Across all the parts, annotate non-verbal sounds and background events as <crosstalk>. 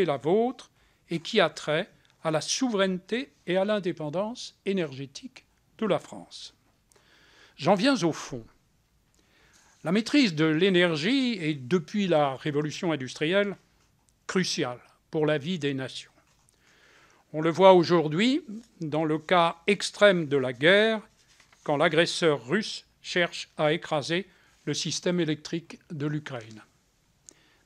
est la vôtre et qui a trait à la souveraineté et à l'indépendance énergétique de la France. J'en viens au fond. La maîtrise de l'énergie est, depuis la révolution industrielle, cruciale pour la vie des nations. On le voit aujourd'hui dans le cas extrême de la guerre, quand l'agresseur russe cherche à écraser le système électrique de l'Ukraine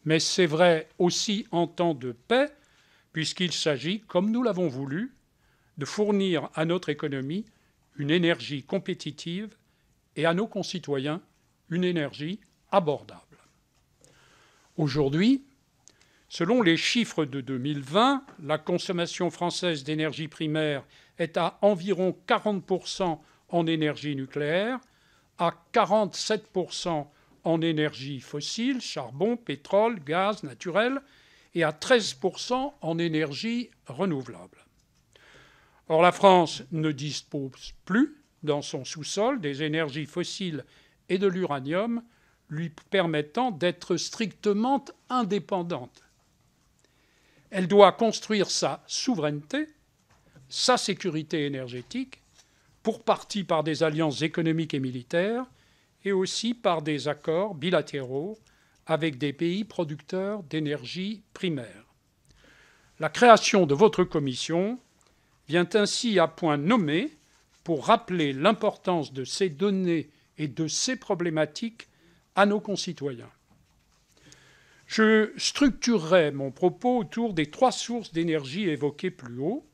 mais c'est vrai aussi en temps de paix, puisqu'il s'agit, comme nous l'avons voulu, de fournir à notre économie une énergie compétitive et à nos concitoyens une énergie abordable. Aujourd'hui, selon les chiffres de 2020, la consommation française d'énergie primaire est à environ 40% en énergie nucléaire, à 47% en énergie fossile, charbon, pétrole, gaz naturel, et à 13% en énergie renouvelable. Or, la France ne dispose plus, dans son sous-sol, des énergies fossiles et de l'uranium, lui permettant d'être strictement indépendante. Elle doit construire sa souveraineté, sa sécurité énergétique, pour partie par des alliances économiques et militaires, et aussi par des accords bilatéraux avec des pays producteurs d'énergie primaire. La création de votre commission vient ainsi à point nommé pour rappeler l'importance de ces données et de ces problématiques à nos concitoyens. Je structurerai mon propos autour des trois sources d'énergie évoquées plus haut.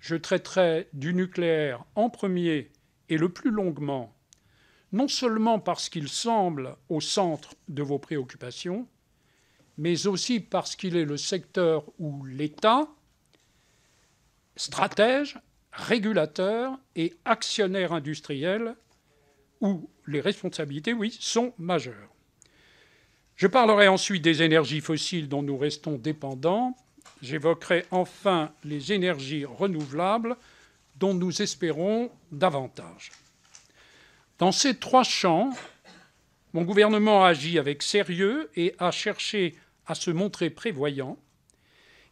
Je traiterai du nucléaire en premier et le plus longuement non seulement parce qu'il semble au centre de vos préoccupations, mais aussi parce qu'il est le secteur où l'État, stratège, régulateur et actionnaire industriel, où les responsabilités, oui, sont majeures. Je parlerai ensuite des énergies fossiles dont nous restons dépendants. J'évoquerai enfin les énergies renouvelables dont nous espérons davantage. Dans ces trois champs, mon gouvernement a agi avec sérieux et a cherché à se montrer prévoyant.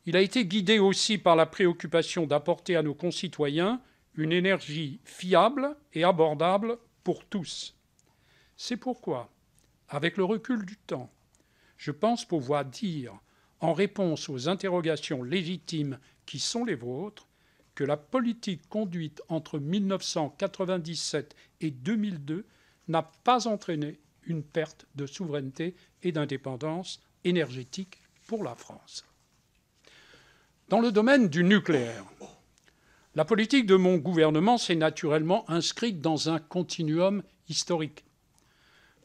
Il a été guidé aussi par la préoccupation d'apporter à nos concitoyens une énergie fiable et abordable pour tous. C'est pourquoi, avec le recul du temps, je pense pouvoir dire, en réponse aux interrogations légitimes qui sont les vôtres, que la politique conduite entre 1997 et 2002 n'a pas entraîné une perte de souveraineté et d'indépendance énergétique pour la France. Dans le domaine du nucléaire, la politique de mon gouvernement s'est naturellement inscrite dans un continuum historique.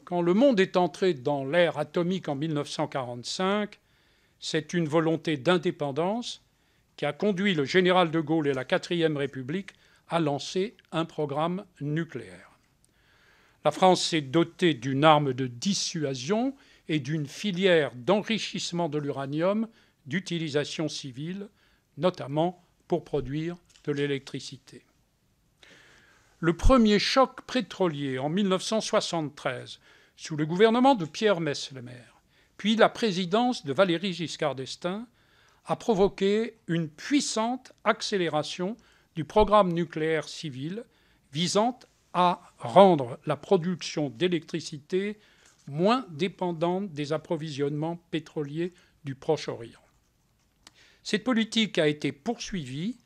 Quand le monde est entré dans l'ère atomique en 1945, c'est une volonté d'indépendance qui a conduit le général de Gaulle et la Quatrième République à lancer un programme nucléaire. La France s'est dotée d'une arme de dissuasion et d'une filière d'enrichissement de l'uranium d'utilisation civile, notamment pour produire de l'électricité. Le premier choc pétrolier en 1973, sous le gouvernement de Pierre Messmer, puis la présidence de Valéry Giscard d'Estaing, a provoqué une puissante accélération du programme nucléaire civil visant à rendre la production d'électricité moins dépendante des approvisionnements pétroliers du Proche-Orient. Cette politique a été poursuivie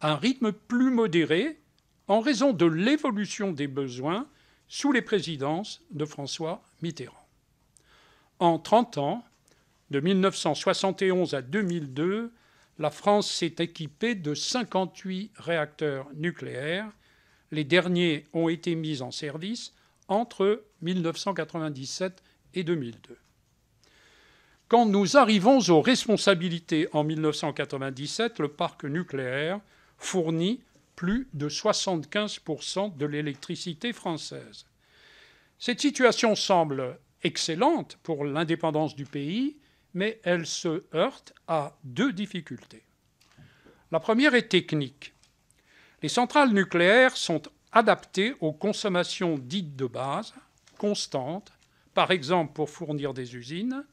à un rythme plus modéré en raison de l'évolution des besoins sous les présidences de François Mitterrand. En 30 ans, de 1971 à 2002, la France s'est équipée de 58 réacteurs nucléaires. Les derniers ont été mis en service entre 1997 et 2002. Quand nous arrivons aux responsabilités en 1997, le parc nucléaire fournit plus de 75% de l'électricité française. Cette situation semble excellente pour l'indépendance du pays, mais elle se heurte à deux difficultés. La première est technique. Les centrales nucléaires sont adaptées aux consommations dites de base, constantes, par exemple pour fournir des usines,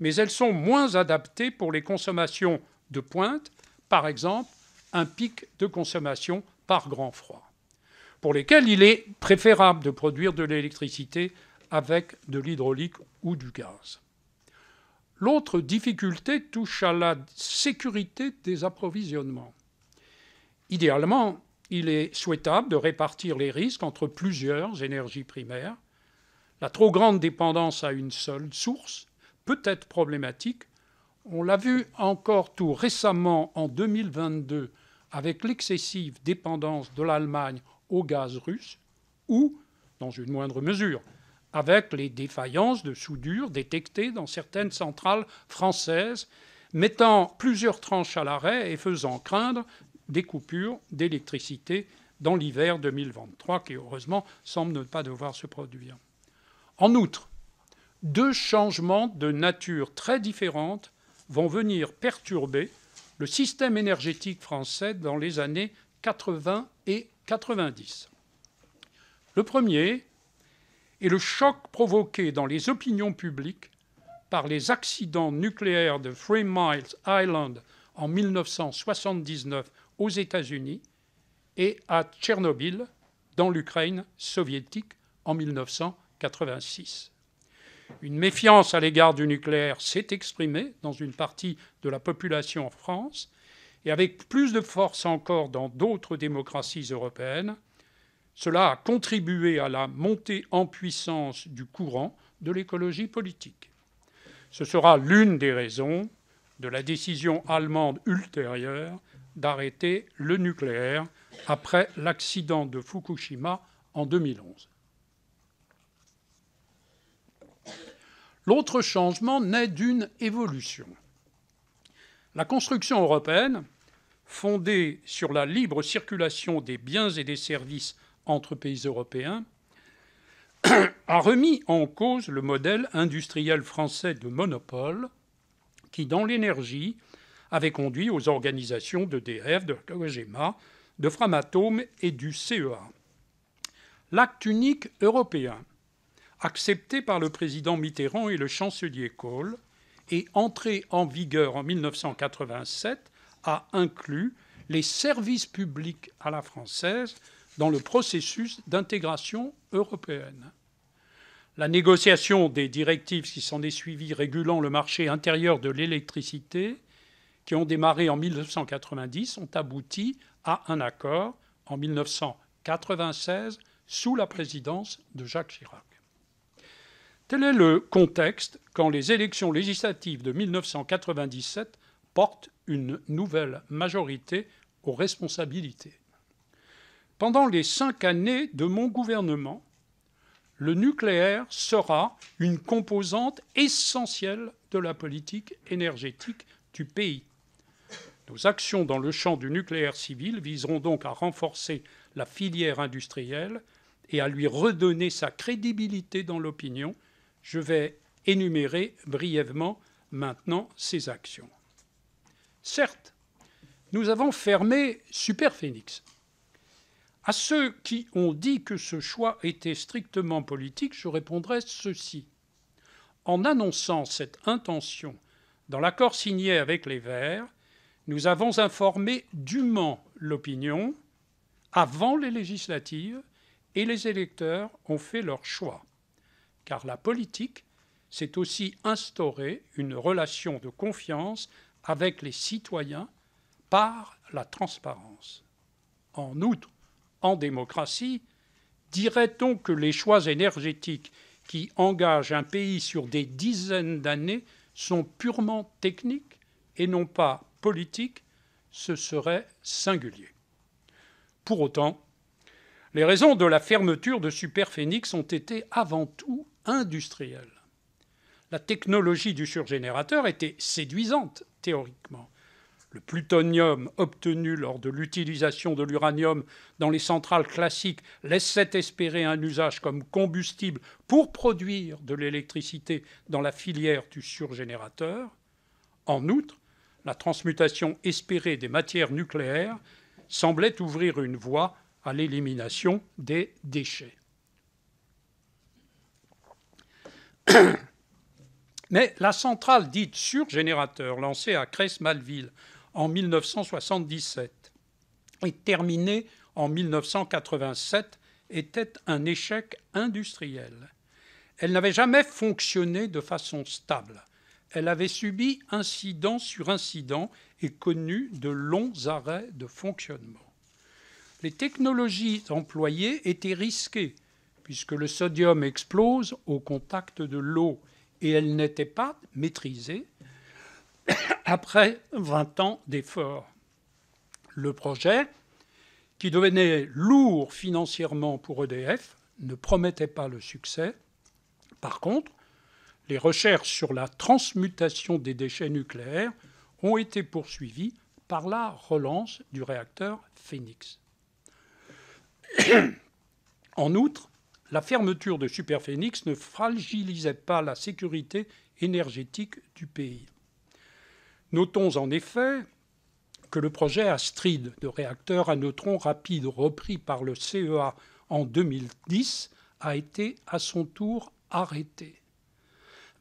mais elles sont moins adaptées pour les consommations de pointe, par exemple un pic de consommation par grand froid, pour lesquelles il est préférable de produire de l'électricité avec de l'hydraulique ou du gaz. L'autre difficulté touche à la sécurité des approvisionnements. Idéalement, il est souhaitable de répartir les risques entre plusieurs énergies primaires. La trop grande dépendance à une seule source peut être problématique. On l'a vu encore tout récemment en 2022 avec l'excessive dépendance de l'Allemagne au gaz russe ou, dans une moindre mesure, avec les défaillances de soudure détectées dans certaines centrales françaises, mettant plusieurs tranches à l'arrêt et faisant craindre des coupures d'électricité dans l'hiver 2023, qui heureusement semble ne pas devoir se produire. En outre, deux changements de nature très différentes vont venir perturber le système énergétique français dans les années 80 et 90. Le premier, et le choc provoqué dans les opinions publiques par les accidents nucléaires de Three Miles Island en 1979 aux États-Unis et à Tchernobyl dans l'Ukraine soviétique en 1986. Une méfiance à l'égard du nucléaire s'est exprimée dans une partie de la population en France et avec plus de force encore dans d'autres démocraties européennes, cela a contribué à la montée en puissance du courant de l'écologie politique. Ce sera l'une des raisons de la décision allemande ultérieure d'arrêter le nucléaire après l'accident de Fukushima en 2011. L'autre changement naît d'une évolution. La construction européenne, fondée sur la libre circulation des biens et des services entre pays européens <clears throat> a remis en cause le modèle industriel français de monopole qui, dans l'énergie, avait conduit aux organisations d'EDF, de GEMA, de Framatome et du CEA. L'acte unique européen, accepté par le président Mitterrand et le chancelier Kohl, et entré en vigueur en 1987, a inclus les services publics à la française dans le processus d'intégration européenne. La négociation des directives qui s'en est suivie régulant le marché intérieur de l'électricité, qui ont démarré en 1990, ont abouti à un accord en 1996 sous la présidence de Jacques Chirac. Tel est le contexte quand les élections législatives de 1997 portent une nouvelle majorité aux responsabilités. Pendant les cinq années de mon gouvernement, le nucléaire sera une composante essentielle de la politique énergétique du pays. Nos actions dans le champ du nucléaire civil viseront donc à renforcer la filière industrielle et à lui redonner sa crédibilité dans l'opinion. Je vais énumérer brièvement maintenant ces actions. Certes, nous avons fermé Superphénix, à ceux qui ont dit que ce choix était strictement politique, je répondrai ceci. En annonçant cette intention dans l'accord signé avec les Verts, nous avons informé dûment l'opinion avant les législatives et les électeurs ont fait leur choix. Car la politique, c'est aussi instaurer une relation de confiance avec les citoyens par la transparence. En outre, en démocratie, dirait-on que les choix énergétiques qui engagent un pays sur des dizaines d'années sont purement techniques et non pas politiques, ce serait singulier. Pour autant, les raisons de la fermeture de Superphénix ont été avant tout industrielles. La technologie du surgénérateur était séduisante théoriquement, le plutonium obtenu lors de l'utilisation de l'uranium dans les centrales classiques laissait espérer un usage comme combustible pour produire de l'électricité dans la filière du surgénérateur. En outre, la transmutation espérée des matières nucléaires semblait ouvrir une voie à l'élimination des déchets. <coughs> Mais la centrale dite surgénérateur lancée à Cresse-Malville en 1977 et terminée en 1987, était un échec industriel. Elle n'avait jamais fonctionné de façon stable. Elle avait subi incident sur incident et connu de longs arrêts de fonctionnement. Les technologies employées étaient risquées, puisque le sodium explose au contact de l'eau et elle n'était pas maîtrisée, <coughs> après 20 ans d'efforts. Le projet, qui devenait lourd financièrement pour EDF, ne promettait pas le succès. Par contre, les recherches sur la transmutation des déchets nucléaires ont été poursuivies par la relance du réacteur Phoenix. <coughs> en outre, la fermeture de Superphénix ne fragilisait pas la sécurité énergétique du pays. Notons en effet que le projet Astrid de réacteur à neutrons rapides repris par le CEA en 2010 a été à son tour arrêté.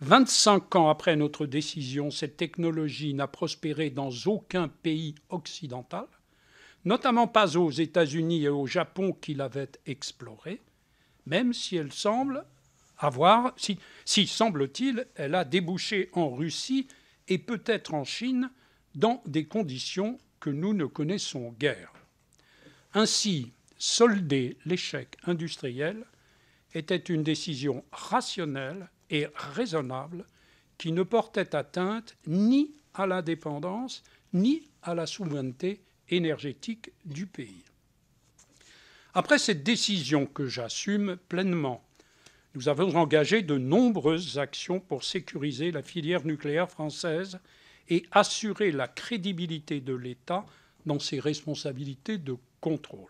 25 ans après notre décision, cette technologie n'a prospéré dans aucun pays occidental, notamment pas aux États-Unis et au Japon qui l'avaient explorée, même si elle semble avoir, si, si semble-t-il, elle a débouché en Russie et peut-être en Chine dans des conditions que nous ne connaissons guère. Ainsi, solder l'échec industriel était une décision rationnelle et raisonnable qui ne portait atteinte ni à l'indépendance ni à la souveraineté énergétique du pays. Après cette décision que j'assume pleinement nous avons engagé de nombreuses actions pour sécuriser la filière nucléaire française et assurer la crédibilité de l'État dans ses responsabilités de contrôle.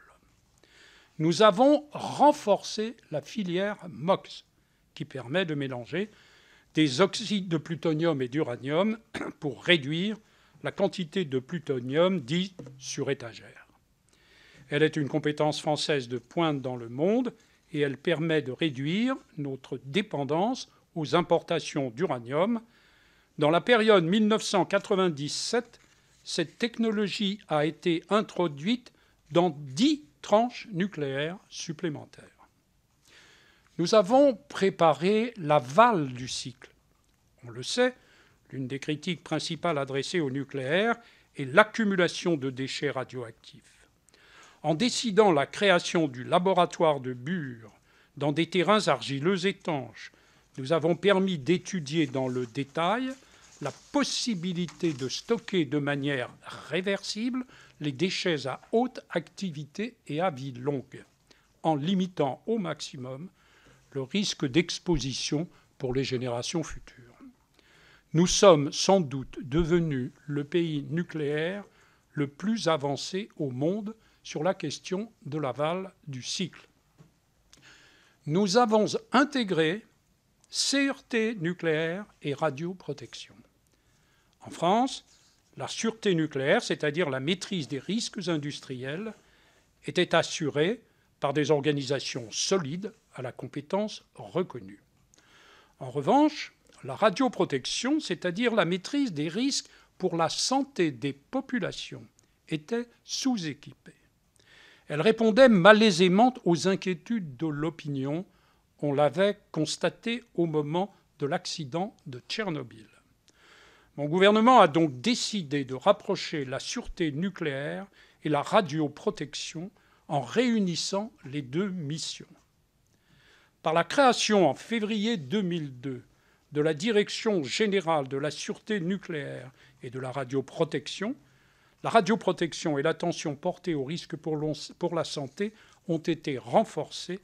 Nous avons renforcé la filière MOX, qui permet de mélanger des oxydes de plutonium et d'uranium <clears throat> pour réduire la quantité de plutonium dite sur étagère. Elle est une compétence française de pointe dans le monde et elle permet de réduire notre dépendance aux importations d'uranium. Dans la période 1997, cette technologie a été introduite dans dix tranches nucléaires supplémentaires. Nous avons préparé l'aval du cycle. On le sait, l'une des critiques principales adressées au nucléaire est l'accumulation de déchets radioactifs en décidant la création du laboratoire de Bure dans des terrains argileux étanches, nous avons permis d'étudier dans le détail la possibilité de stocker de manière réversible les déchets à haute activité et à vie longue, en limitant au maximum le risque d'exposition pour les générations futures. Nous sommes sans doute devenus le pays nucléaire le plus avancé au monde sur la question de l'aval du cycle. Nous avons intégré sûreté nucléaire et radioprotection. En France, la sûreté nucléaire, c'est-à-dire la maîtrise des risques industriels, était assurée par des organisations solides à la compétence reconnue. En revanche, la radioprotection, c'est-à-dire la maîtrise des risques pour la santé des populations, était sous-équipée. Elle répondait malaisément aux inquiétudes de l'opinion. On l'avait constaté au moment de l'accident de Tchernobyl. Mon gouvernement a donc décidé de rapprocher la sûreté nucléaire et la radioprotection en réunissant les deux missions. Par la création en février 2002 de la Direction générale de la sûreté nucléaire et de la radioprotection, la radioprotection et l'attention portée aux risques pour, pour la santé ont été renforcées.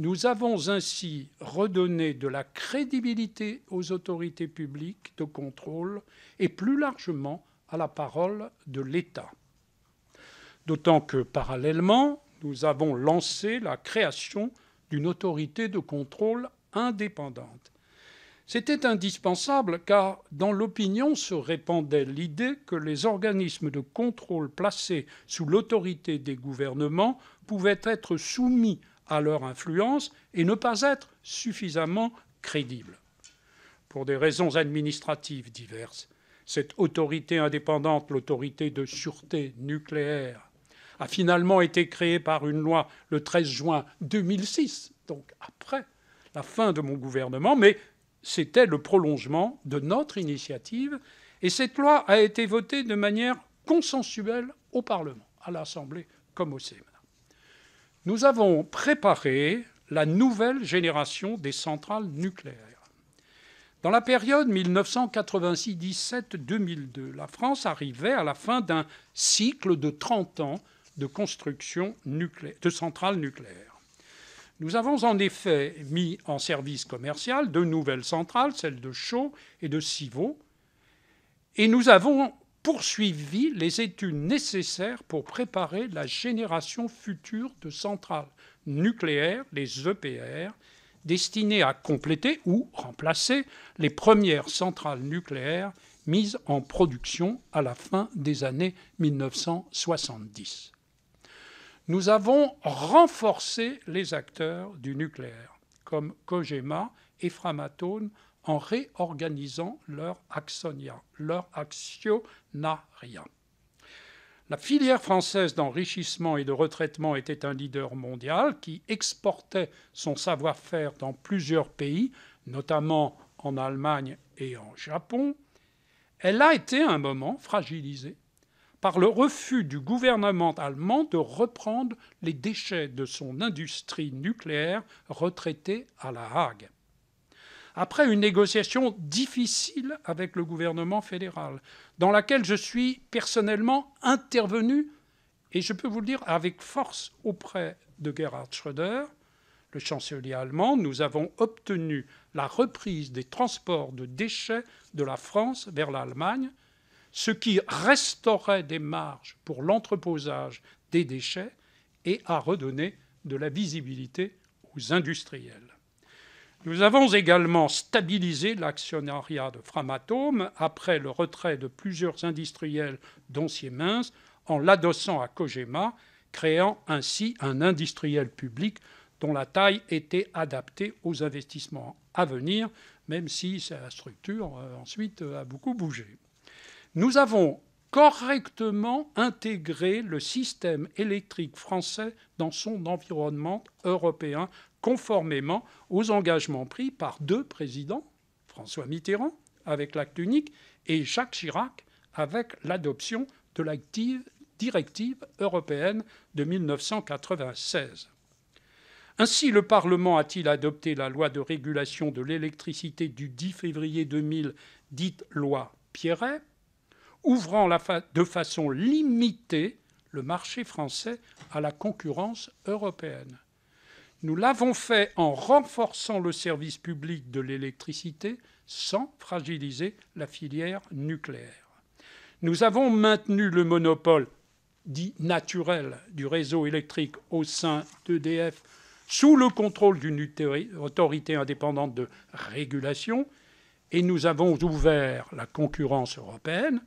Nous avons ainsi redonné de la crédibilité aux autorités publiques de contrôle et plus largement à la parole de l'État. D'autant que parallèlement, nous avons lancé la création d'une autorité de contrôle indépendante c'était indispensable car dans l'opinion se répandait l'idée que les organismes de contrôle placés sous l'autorité des gouvernements pouvaient être soumis à leur influence et ne pas être suffisamment crédibles. Pour des raisons administratives diverses, cette autorité indépendante, l'autorité de sûreté nucléaire, a finalement été créée par une loi le 13 juin 2006, donc après la fin de mon gouvernement, mais c'était le prolongement de notre initiative, et cette loi a été votée de manière consensuelle au Parlement, à l'Assemblée comme au Sénat. Nous avons préparé la nouvelle génération des centrales nucléaires. Dans la période 1986-17-2002, la France arrivait à la fin d'un cycle de 30 ans de construction de centrales nucléaires. Nous avons en effet mis en service commercial deux nouvelles centrales, celles de Chaux et de Civaux, et nous avons poursuivi les études nécessaires pour préparer la génération future de centrales nucléaires, les EPR, destinées à compléter ou remplacer les premières centrales nucléaires mises en production à la fin des années 1970 nous avons renforcé les acteurs du nucléaire, comme Kogema et Framatone, en réorganisant leur axonia, leur La filière française d'enrichissement et de retraitement était un leader mondial qui exportait son savoir-faire dans plusieurs pays, notamment en Allemagne et en Japon. Elle a été un moment fragilisée par le refus du gouvernement allemand de reprendre les déchets de son industrie nucléaire retraitée à La Hague. Après une négociation difficile avec le gouvernement fédéral, dans laquelle je suis personnellement intervenu, et je peux vous le dire avec force auprès de Gerhard Schröder, le chancelier allemand, nous avons obtenu la reprise des transports de déchets de la France vers l'Allemagne, ce qui restaurait des marges pour l'entreposage des déchets et à redonner de la visibilité aux industriels. Nous avons également stabilisé l'actionnariat de Framatome après le retrait de plusieurs industriels dont minces, en l'adossant à Kogema, créant ainsi un industriel public dont la taille était adaptée aux investissements à venir, même si sa structure euh, ensuite euh, a beaucoup bougé. Nous avons correctement intégré le système électrique français dans son environnement européen, conformément aux engagements pris par deux présidents, François Mitterrand avec l'acte unique et Jacques Chirac avec l'adoption de l'Active directive européenne de 1996. Ainsi, le Parlement a-t-il adopté la loi de régulation de l'électricité du 10 février 2000, dite loi Pierret, ouvrant de façon limitée le marché français à la concurrence européenne. Nous l'avons fait en renforçant le service public de l'électricité sans fragiliser la filière nucléaire. Nous avons maintenu le monopole dit naturel du réseau électrique au sein d'EDF sous le contrôle d'une autorité indépendante de régulation et nous avons ouvert la concurrence européenne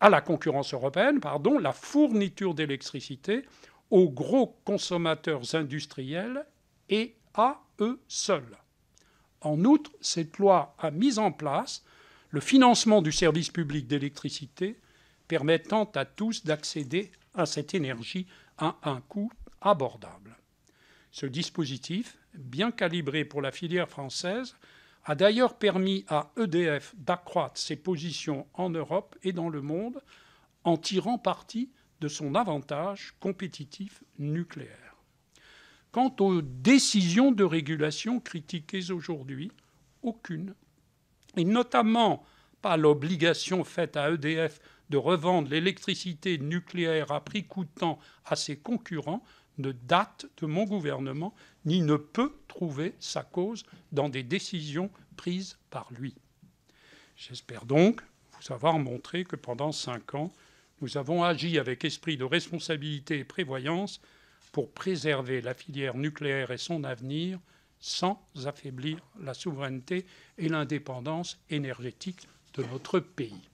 à la concurrence européenne pardon, la fourniture d'électricité aux gros consommateurs industriels et à eux seuls. En outre, cette loi a mis en place le financement du service public d'électricité permettant à tous d'accéder à cette énergie à un coût abordable. Ce dispositif, bien calibré pour la filière française, a d'ailleurs permis à EDF d'accroître ses positions en Europe et dans le monde en tirant parti de son avantage compétitif nucléaire. Quant aux décisions de régulation critiquées aujourd'hui, aucune, et notamment pas l'obligation faite à EDF de revendre l'électricité nucléaire à prix coûtant à ses concurrents, ne date de mon gouvernement ni ne peut trouver sa cause dans des décisions prises par lui. J'espère donc vous avoir montré que pendant cinq ans, nous avons agi avec esprit de responsabilité et prévoyance pour préserver la filière nucléaire et son avenir sans affaiblir la souveraineté et l'indépendance énergétique de notre pays.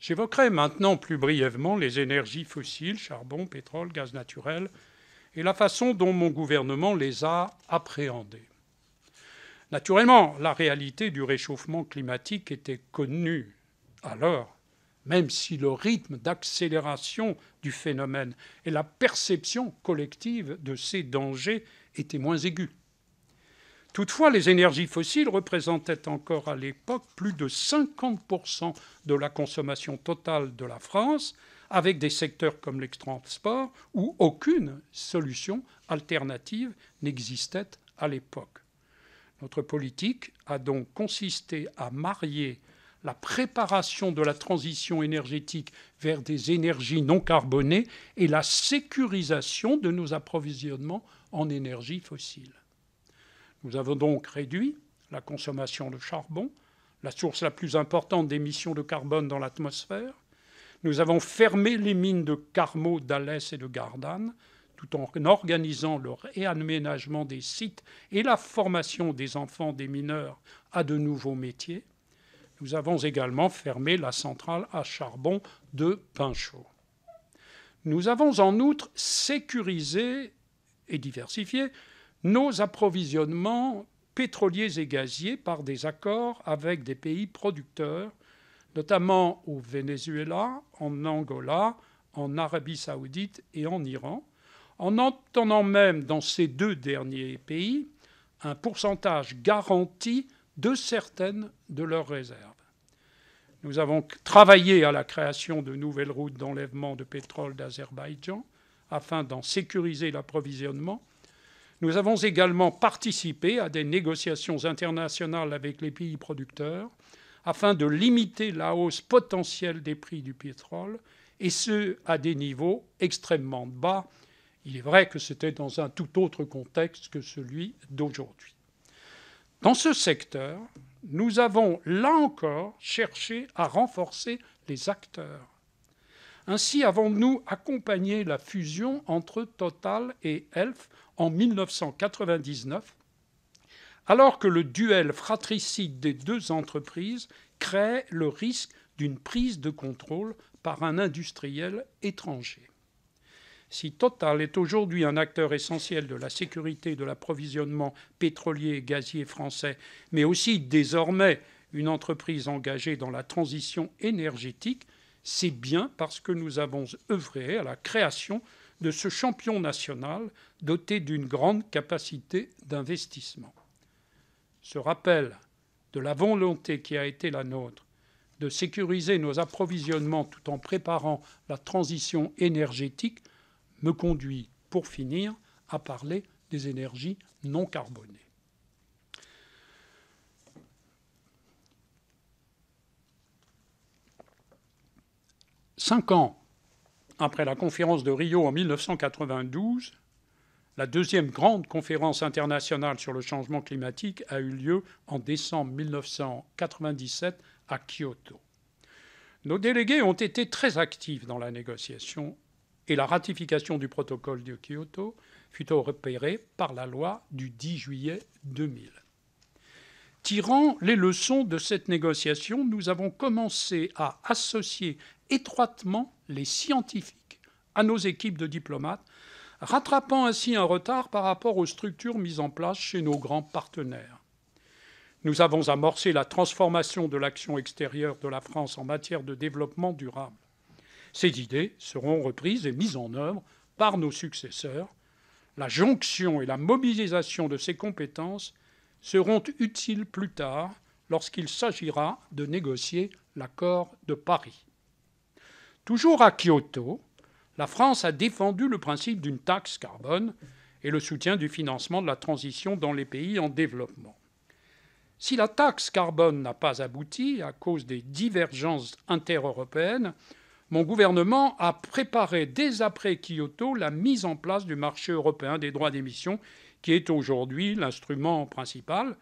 J'évoquerai maintenant plus brièvement les énergies fossiles, charbon, pétrole, gaz naturel, et la façon dont mon gouvernement les a appréhendés. Naturellement, la réalité du réchauffement climatique était connue alors, même si le rythme d'accélération du phénomène et la perception collective de ces dangers étaient moins aigus. Toutefois, les énergies fossiles représentaient encore à l'époque plus de 50% de la consommation totale de la France avec des secteurs comme l'ex-transport où aucune solution alternative n'existait à l'époque. Notre politique a donc consisté à marier la préparation de la transition énergétique vers des énergies non carbonées et la sécurisation de nos approvisionnements en énergie fossile. Nous avons donc réduit la consommation de charbon, la source la plus importante d'émissions de carbone dans l'atmosphère, nous avons fermé les mines de Carmo, d'Alès et de Gardanne, tout en organisant le réaménagement des sites et la formation des enfants des mineurs à de nouveaux métiers. Nous avons également fermé la centrale à charbon de Pinchot. Nous avons en outre sécurisé et diversifié nos approvisionnements pétroliers et gaziers par des accords avec des pays producteurs notamment au Venezuela, en Angola, en Arabie saoudite et en Iran, en entendant même dans ces deux derniers pays un pourcentage garanti de certaines de leurs réserves. Nous avons travaillé à la création de nouvelles routes d'enlèvement de pétrole d'Azerbaïdjan afin d'en sécuriser l'approvisionnement. Nous avons également participé à des négociations internationales avec les pays producteurs afin de limiter la hausse potentielle des prix du pétrole, et ce, à des niveaux extrêmement bas. Il est vrai que c'était dans un tout autre contexte que celui d'aujourd'hui. Dans ce secteur, nous avons, là encore, cherché à renforcer les acteurs. Ainsi avons-nous accompagné la fusion entre Total et ELF en 1999 alors que le duel fratricide des deux entreprises crée le risque d'une prise de contrôle par un industriel étranger. Si Total est aujourd'hui un acteur essentiel de la sécurité de l'approvisionnement pétrolier et gazier français, mais aussi désormais une entreprise engagée dans la transition énergétique, c'est bien parce que nous avons œuvré à la création de ce champion national doté d'une grande capacité d'investissement ce rappel de la volonté qui a été la nôtre de sécuriser nos approvisionnements tout en préparant la transition énergétique me conduit, pour finir, à parler des énergies non carbonées. Cinq ans après la conférence de Rio en 1992, la deuxième grande conférence internationale sur le changement climatique a eu lieu en décembre 1997 à Kyoto. Nos délégués ont été très actifs dans la négociation et la ratification du protocole de Kyoto fut repérée par la loi du 10 juillet 2000. Tirant les leçons de cette négociation, nous avons commencé à associer étroitement les scientifiques à nos équipes de diplomates rattrapant ainsi un retard par rapport aux structures mises en place chez nos grands partenaires. Nous avons amorcé la transformation de l'action extérieure de la France en matière de développement durable. Ces idées seront reprises et mises en œuvre par nos successeurs. La jonction et la mobilisation de ces compétences seront utiles plus tard lorsqu'il s'agira de négocier l'accord de Paris. Toujours à Kyoto, la France a défendu le principe d'une taxe carbone et le soutien du financement de la transition dans les pays en développement. Si la taxe carbone n'a pas abouti à cause des divergences intereuropéennes, mon gouvernement a préparé dès après Kyoto la mise en place du marché européen des droits d'émission, qui est aujourd'hui l'instrument principal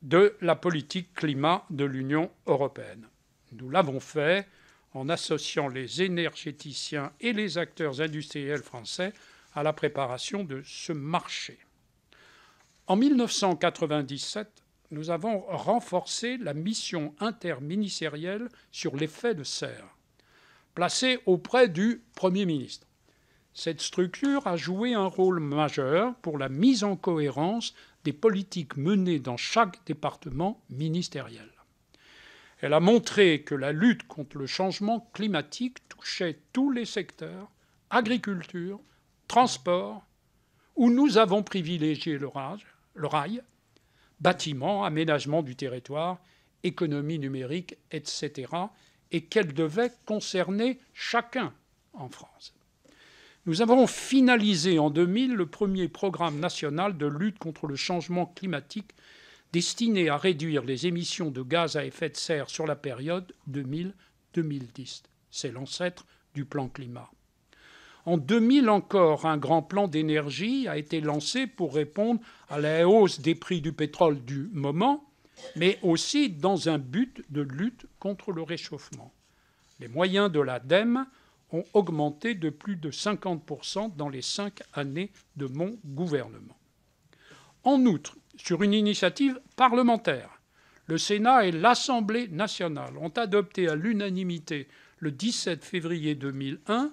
de la politique climat de l'Union européenne. Nous l'avons fait en associant les énergéticiens et les acteurs industriels français à la préparation de ce marché. En 1997, nous avons renforcé la mission interministérielle sur l'effet de serre, placée auprès du Premier ministre. Cette structure a joué un rôle majeur pour la mise en cohérence des politiques menées dans chaque département ministériel. Elle a montré que la lutte contre le changement climatique touchait tous les secteurs, agriculture, transport, où nous avons privilégié le, le rail, bâtiment, aménagement du territoire, économie numérique, etc., et qu'elle devait concerner chacun en France. Nous avons finalisé en 2000 le premier programme national de lutte contre le changement climatique destiné à réduire les émissions de gaz à effet de serre sur la période 2000-2010. C'est l'ancêtre du plan climat. En 2000 encore, un grand plan d'énergie a été lancé pour répondre à la hausse des prix du pétrole du moment, mais aussi dans un but de lutte contre le réchauffement. Les moyens de l'ADEME ont augmenté de plus de 50% dans les cinq années de mon gouvernement. En outre, sur une initiative parlementaire, le Sénat et l'Assemblée nationale ont adopté à l'unanimité le 17 février 2001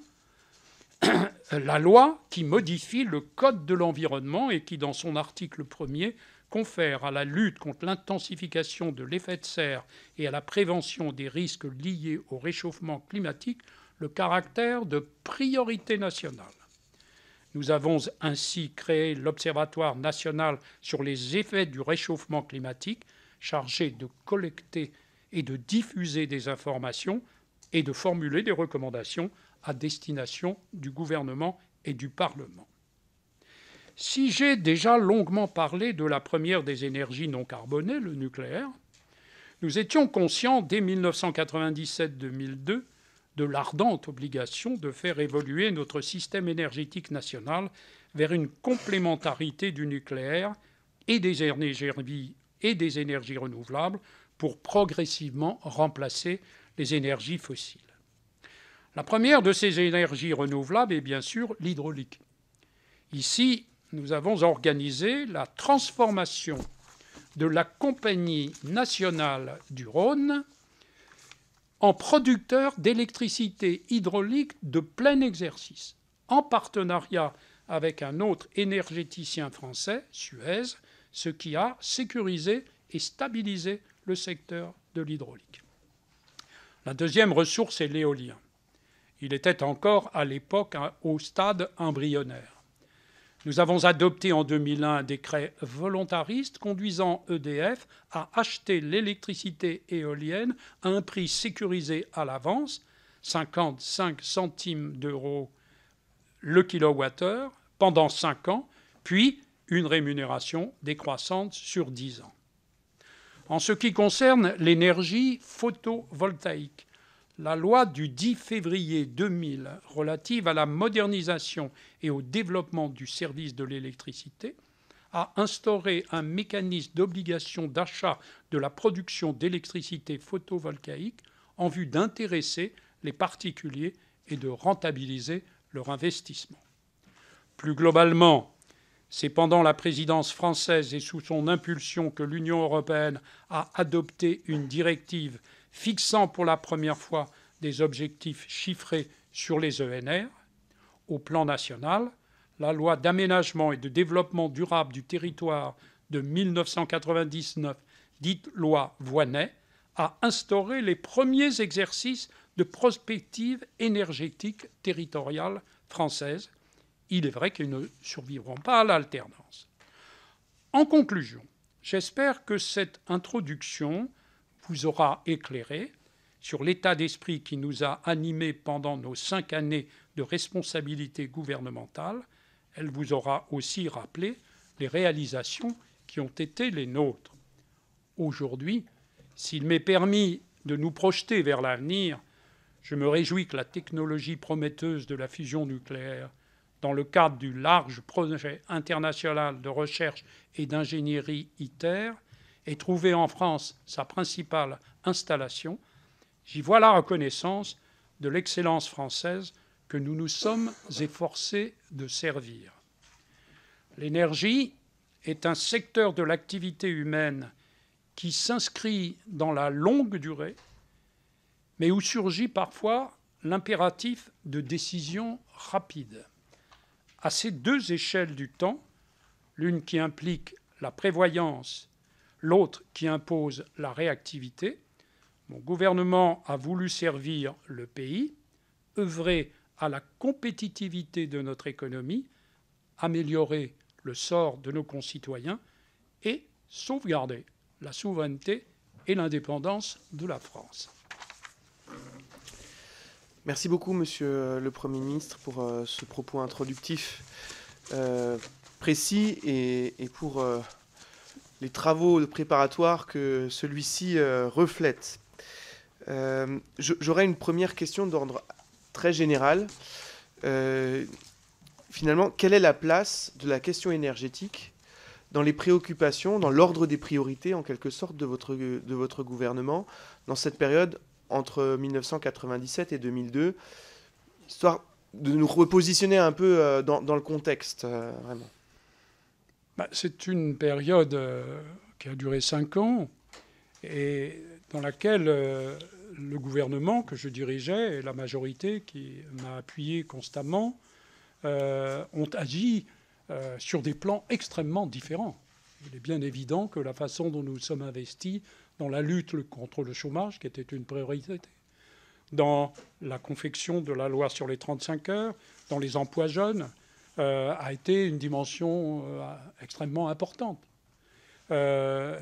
<clears throat> la loi qui modifie le Code de l'environnement et qui, dans son article premier, confère à la lutte contre l'intensification de l'effet de serre et à la prévention des risques liés au réchauffement climatique le caractère de priorité nationale. Nous avons ainsi créé l'Observatoire national sur les effets du réchauffement climatique, chargé de collecter et de diffuser des informations et de formuler des recommandations à destination du gouvernement et du Parlement. Si j'ai déjà longuement parlé de la première des énergies non carbonées, le nucléaire, nous étions conscients dès 1997-2002 de l'ardente obligation de faire évoluer notre système énergétique national vers une complémentarité du nucléaire et des énergies, et des énergies renouvelables pour progressivement remplacer les énergies fossiles. La première de ces énergies renouvelables est bien sûr l'hydraulique. Ici, nous avons organisé la transformation de la Compagnie nationale du Rhône en producteur d'électricité hydraulique de plein exercice, en partenariat avec un autre énergéticien français, Suez, ce qui a sécurisé et stabilisé le secteur de l'hydraulique. La deuxième ressource est l'éolien. Il était encore à l'époque hein, au stade embryonnaire. Nous avons adopté en 2001 un décret volontariste conduisant EDF à acheter l'électricité éolienne à un prix sécurisé à l'avance, 55 centimes d'euros le kilowattheure, pendant cinq ans, puis une rémunération décroissante sur 10 ans. En ce qui concerne l'énergie photovoltaïque, la loi du 10 février 2000 relative à la modernisation et au développement du service de l'électricité a instauré un mécanisme d'obligation d'achat de la production d'électricité photovoltaïque en vue d'intéresser les particuliers et de rentabiliser leur investissement. Plus globalement, c'est pendant la présidence française et sous son impulsion que l'Union européenne a adopté une directive fixant pour la première fois des objectifs chiffrés sur les ENR. Au plan national, la loi d'aménagement et de développement durable du territoire de 1999, dite loi Voinet, a instauré les premiers exercices de prospective énergétique territoriale française. Il est vrai qu'ils ne survivront pas à l'alternance. En conclusion, j'espère que cette introduction vous aura éclairé sur l'état d'esprit qui nous a animés pendant nos cinq années de responsabilité gouvernementale. Elle vous aura aussi rappelé les réalisations qui ont été les nôtres. Aujourd'hui, s'il m'est permis de nous projeter vers l'avenir, je me réjouis que la technologie prometteuse de la fusion nucléaire, dans le cadre du large projet international de recherche et d'ingénierie ITER, et trouver en France sa principale installation, j'y vois la reconnaissance de l'excellence française que nous nous sommes efforcés de servir. L'énergie est un secteur de l'activité humaine qui s'inscrit dans la longue durée, mais où surgit parfois l'impératif de décision rapide. À ces deux échelles du temps, l'une qui implique la prévoyance l'autre qui impose la réactivité. Mon gouvernement a voulu servir le pays, œuvrer à la compétitivité de notre économie, améliorer le sort de nos concitoyens et sauvegarder la souveraineté et l'indépendance de la France. Merci beaucoup, Monsieur le Premier ministre, pour euh, ce propos introductif euh, précis et, pour euh, les travaux préparatoires que celui-ci euh, reflète. Euh, j'aurais une première question d'ordre très général. Euh, finalement, quelle est la place de la question énergétique dans les préoccupations, dans l'ordre des priorités en quelque sorte de votre, de votre gouvernement dans cette période entre 1997 et 2002, histoire de nous repositionner un peu dans, dans le contexte, vraiment. Bah, c'est une période euh, qui a duré cinq ans et dans laquelle euh, le gouvernement que je dirigeais et la majorité qui m'a appuyé constamment euh, ont agi sur des plans extrêmement différents. Il est bien évident que la façon dont nous sommes investis dans la lutte contre le chômage, qui était une priorité, dans la confection de la loi sur les 35 heures, dans les emplois jeunes, euh, a été une dimension euh, extrêmement importante. Euh,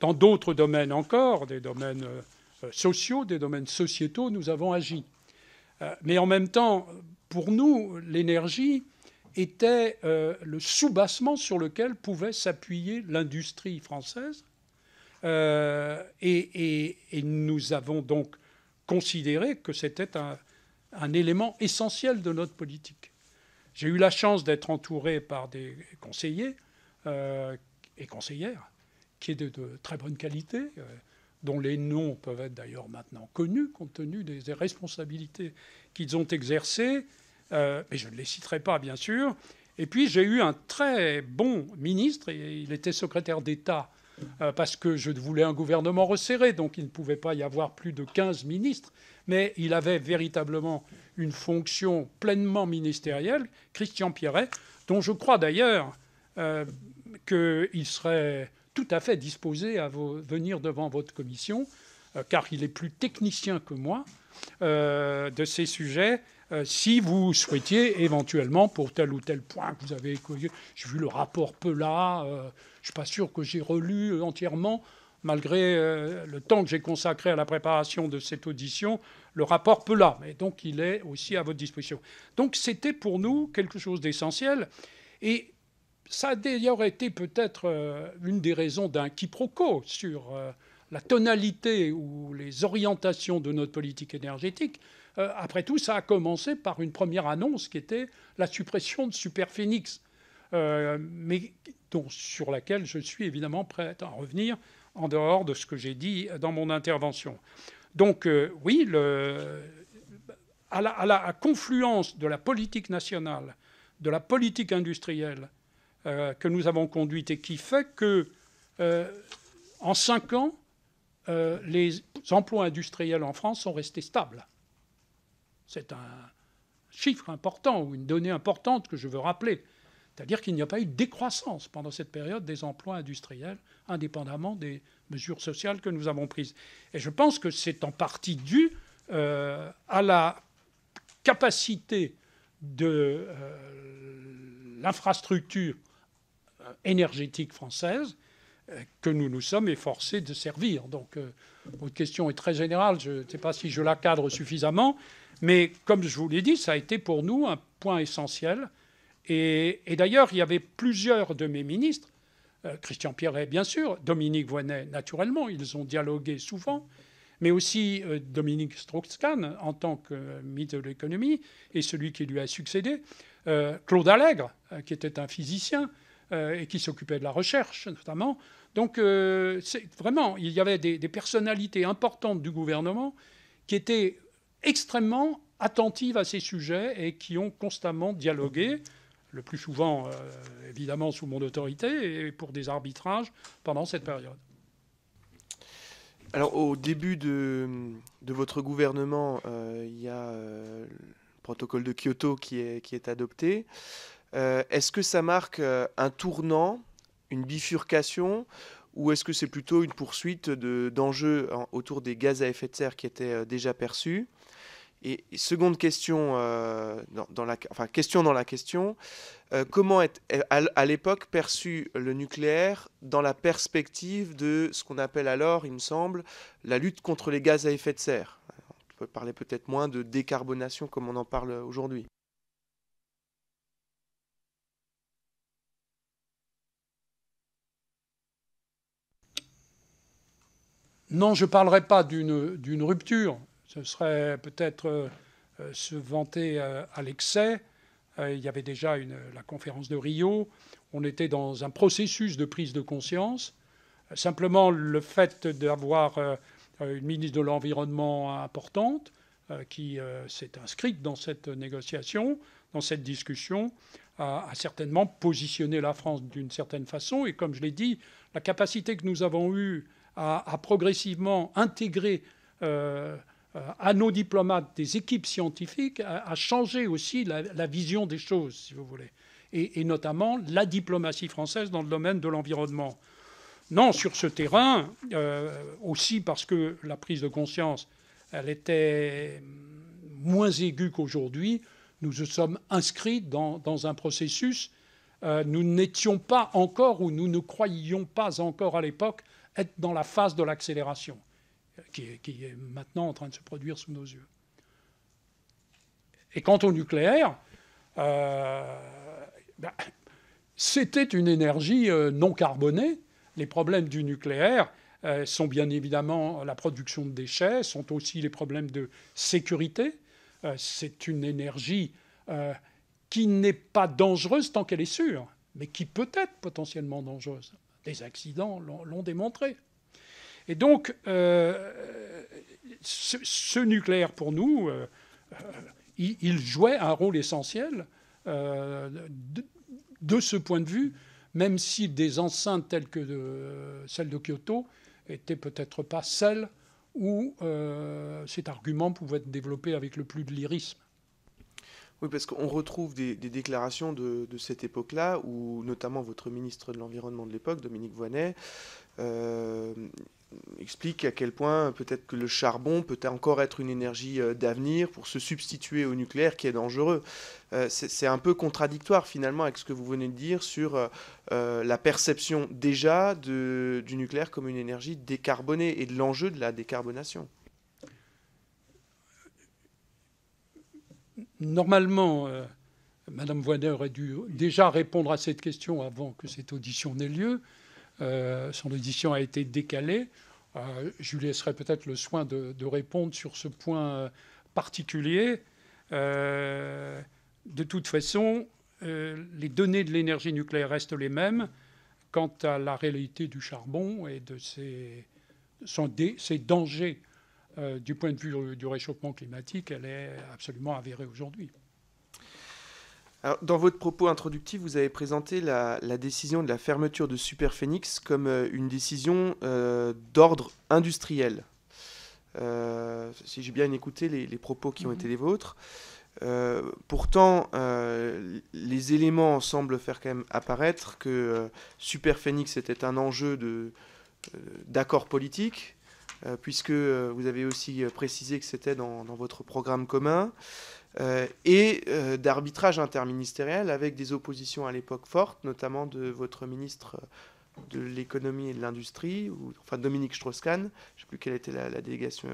dans d'autres domaines encore, des domaines sociaux, des domaines sociétaux, nous avons agi. mais en même temps, pour nous, l'énergie était le soubassement sur lequel pouvait s'appuyer l'industrie française. Et, nous avons donc considéré que c'était un élément essentiel de notre politique. J'ai eu la chance d'être entouré par des conseillers euh, et conseillères qui est de, très bonne qualité, euh, dont les noms peuvent être d'ailleurs maintenant connus compte tenu des, responsabilités qu'ils ont exercées, euh, mais je ne les citerai pas bien sûr. Et puis j'ai eu un très bon ministre, il était secrétaire d'État euh, parce que je voulais un gouvernement resserré, donc il ne pouvait pas y avoir plus de 15 ministres, mais il avait véritablement une fonction pleinement ministérielle, Christian Pierret, dont je crois d'ailleurs euh, qu'il serait tout à fait disposé à venir devant votre commission, euh, car il est plus technicien que moi de ces sujets, euh, si vous souhaitiez éventuellement, pour tel ou tel point que vous avez écouté, j'ai vu le rapport Pela, euh, je ne suis pas sûr que j'ai relu euh, entièrement, malgré le temps que j'ai consacré à la préparation de cette audition, le rapport Pela, Mais donc il est aussi à votre disposition. Donc c'était pour nous quelque chose d'essentiel, et ça a d'ailleurs été peut-être une des raisons d'un quiproquo sur la tonalité ou les orientations de notre politique énergétique, euh, après tout, ça a commencé par une première annonce qui était la suppression de Superphénix, euh, mais dont sur laquelle je suis évidemment prêt à revenir en dehors de ce que j'ai dit dans mon intervention. Donc euh, oui, à, la, confluence de la politique nationale, de la politique industrielle que nous avons conduite et qui fait que en cinq ans, les emplois industriels en France sont restés stables. C'est un chiffre important ou une donnée importante que je veux rappeler. C'est-à-dire qu'il n'y a pas eu de décroissance pendant cette période des emplois industriels, indépendamment des mesures sociales que nous avons prises. Et je pense que c'est en partie dû euh, à la capacité de euh, l'infrastructure euh, énergétique française que nous nous sommes efforcés de servir. Donc, votre question est très générale, je ne sais pas si je la cadre suffisamment, mais comme je vous l'ai dit, ça a été pour nous un point essentiel. Et, d'ailleurs, il y avait plusieurs de mes ministres, euh, Christian Pierret bien sûr, Dominique Voynet naturellement, ils ont dialogué souvent, mais aussi euh, Dominique strauss en tant que euh, ministre de l'économie et celui qui lui a succédé, Claude Allègre, qui était un physicien et qui s'occupait de la recherche notamment. Donc vraiment, il y avait des, des personnalités importantes du gouvernement qui étaient extrêmement attentives à ces sujets et qui ont constamment dialogué, le plus souvent euh, évidemment sous mon autorité et pour des arbitrages pendant cette période. Alors au début de, votre gouvernement, euh, il y a euh, le protocole de Kyoto qui est, qui est adopté. est-ce que ça marque un tournant, une bifurcation ou est-ce que c'est plutôt une poursuite d'enjeux autour des gaz à effet de serre qui étaient déjà perçus et, seconde question, euh, dans, la, enfin, question dans la question, euh, comment est à, l'époque perçu le nucléaire dans la perspective de ce qu'on appelle alors, il me semble, la lutte contre les gaz à effet de serre On peut parler peut-être moins de décarbonation comme on en parle aujourd'hui. Non, je ne parlerai pas d'une rupture, ce serait peut-être euh, euh, se vanter euh, à l'excès. il y avait déjà la conférence de Rio. On était dans un processus de prise de conscience. Simplement, le fait d'avoir une ministre de l'Environnement importante qui s'est inscrite dans cette négociation, dans cette discussion, a, certainement positionné la France d'une certaine façon. Et comme je l'ai dit, la capacité que nous avons eue à, progressivement intégrer euh, à nos diplomates des équipes scientifiques a changé aussi la, vision des choses, si vous voulez, et, notamment la diplomatie française dans le domaine de l'environnement. Non, sur ce terrain, euh, aussi parce que la prise de conscience, elle était moins aiguë qu'aujourd'hui, nous nous sommes inscrits dans, un processus. Euh, nous n'étions pas encore, ou nous ne croyions pas encore à l'époque, être dans la phase de l'accélération qui, est maintenant en train de se produire sous nos yeux. Et quant au nucléaire, euh, ben, c'était une énergie euh, non carbonée. Les problèmes du nucléaire euh, sont bien évidemment la production de déchets, sont aussi les problèmes de sécurité. C'est une énergie qui n'est pas dangereuse tant qu'elle est sûre, mais qui peut être potentiellement dangereuse. Des accidents l'ont démontré. Et donc, euh, ce, nucléaire, pour nous, euh, euh, il, jouait un rôle essentiel de, ce point de vue, même si des enceintes telles que celle de Kyoto n'étaient peut-être pas celles où cet argument pouvait être développé avec le plus de lyrisme. Oui, parce qu'on retrouve des, déclarations de, cette époque-là, où notamment votre ministre de l'Environnement de l'époque, Dominique Voinet explique à quel point peut-être que le charbon peut encore être une énergie euh, d'avenir pour se substituer au nucléaire qui est dangereux. Euh, c'est un peu contradictoire finalement avec ce que vous venez de dire sur euh, la perception déjà du nucléaire comme une énergie décarbonée et de l'enjeu de la décarbonation. Normalement, Mme Madame aurait dû déjà répondre à cette question avant que cette audition n'ait lieu. Euh, son édition a été décalée. Euh, je lui laisserai peut-être le soin de, répondre sur ce point euh, particulier. de toute façon, les données de l'énergie nucléaire restent les mêmes quant à la réalité du charbon et de ses, dangers du point de vue du réchauffement climatique, elle est absolument avérée aujourd'hui dans votre propos introductif, vous avez présenté la, décision de la fermeture de Superphénix comme euh, une décision euh, d'ordre industriel. Euh, si j'ai bien écouté les, propos qui ont été mhm. les vôtres. pourtant, les éléments semblent faire quand même apparaître que Superphénix était un enjeu de, d'accord politique, puisque vous avez aussi précisé que c'était dans, votre programme commun. Euh, et euh, d'arbitrage interministériel avec des oppositions à l'époque fortes, notamment de votre ministre euh, de l'économie et de l'industrie, enfin Dominique Strauss-Kahn, je ne sais plus quelle était la, délégation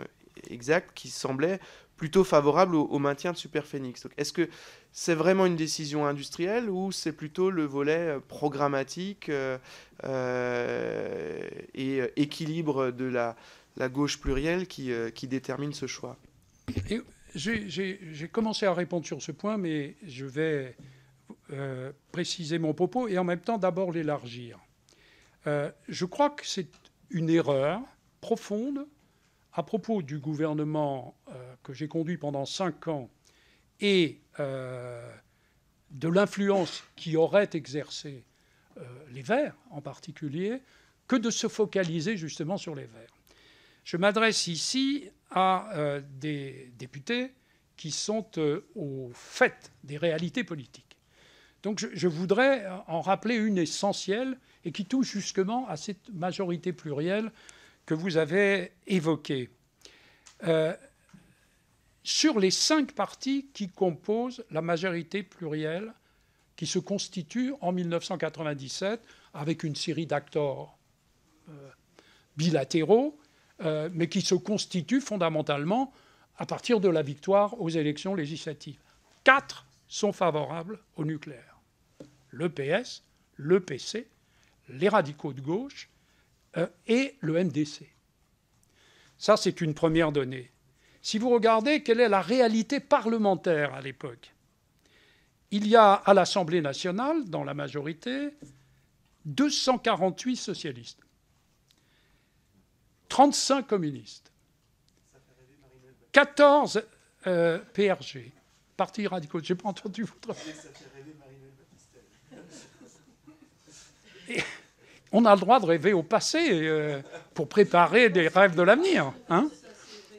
exacte, qui semblait plutôt favorable au, maintien de Superphénix. Donc est-ce que c'est vraiment une décision industrielle ou c'est plutôt le volet programmatique et équilibre de la, gauche plurielle qui, qui détermine ce choix j'ai commencé à répondre sur ce point, mais je vais euh, préciser mon propos et en même temps d'abord l'élargir. Euh, je crois que c'est une erreur profonde à propos du gouvernement euh, que j'ai conduit pendant cinq ans et de l'influence qui aurait exercé les Verts en particulier, que de se focaliser justement sur les Verts. Je m'adresse ici à euh, des députés qui sont euh, au fait des réalités politiques. Donc je, voudrais euh, en rappeler une essentielle et qui touche justement à cette majorité plurielle que vous avez évoquée. sur les cinq partis qui composent la majorité plurielle qui se constitue en 1997 avec une série d'acteurs bilatéraux, euh, mais qui se constitue fondamentalement à partir de la victoire aux élections législatives. Quatre sont favorables au nucléaire. Le PS, le PC, les radicaux de gauche euh, et le MDC. Ça, c'est une première donnée. Si vous regardez quelle est la réalité parlementaire à l'époque, il y a à l'Assemblée nationale, dans la majorité, 248 socialistes. 35 communistes, 14 euh, PRG, Parti radicaux. Je n'ai pas entendu votre... on a le droit de rêver au passé euh, pour préparer des rêves de l'avenir. Hein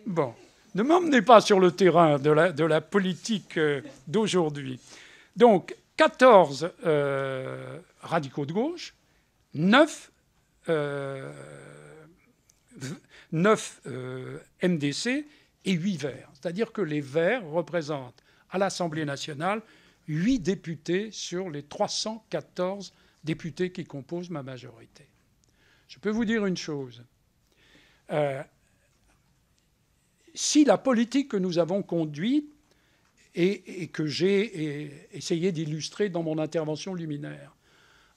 bon. Ne m'emmenez pas sur le terrain de la, politique euh, d'aujourd'hui. Donc, 14 radicaux de gauche, 9 9 euh, MDC et 8 Verts. C'est-à-dire que les Verts représentent à l'Assemblée nationale 8 députés sur les 314 députés qui composent ma majorité. Je peux vous dire une chose. Euh, si la politique que nous avons conduite et que j'ai essayé d'illustrer dans mon intervention luminaire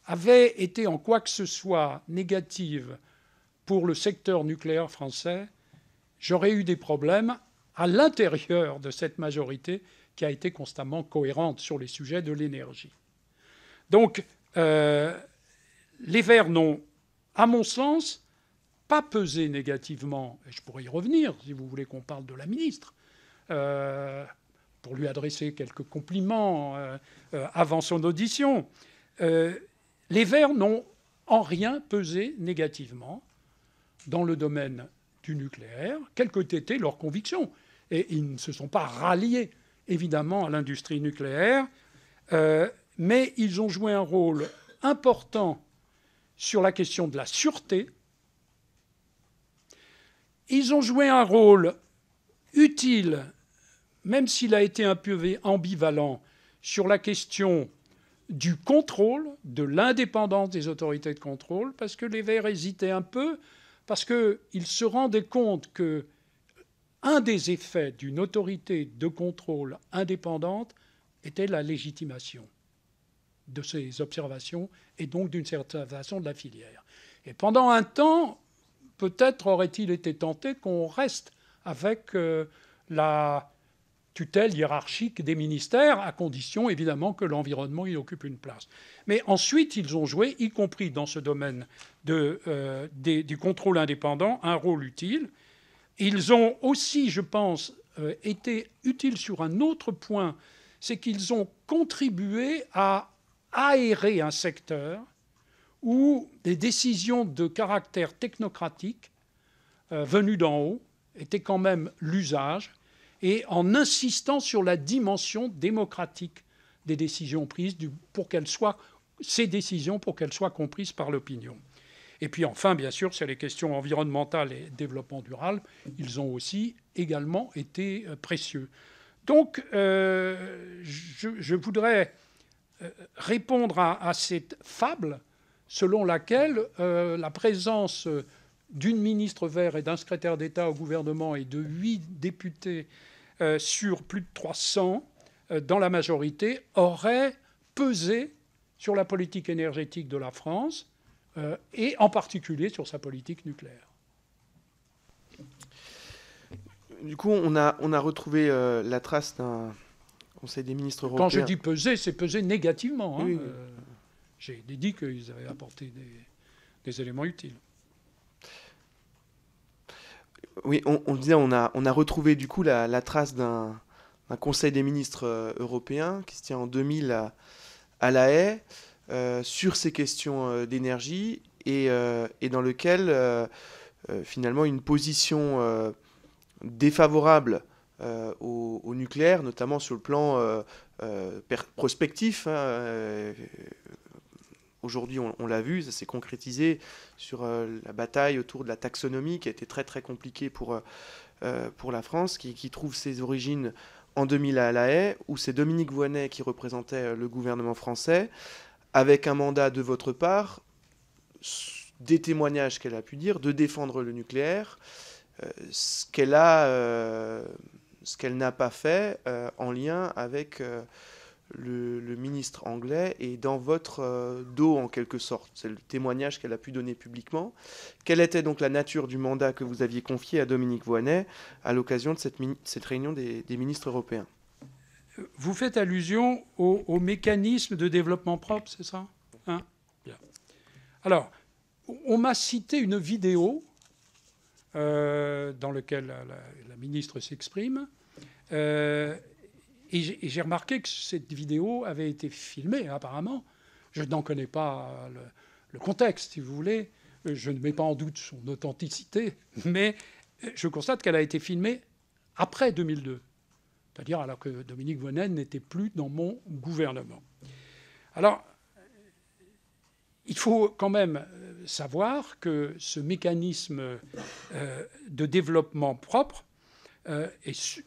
avait été en quoi que ce soit négative pour le secteur nucléaire français, j'aurais eu des problèmes à l'intérieur de cette majorité qui a été constamment cohérente sur les sujets de l'énergie. Donc, euh, les Verts n'ont, à mon sens, pas pesé négativement, et je pourrais y revenir si vous voulez qu'on parle de la ministre, euh, pour lui adresser quelques compliments euh, avant son audition. les Verts n'ont en rien pesé négativement dans le domaine du nucléaire, quelles que étaient leurs convictions. Et ils ne se sont pas ralliés, évidemment, à l'industrie nucléaire, euh, mais ils ont joué un rôle important sur la question de la sûreté. Ils ont joué un rôle utile, même s'il a été un peu ambivalent, sur la question du contrôle, de l'indépendance des autorités de contrôle, parce que les Verts hésitaient un peu parce qu'il se rendait compte que un des effets d'une autorité de contrôle indépendante était la légitimation de ces observations et donc d'une certaine façon de la filière. Et pendant un temps, peut-être aurait-il été tenté qu'on reste avec euh, la, tutelle hiérarchique des ministères, à condition évidemment que l'environnement y occupe une place. Mais ensuite, ils ont joué, y compris dans ce domaine euh, du contrôle indépendant, un rôle utile. Ils ont aussi, je pense, euh, été utiles sur un autre point, c'est qu'ils ont contribué à aérer un secteur où des décisions de caractère technocratique euh, venues d'en haut étaient quand même l'usage et en insistant sur la dimension démocratique des décisions prises pour qu'elles soient ces décisions pour qu'elles soient comprises par l'opinion. Et puis enfin, bien sûr, sur les questions environnementales et développement durable. Ils ont aussi également été euh, précieux. Donc, euh, je, voudrais euh, répondre à, cette fable selon laquelle la présence d'une ministre vert et d'un secrétaire d'État au gouvernement et de huit députés euh, sur plus de 300 euh, dans la majorité, aurait pesé sur la politique énergétique de la France euh, et en particulier sur sa politique nucléaire. Du coup, on a, on a retrouvé la trace d'un Conseil des ministres européens. Quand je dis peser, c'est peser négativement. Hein. J'ai dit qu'ils avaient apporté des éléments utiles oui, on, disait, on a, retrouvé du coup la, trace d'un conseil des ministres euh, européen qui se tient en 2000 à, La Haye euh, sur ces questions euh, d'énergie et, dans lequel finalement une position défavorable au, nucléaire, notamment sur le plan prospectif, hein, Aujourd'hui, on, l'a vu, ça s'est concrétisé sur euh, la bataille autour de la taxonomie qui a été très très compliquée pour, euh, euh, pour la France, qui, trouve ses origines en 2000 à La Haye, où c'est Dominique Voynet qui représentait le gouvernement français, avec un mandat de votre part, des témoignages qu'elle a pu dire, de défendre le nucléaire, ce qu'elle a, ce qu'elle n'a pas fait en lien avec le, ministre anglais est dans votre euh, dos en quelque sorte. C'est le témoignage qu'elle a pu donner publiquement. Quelle était donc la nature du mandat que vous aviez confié à Dominique Voynet à l'occasion de cette, cette réunion des, ministres européens Vous faites allusion au, mécanisme de développement propre, c'est ça hein Alors, on m'a cité une vidéo euh, dans laquelle la, ministre s'exprime. Euh, et j'ai remarqué que cette vidéo avait été filmée, apparemment. Je n'en connais pas le, contexte, si vous voulez. Je ne mets pas en doute son authenticité, <laughs> mais je constate qu'elle a été filmée après 2002, c'est-à-dire alors que Dominique Vonen n'était plus dans mon gouvernement. Alors, il faut quand même euh, savoir que ce mécanisme euh, de développement propre euh, est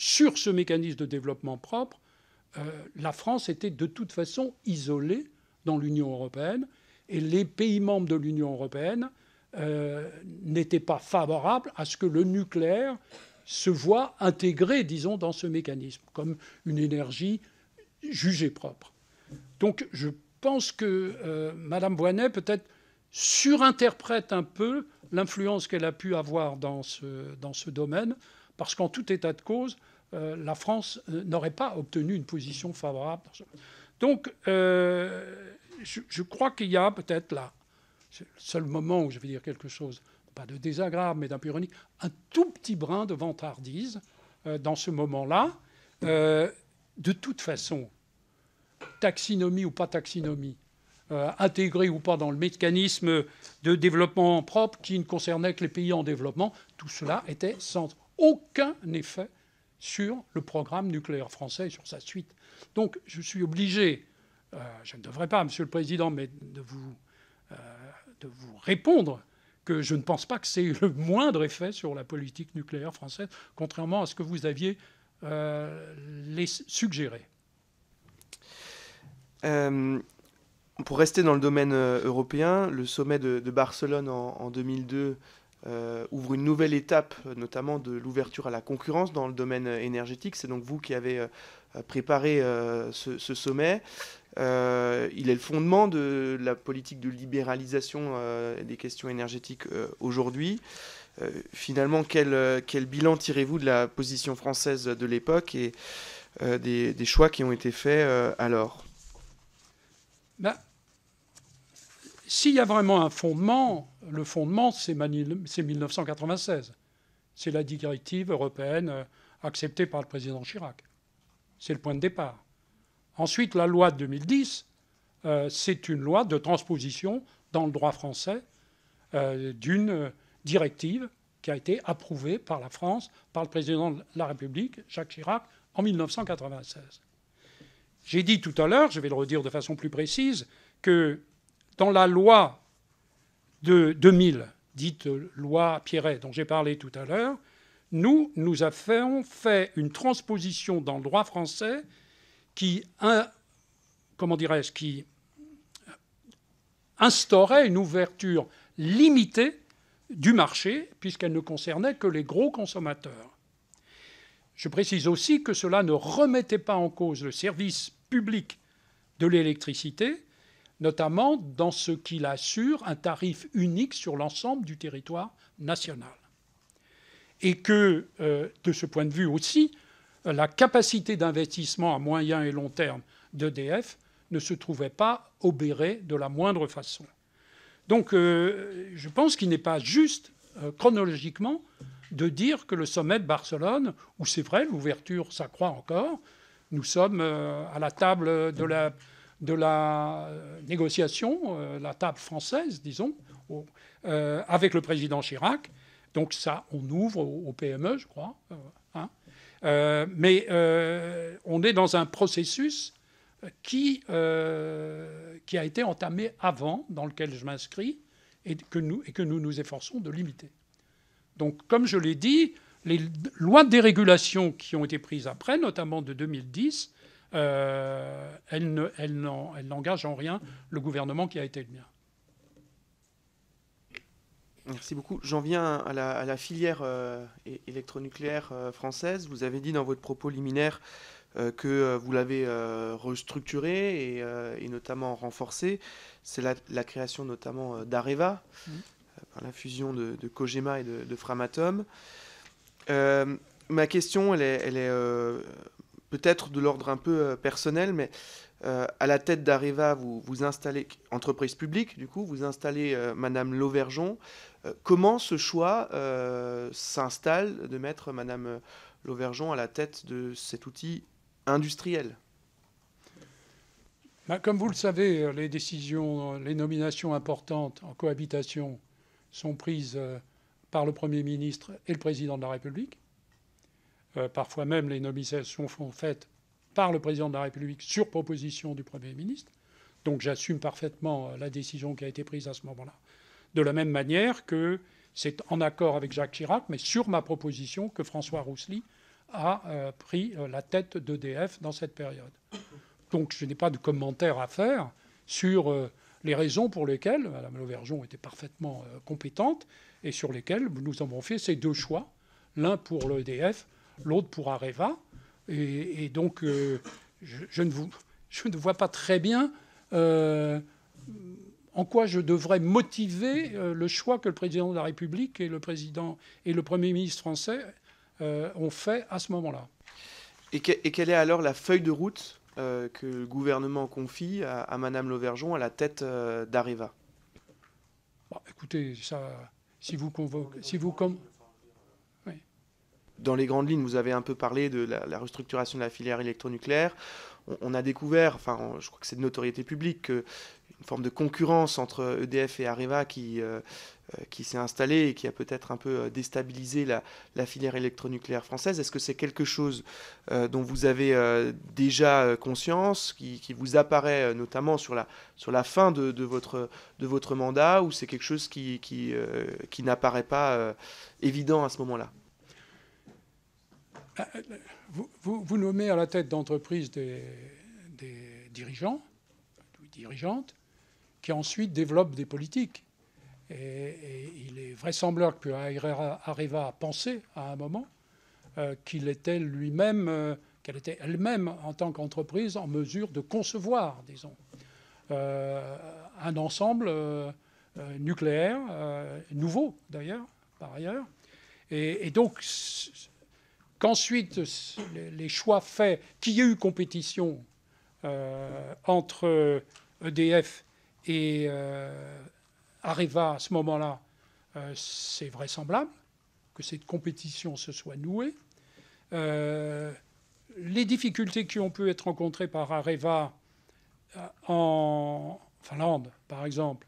sur ce mécanisme de développement propre, euh, la France était de toute façon isolée dans l'Union européenne et les pays membres de l'Union européenne euh, n'étaient pas favorables à ce que le nucléaire se voit intégré, disons, dans ce mécanisme, comme une énergie jugée propre. Donc je pense que euh, Madame Boinet peut-être surinterprète un peu l'influence qu'elle a pu avoir dans ce, dans ce domaine, parce qu'en tout état de cause, euh, la France euh, n'aurait pas obtenu une position favorable. Donc, euh, je, crois qu'il y a peut-être là, le seul moment où je vais dire quelque chose, pas de désagréable, mais d'un peu un tout petit brin de vantardise dans ce moment-là. de toute façon, taxinomie ou pas taxinomie, intégrée ou pas dans le mécanisme de développement propre qui ne concernait que les pays en développement, tout cela était sans aucun effet sur le programme nucléaire français et sur sa suite. Donc je suis obligé, euh, je ne devrais pas, Monsieur le Président, mais de vous, euh, de vous répondre que je ne pense pas que c'est le moindre effet sur la politique nucléaire française, contrairement à ce que vous aviez euh, les suggéré. pour rester dans le domaine européen, le sommet de, Barcelone en 2002 euh, ouvre une nouvelle étape, euh, notamment de l'ouverture à la concurrence dans le domaine euh, énergétique. C'est donc vous qui avez préparé ce, sommet. il est le fondement de la politique de libéralisation des questions énergétiques aujourd'hui. finalement, quel, quel bilan tirez-vous de la position française de l'époque et des, choix qui ont été faits alors bah, s'il y a vraiment un fondement, le fondement, c'est 1996. C'est la directive européenne euh, acceptée par le président Chirac. C'est le point de départ. Ensuite, la loi de 2010, euh, c'est une loi de transposition dans le droit français euh, d'une directive qui a été approuvée par la France, par le président de la République, Jacques Chirac, en 1996. J'ai dit tout à l'heure, je vais le redire de façon plus précise, que dans la loi de 2000, dite loi Pierret, dont j'ai parlé tout à l'heure, nous, nous avons fait une transposition dans le droit français qui, comment dirais-je, qui instaurait une ouverture limitée du marché, puisqu'elle ne concernait que les gros consommateurs. Je précise aussi que cela ne remettait pas en cause le service public de l'électricité, notamment dans ce qu'il assure un tarif unique sur l'ensemble du territoire national. Et que, euh, de ce point de vue aussi, la capacité d'investissement à moyen et long terme d'EDF ne se trouvait pas obérée de la moindre façon. Donc euh, je pense qu'il n'est pas juste euh, chronologiquement de dire que le sommet de Barcelone, où c'est vrai, l'ouverture s'accroît encore, nous sommes à la table de la de la euh, négociation, euh, la table française, disons, euh, avec le président Chirac. Donc ça, on ouvre au PME, je crois. Hein. mais on est dans un processus qui, a été entamé avant, dans lequel je m'inscris, et et que nous nous efforçons de limiter. Donc, comme je l'ai dit, les lois de dérégulation qui ont été prises après, notamment de 2010, euh, elle n'engage en, rien le gouvernement qui a été le mien. Merci beaucoup. J'en viens à la, filière euh, électronucléaire euh, française. Vous avez dit dans votre propos liminaire que vous l'avez restructurée et, notamment renforcée. C'est la, création notamment d'Areva, mm. par la fusion de, de et de, de Framatome. ma question, elle est peut-être de l'ordre un peu euh, personnel, mais euh, à la tête d'Areva, vous, vous installez, entreprise publique, du coup, vous installez euh, Madame Lauvergeon. comment ce choix s'installe de mettre Madame Lauvergeon à la tête de cet outil industriel bah, Comme vous le savez, les décisions, les nominations importantes en cohabitation sont prises par le Premier ministre et le Président de la République. Euh, parfois même, les nominations sont faites par le président de la République sur proposition du Premier ministre. Donc j'assume parfaitement euh, la décision qui a été prise à ce moment-là. De la même manière que c'est en accord avec Jacques Chirac, mais sur ma proposition, que François Roussely a euh, pris la tête d'EDF dans cette période. Donc je n'ai pas de commentaire à faire sur les raisons pour lesquelles Mme Lauvergeon était parfaitement compétente et sur lesquelles nous avons fait ces deux choix, l'un pour l'EDF, l'autre pour Areva. Et, donc, euh, je, ne vois pas très bien euh, en quoi je devrais motiver euh, le choix que le président de la République et le président et le Premier ministre français ont fait à ce moment-là. Et, quelle est alors la feuille de route que le gouvernement confie à, Madame Lauvergeon à la tête d'Areva bah, Écoutez, ça, si vous convoquez, si vous, dans les grandes lignes, vous avez un peu parlé de la, restructuration de la filière électronucléaire. On, a découvert, enfin, je crois que c'est de notoriété publique, une forme de concurrence entre EDF et Areva qui, euh, euh, qui s'est installée et qui a peut-être un peu euh, déstabilisé la, filière électronucléaire française. Est-ce que c'est quelque chose dont vous avez déjà conscience, qui, vous apparaît notamment sur la, sur la fin de, votre, de votre mandat, ou c'est quelque chose qui, qui, qui n'apparaît pas évident à ce moment-là euh, vous, nommez à la tête d'entreprise des, dirigeants, ou dirigeantes, qui ensuite développent des politiques. Et, il est vraisemblable que a pensé à un moment euh, qu'il était lui-même, euh, qu'elle était elle-même en tant qu'entreprise en mesure de concevoir, disons, un ensemble nucléaire nouveau d'ailleurs, par ailleurs. et donc qu'ensuite les choix faits, qu'il y ait eu compétition euh, entre EDF et euh, Areva à ce moment-là, euh, c'est vraisemblable que cette compétition se soit nouée. les difficultés qui ont pu être rencontrées par Areva en Finlande, par exemple,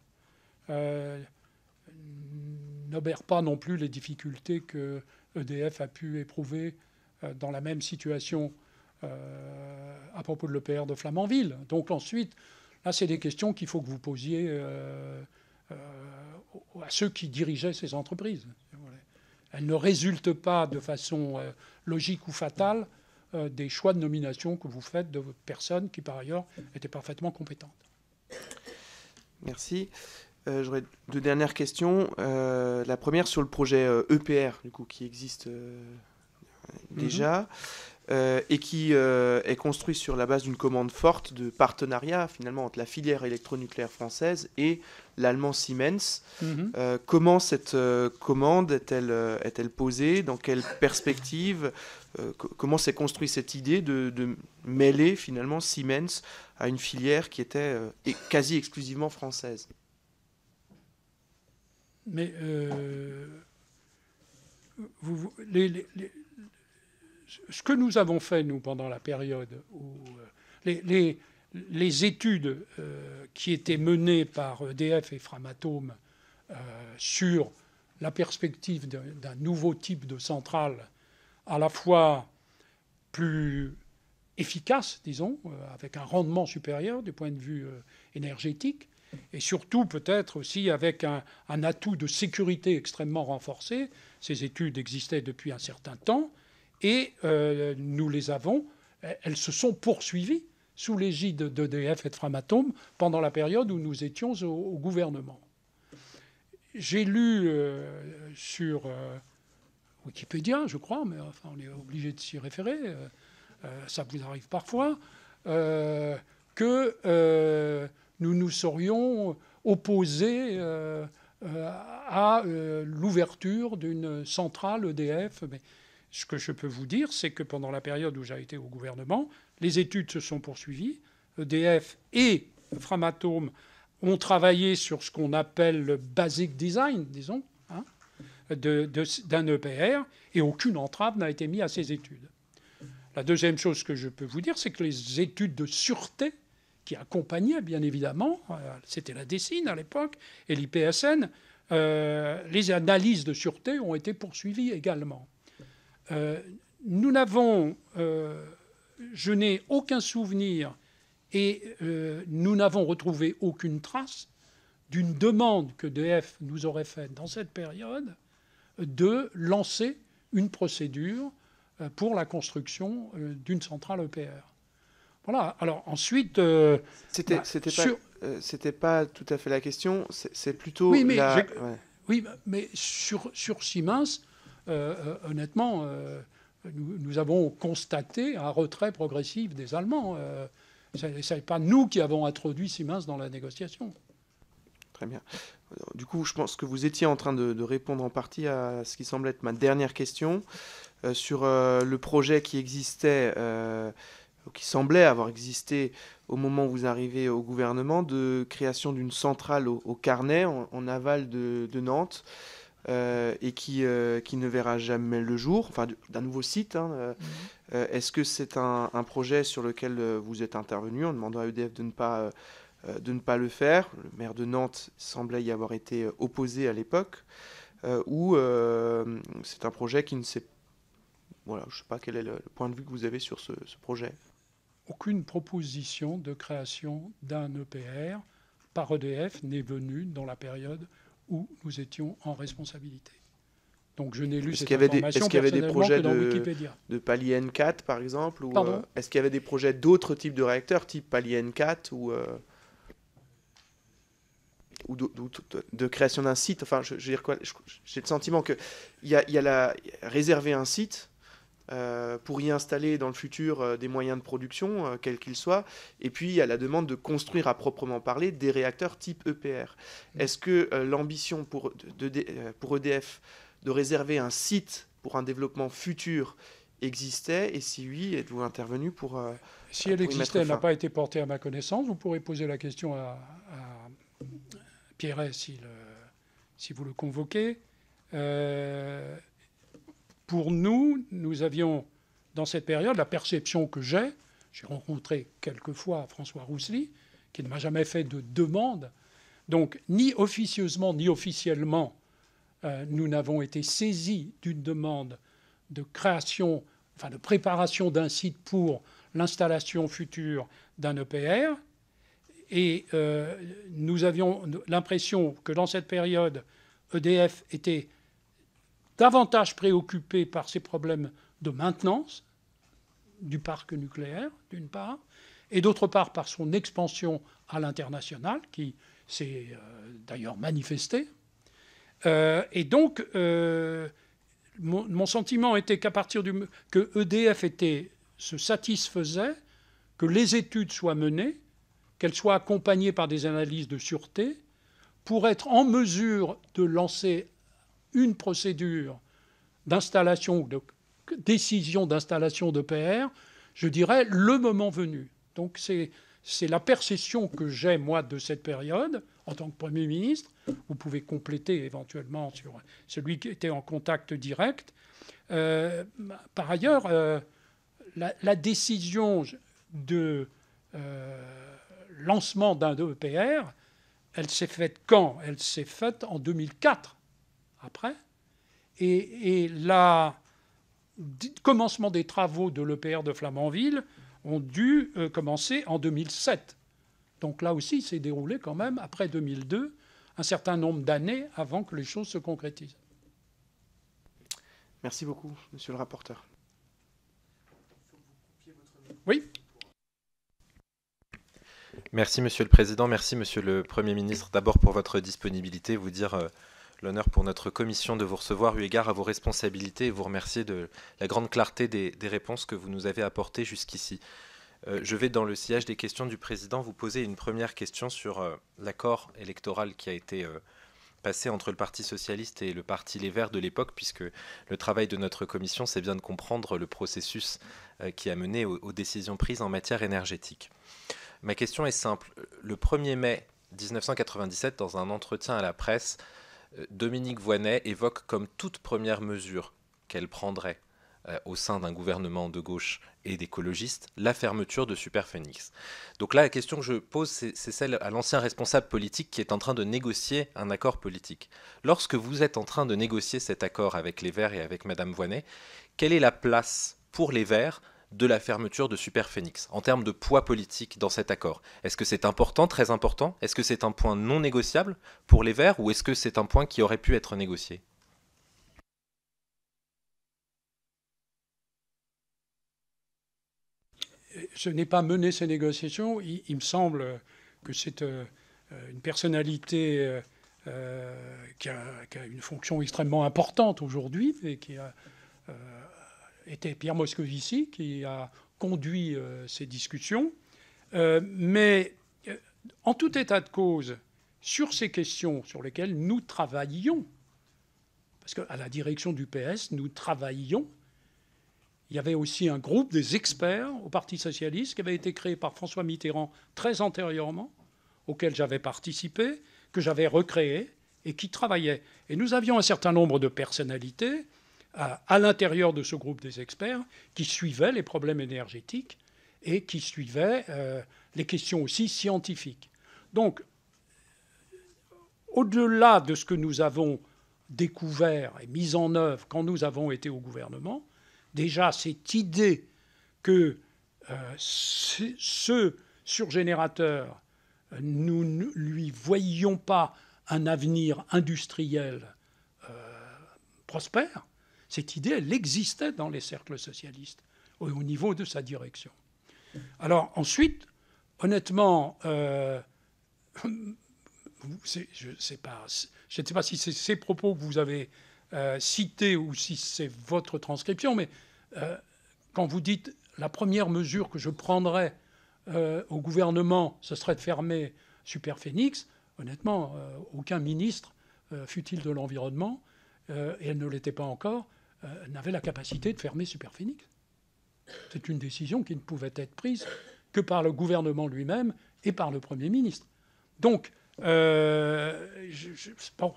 n'obèrent pas non plus les difficultés que EDF a pu éprouver euh, dans la même situation euh, à propos de l'EPR de Flamanville. Donc ensuite, là, c'est des questions qu'il faut que vous posiez euh, à ceux qui dirigeaient ces entreprises. Elles ne résultent pas de façon logique ou fatale des choix de nomination que vous faites de personnes qui, par ailleurs, étaient parfaitement compétentes. Merci. Euh, j'aurais deux dernières questions. Euh, la première sur le projet EPR, euh, e qui existe mhm. déjà et qui est construit sur la base d'une commande forte de partenariat finalement entre la filière électronucléaire française et l'allemand Siemens. Mhm. comment cette commande est-elle posée Dans quelle perspective Comment s'est construite cette idée de, de, mêler finalement Siemens à une filière qui était quasi exclusivement française mais euh, ce que nous avons fait, nous, pendant la période où euh, les, études euh, qui étaient menées par EDF et Framatome sur la perspective d'un nouveau type de centrale à la fois plus efficace, disons, avec un rendement supérieur du point de vue énergétique, et surtout peut-être aussi avec un, atout de sécurité extrêmement renforcé. Ces études existaient depuis un certain temps et euh, nous les avons, elles se sont poursuivies sous l'égide d'EDF et de Framatome pendant la période où nous étions au, gouvernement. J'ai lu euh, sur euh, Wikipédia, je crois, mais enfin, on est obligé de s'y référer, ça vous arrive parfois, que nous nous serions opposés euh, euh, à euh, l'ouverture d'une centrale EDF. Mais ce que je peux vous dire, c'est que pendant la période où j'ai été au gouvernement, les études se sont poursuivies. EDF et Framatome ont travaillé sur ce qu'on appelle le basic design, disons, hein, d'un EPR, et aucune entrave n'a été mise à ces études. La deuxième chose que je peux vous dire, c'est que les études de sûreté qui accompagnait bien évidemment, euh, c'était la dessine à l'époque, et l'IPSN, euh, les analyses de sûreté ont été poursuivies également. Euh, nous n'avons, je n'ai aucun souvenir et nous n'avons retrouvé aucune trace d'une demande que DF nous aurait faite dans cette période de lancer une procédure pour la construction d'une centrale EPR. Voilà. Alors ensuite, euh, bah, euh, c'était pas tout à fait la question. C'est plutôt oui, mais la... oui, bah, mais sur sur Siemens, euh, honnêtement, nous, avons constaté un retrait progressif des Allemands. Ce n'est pas nous qui avons introduit Siemens dans la négociation. Très bien. Du coup, je pense que vous étiez en train de, de répondre en partie à ce qui semble être ma dernière question sur le projet qui existait qui semblait avoir existé au moment où vous arrivez au gouvernement, de création d'une centrale au, Carnet, en, aval de, Nantes, euh, et euh, qui, ne verra jamais le jour, enfin d'un nouveau site. Hein, euh, mhm. Est-ce que c'est un, projet sur lequel vous êtes intervenu en demandant à EDF de ne pas, de ne pas le faire Le maire de Nantes semblait y avoir été opposé à l'époque. ou c'est un projet qui ne s'est... Voilà, je ne sais pas quel est le, point de vue que vous avez sur ce projet aucune proposition de création d'un EPR par EDF n'est venue dans la période où nous étions en responsabilité. Donc je n'ai lu cette information qu'il y avait des projets de, de N4 par exemple ou euh, est-ce qu'il y avait des projets d'autres types de réacteurs type Pali N4 ou euh, de, création d'un site enfin j'ai le sentiment que il y a, y la, réserver un site euh, pour y installer dans le futur euh, des moyens de production, euh, quels qu'ils soient, et puis à la demande de construire à proprement parler des réacteurs type EPR. Mmh. Est-ce que l'ambition pour, pour EDF de réserver un site pour un développement futur existait, et si oui, êtes-vous intervenu pour... si elle existait, elle n'a pas été portée à ma connaissance, vous pourrez poser la question à, à Pierret si, vous le convoquez pour nous, nous avions dans cette période la perception que j'ai. J'ai rencontré quelquefois François Roussely, qui ne m'a jamais fait de demande. Donc, ni officieusement ni officiellement, euh, nous n'avons été saisis d'une demande de création, enfin de préparation d'un site pour l'installation future d'un EPR. Et euh, nous avions l'impression que dans cette période, EDF était davantage préoccupé par ces problèmes de maintenance du parc nucléaire, d'une part, et d'autre part par son expansion à l'international, qui s'est euh, d'ailleurs manifestée. Euh, et donc, euh, mon, sentiment était qu'à partir du que EDF était se satisfaisait que les études soient menées, qu'elles soient accompagnées par des analyses de sûreté, pour être en mesure de lancer une procédure d'installation ou de décision d'installation d'EPR, je dirais le moment venu. Donc c'est la perception que j'ai, moi, de cette période en tant que Premier ministre. Vous pouvez compléter éventuellement sur celui qui était en contact direct. Euh, par ailleurs, euh, la, décision de euh, lancement d'un EPR, elle s'est faite quand Elle s'est faite en 2004 après. Et, et le commencement des travaux de l'EPR de Flamanville ont dû euh, commencer en 2007. Donc là aussi, s'est déroulé quand même après 2002, un certain nombre d'années avant que les choses se concrétisent. Merci beaucoup, monsieur le rapporteur. Oui. Merci, Monsieur le Président. Merci, Monsieur le Premier ministre, d'abord pour votre disponibilité. Vous dire euh, l'honneur pour notre commission de vous recevoir eu égard à vos responsabilités et vous remercier de la grande clarté des, réponses que vous nous avez apportées jusqu'ici. Euh, je vais, dans le sillage des questions du président, vous poser une première question sur euh, l'accord électoral qui a été euh, passé entre le Parti socialiste et le Parti Les Verts de l'époque, puisque le travail de notre commission, c'est bien de comprendre le processus qui a mené aux décisions prises en matière énergétique. Ma question est simple. Le 1er mai 1997, dans un entretien à la presse, Dominique Voynet évoque comme toute première mesure qu'elle prendrait euh, au sein d'un gouvernement de gauche et d'écologistes la fermeture de Superphénix. Donc là, la question que je pose, c'est celle à l'ancien responsable politique qui est en train de négocier un accord politique. Lorsque vous êtes en train de négocier cet accord avec les Verts et avec Madame Voynet, quelle est la place pour les Verts de la fermeture de Super en termes de poids politique dans cet accord Est-ce que c'est important, très important Est-ce que c'est un point non négociable pour les Verts ou est-ce que c'est un point qui aurait pu être négocié Je n'ai pas mené ces négociations. Il, me semble que c'est euh, euh, une personnalité euh, qui, a, qui, a, une fonction extrêmement importante aujourd'hui et qui a était Pierre Moscovici qui a conduit euh, ces discussions. Euh, mais euh, en tout état de cause, sur ces questions sur lesquelles nous travaillions, parce qu'à la direction du PS, nous travaillions, il y avait aussi un groupe des experts au Parti socialiste qui avait été créé par François Mitterrand très antérieurement, auquel j'avais participé, que j'avais recréé et qui travaillait. Et nous avions un certain nombre de personnalités, à, l'intérieur de ce groupe des experts qui suivaient les problèmes énergétiques et qui suivaient euh, les questions aussi scientifiques. Donc, au-delà de ce que nous avons découvert et mis en œuvre quand nous avons été au gouvernement, déjà cette idée que euh, ce surgénérateur, euh, nous ne lui voyions pas un avenir industriel prospère, cette idée, elle existait dans les cercles socialistes, au, au niveau de sa direction. Alors ensuite, honnêtement, euh, je ne sais pas, si c'est ces propos que vous avez euh, cités ou si c'est votre transcription, mais euh, quand vous dites la première mesure que je prendrais au gouvernement, ce serait de fermer Superphénix, honnêtement, aucun ministre, fut-il de l'environnement, et elle ne l'était pas encore, euh, n'avait la capacité de fermer Superphénix. C'est une décision qui ne pouvait être prise que par le gouvernement lui-même et par le Premier ministre. Donc, euh,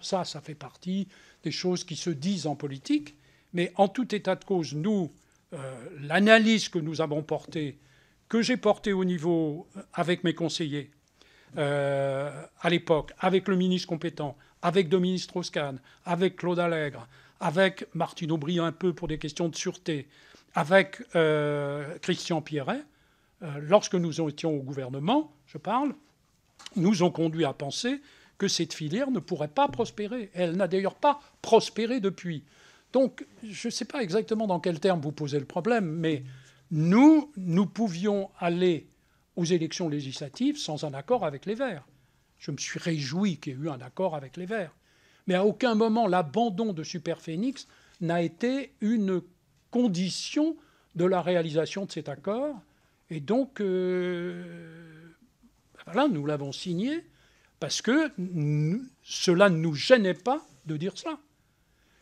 ça, ça fait partie des choses qui se disent en politique, mais en tout état de cause, nous, euh, l'analyse que nous avons portée, que j'ai portée au niveau avec mes conseillers à l'époque, avec le ministre compétent, avec Dominique Strauss-Kahn, avec Claude Allègre, avec Martine Aubry un peu pour des questions de sûreté, avec euh, Christian Pierret, euh, lorsque nous étions au gouvernement, je parle, nous ont conduit à penser que cette filière ne pourrait pas prospérer. Elle n'a d'ailleurs pas prospéré depuis. Donc, je ne sais pas exactement dans quel terme vous posez le problème, mais nous, nous pouvions aller aux élections législatives sans un accord avec les Verts. Je me suis réjoui qu'il y ait eu un accord avec les Verts. Mais à aucun moment, l'abandon de Superphénix n'a été une condition de la réalisation de cet accord. Et donc, euh, ben nous l'avons signé parce que cela ne nous gênait pas de dire cela.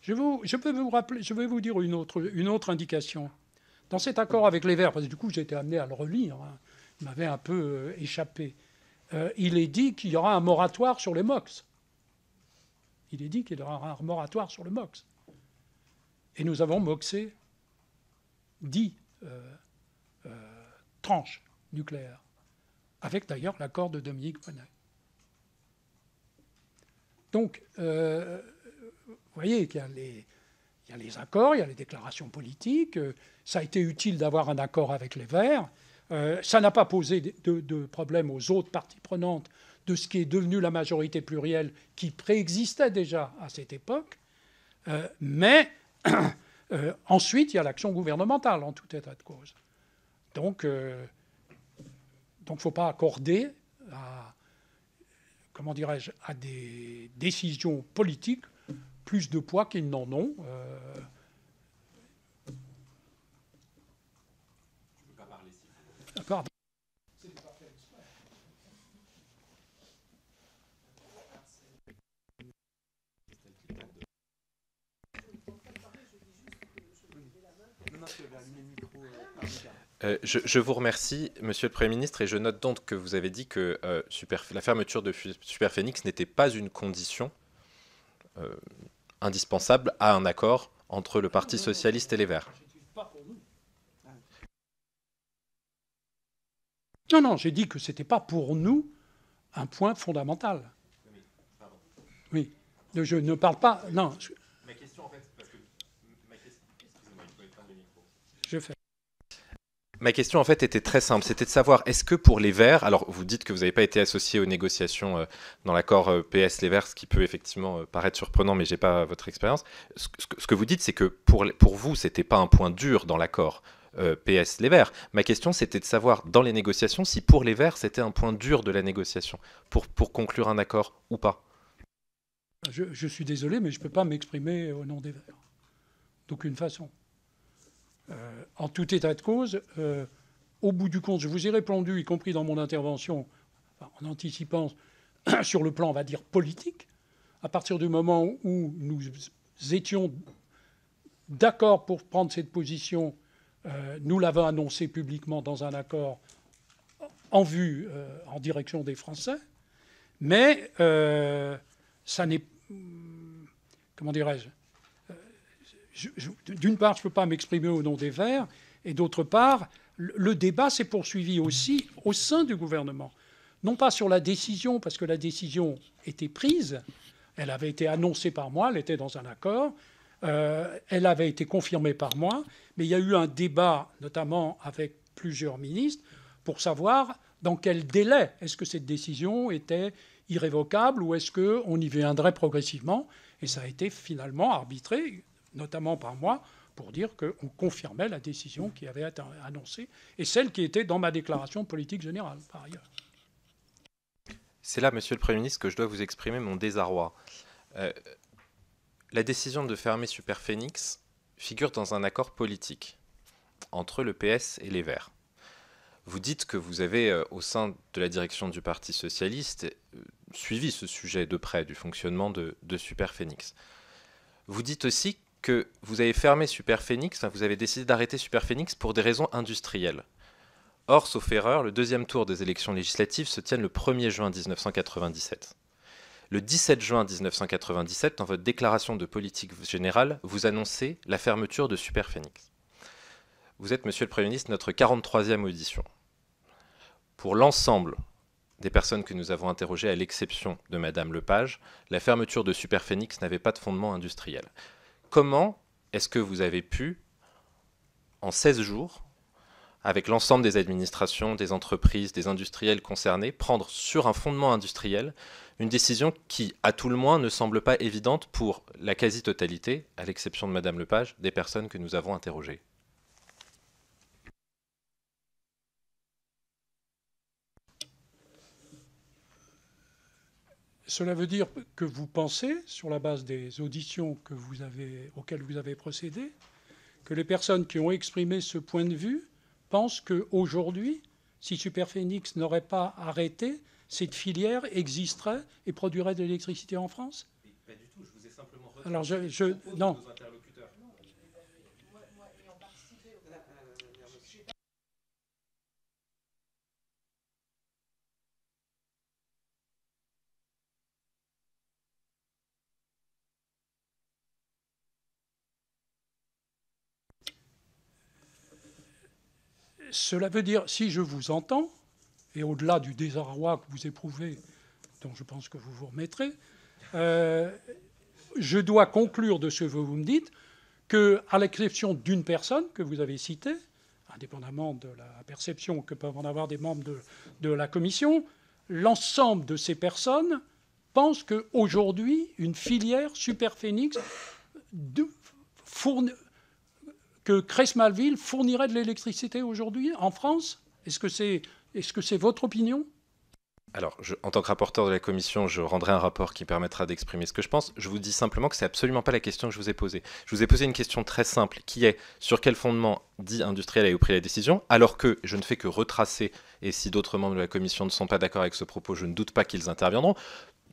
Je, peux vous vais vous dire une autre, indication. Dans cet accord avec les Verts, parce que du coup j'ai été amené à le relire, hein, il m'avait un peu euh, échappé, euh, il est dit qu'il y aura un moratoire sur les MOX. Il est dit qu'il y aura un moratoire sur le MOX. Et nous avons moxé dix euh, euh, tranches nucléaires, avec d'ailleurs l'accord de Dominique Bonnet. Donc, euh, vous voyez qu'il y, a les. accords, il y a les déclarations politiques. Ça a été utile d'avoir un accord avec les Verts. ça n'a pas posé de problème aux autres parties prenantes de ce qui est devenu la majorité plurielle qui préexistait déjà à cette époque. Euh, mais <coughs> euh, ensuite, il y a l'action gouvernementale en tout état de cause. Donc, il euh, ne faut pas accorder à, comment dirais-je, à des décisions politiques plus de poids qu'ils n'en ont. Euh, je, vous remercie, Monsieur le Premier ministre, et je note donc que vous avez dit que euh, la fermeture de Superphénix n'était pas une condition euh, indispensable à un accord entre le Parti socialiste et les Verts. Non, non, j'ai dit que ce n'était pas pour nous un point fondamental. Oui, je ne parle pas. Non. Ma question, en fait, parce que. Je fais. Ma question en fait était très simple, c'était de savoir est-ce que pour les Verts, alors vous dites que vous n'avez pas été associé aux négociations euh, dans l'accord euh, PS les Verts, ce qui peut effectivement euh, paraître surprenant, mais j'ai pas votre expérience. Ce, que vous dites, c'est que pour, pour vous, c'était pas un point dur dans l'accord. PS Les Verts. Ma question, c'était de savoir dans les négociations si pour les Verts, c'était un point dur de la négociation pour, pour conclure un accord ou pas. Je, je suis désolé, mais je ne peux pas m'exprimer au nom des Verts, d'aucune façon. Euh, en tout état de cause, euh, au bout du compte, je vous ai répondu, y compris dans mon intervention, en anticipant <coughs> sur le plan, on va dire, politique, à partir du moment où nous étions d'accord pour prendre cette position, euh, nous l'avons annoncé publiquement dans un accord en vue, en direction des Français, mais ça n'est... Comment dirais-je d'une part, je ne peux pas m'exprimer au nom des Verts, et d'autre part, le débat s'est poursuivi aussi au sein du gouvernement. Non pas sur la décision, parce que la décision était prise, elle avait été annoncée par moi, elle était dans un accord, euh, elle avait été confirmée par moi, mais il y a eu un débat, notamment avec plusieurs ministres, pour savoir dans quel délai est-ce que cette décision était irrévocable ou est-ce qu'on y viendrait progressivement. Et ça a été finalement arbitré notamment par moi, pour dire qu'on confirmait la décision qui avait été annoncée et celle qui était dans ma déclaration politique générale, par ailleurs. C'est là, Monsieur le Premier ministre, que je dois vous exprimer mon désarroi. Euh, la décision de fermer Superphénix figure dans un accord politique entre le PS et les Verts. Vous dites que vous avez, euh, au sein de la direction du Parti socialiste, euh, suivi ce sujet de près du fonctionnement de, de Superphénix. Vous dites aussi que vous avez fermé Super vous avez décidé d'arrêter Super pour des raisons industrielles. Or, sauf erreur, le deuxième tour des élections législatives se tient le 1er juin 1997. Le 17 juin 1997, dans votre déclaration de politique générale, vous annoncez la fermeture de Super Vous êtes, Monsieur le Premier ministre, notre 43e audition. Pour l'ensemble des personnes que nous avons interrogées, à l'exception de Madame Lepage, la fermeture de Super n'avait pas de fondement industriel comment est-ce que vous avez pu, en 16 jours, avec l'ensemble des administrations, des entreprises, des industriels concernés, prendre sur un fondement industriel une décision qui, à tout le moins, ne semble pas évidente pour la quasi-totalité, à l'exception de Madame Lepage, des personnes que nous avons interrogées Cela veut dire que vous pensez, sur la base des auditions auxquelles vous avez procédé, que les personnes qui ont exprimé ce point de vue pensent qu'aujourd'hui, si Superphénix n'aurait pas arrêté, cette filière existerait et produirait de l'électricité en France Pas du tout, je vous ai simplement... Alors, je, je non, Cela veut dire, si je vous entends, et au-delà du désarroi que vous éprouvez, dont je pense que vous vous remettrez, euh, je dois conclure de ce que vous me dites que, à l'exception d'une personne que vous avez citée, indépendamment de la perception que peuvent en avoir des membres de, la Commission, l'ensemble de ces personnes pensent qu'aujourd'hui, une filière superphénix de, fourne, que Cresmalville fournirait de l'électricité aujourd'hui en France Est-ce que c'est est -ce votre opinion alors, en tant que rapporteur de la commission, je rendrai un rapport qui permettra d'exprimer ce que je pense. Je vous dis simplement que ce n'est absolument pas la question que je vous ai posée. Je vous ai posé une question très simple, qui est sur quel fondement dit industriel avez-vous pris la décision Alors que je ne fais que retracer, et si d'autres membres de la commission ne sont pas d'accord avec ce propos, je ne doute pas qu'ils interviendront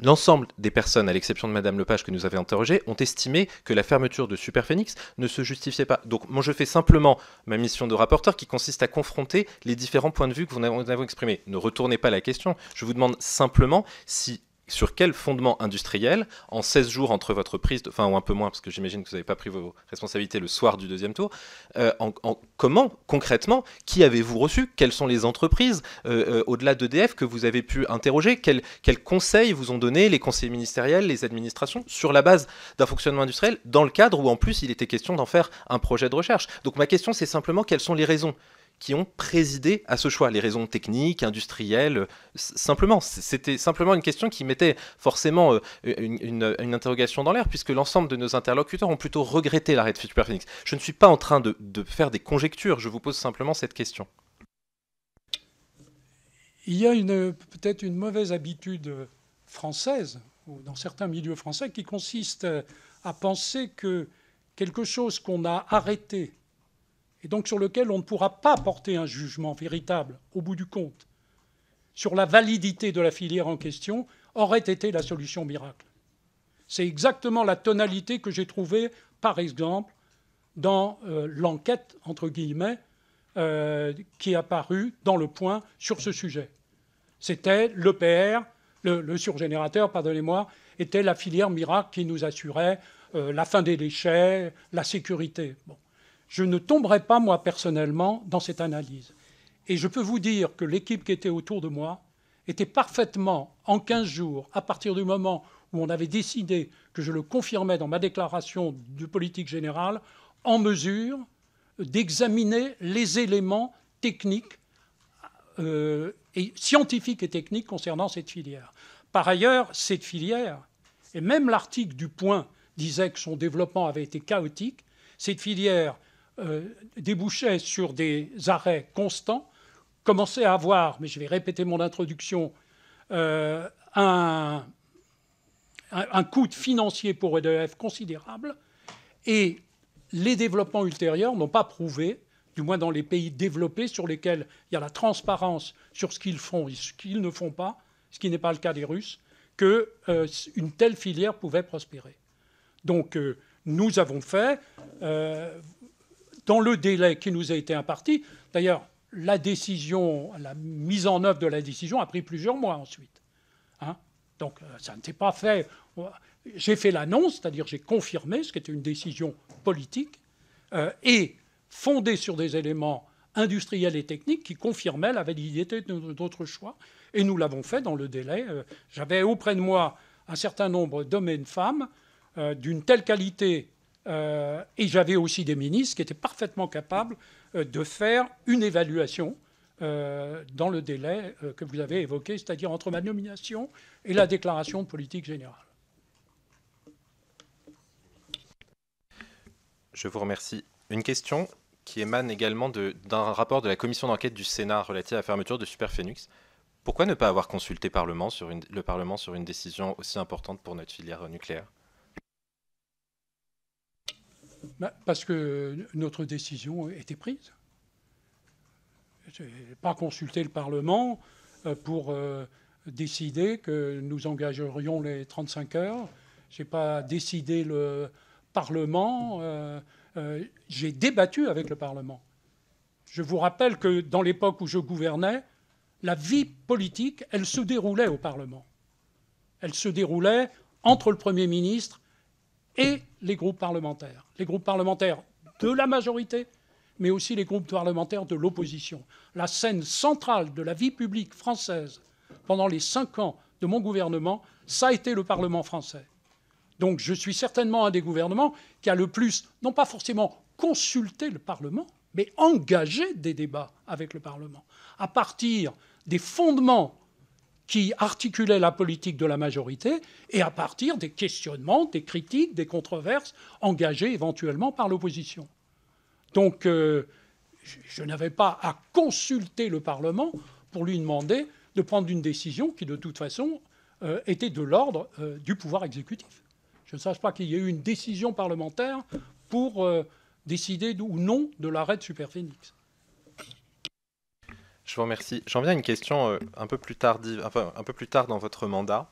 l'ensemble des personnes, à l'exception de Madame Lepage que nous avions interrogé, ont estimé que la fermeture de Superphénix ne se justifiait pas. Donc moi je fais simplement ma mission de rapporteur qui consiste à confronter les différents points de vue que vous nous avons exprimés. Ne retournez pas la question, je vous demande simplement si sur quel fondement industriel, en 16 jours entre votre prise, enfin ou un peu moins, parce que j'imagine que vous n'avez pas pris vos responsabilités le soir du deuxième tour, euh, en, comment concrètement, qui avez-vous reçu Quelles sont les entreprises euh, euh, au-delà d'EDF que vous avez pu interroger quels, conseils vous ont donné les conseillers ministériels, les administrations, sur la base d'un fonctionnement industriel, dans le cadre où en plus il était question d'en faire un projet de recherche Donc ma question c'est simplement quelles sont les raisons qui ont présidé à ce choix, les raisons techniques, industrielles, euh, simplement. C'était simplement une question qui mettait forcément euh, une, interrogation dans l'air, puisque l'ensemble de nos interlocuteurs ont plutôt regretté l'arrêt de future Phoenix. Je ne suis pas en train de, de faire des conjectures, je vous pose simplement cette question. Il y a peut-être une mauvaise habitude française, ou dans certains milieux français, qui consiste à penser que quelque chose qu'on a arrêté et donc sur lequel on ne pourra pas porter un jugement véritable, au bout du compte, sur la validité de la filière en question, aurait été la solution miracle. C'est exactement la tonalité que j'ai trouvée, par exemple, dans euh, l'enquête, entre guillemets, euh, qui est apparue dans le point sur ce sujet. C'était l'EPR, le, le surgénérateur, pardonnez-moi, était la filière miracle qui nous assurait euh, la fin des déchets, la sécurité. Bon je ne tomberai pas, moi, personnellement, dans cette analyse. Et je peux vous dire que l'équipe qui était autour de moi était parfaitement, en 15 jours, à partir du moment où on avait décidé que je le confirmais dans ma déclaration de politique générale, en mesure d'examiner les éléments techniques, euh, et scientifiques et techniques concernant cette filière. Par ailleurs, cette filière, et même l'article du Point disait que son développement avait été chaotique, cette filière euh, débouchait sur des arrêts constants, commençait à avoir, mais je vais répéter mon introduction, euh, un, coût financier pour EDF e considérable. Et les développements ultérieurs n'ont pas prouvé, du moins dans les pays développés sur lesquels il y a la transparence sur ce qu'ils font et ce qu'ils ne font pas, ce qui n'est pas le cas des Russes, qu'une euh, une telle filière pouvait prospérer. Donc nous avons fait, dans le délai qui nous a été imparti. D'ailleurs, la décision, la mise en œuvre de la décision a pris plusieurs mois ensuite. Hein. Donc euh, ça ne s'est pas fait. J'ai fait l'annonce, c'est-à-dire j'ai confirmé ce qui était une décision politique euh, et fondée sur des éléments industriels et techniques qui confirmaient la validité de notre choix. Et nous l'avons fait dans le délai. Euh, j'avais auprès de moi un certain nombre d'hommes et de femmes d'une telle qualité euh, et j'avais aussi des ministres qui étaient parfaitement capables euh, de faire une évaluation euh, dans le délai que vous avez évoqué, c'est-à-dire entre ma nomination et la déclaration politique générale. Je vous remercie. Une question qui émane également d'un rapport de la commission d'enquête du Sénat relatif à la fermeture de Superphénix. Pourquoi ne pas avoir consulté Parlement sur le Parlement sur une décision aussi importante pour notre filière nucléaire bah, parce que notre décision était prise. Pas consulté le Parlement euh, pour euh, décider que nous engagerions les 35 heures. Je n'ai pas décidé le Parlement. Euh, j'ai débattu avec le Parlement. Je vous rappelle que dans l'époque où je gouvernais, la vie politique, elle se déroulait au Parlement. Elle se déroulait entre le Premier ministre et les groupes parlementaires. Les groupes parlementaires de la majorité, mais aussi les groupes parlementaires de l'opposition. La scène centrale de la vie publique française pendant les cinq ans de mon gouvernement, ça a été le Parlement français. Donc je suis certainement un des gouvernements qui a le plus, non pas forcément consulté le Parlement, mais engagé des débats avec le Parlement, à partir des fondements qui articulait la politique de la majorité et à partir des questionnements, des critiques, des controverses engagées éventuellement par l'opposition. Donc euh, je n'avais pas à consulter le Parlement pour lui demander de prendre une décision qui de toute façon euh, était de l'ordre euh, du pouvoir exécutif. Je ne sache pas qu'il y ait eu une décision parlementaire pour décider ou non de l'arrêt de Superphénix. Je vous remercie. J'en viens à une question euh, un peu plus tardive, un peu plus tard dans votre mandat.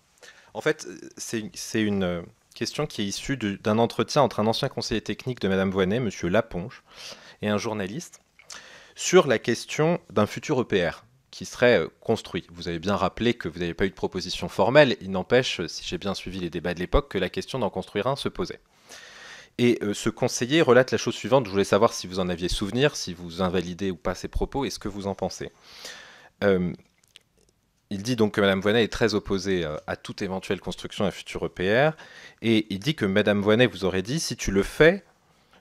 En fait, c'est une euh, question qui est issue d'un entretien entre un ancien conseiller technique de Madame Voinet, Monsieur Laponge, et un journaliste sur la question d'un futur EPR qui serait euh, construit. Vous avez bien rappelé que vous n'avez pas eu de proposition formelle, il n'empêche, si j'ai bien suivi les débats de l'époque, que la question d'en construire un se posait. Et euh, ce conseiller relate la chose suivante. Je voulais savoir si vous en aviez souvenir, si vous invalidez ou pas ses propos et ce que vous en pensez. Euh, il dit donc que Mme Voynet est très opposée euh, à toute éventuelle construction d'un futur EPR. Et il dit que Mme Voynet vous aurait dit si tu le fais,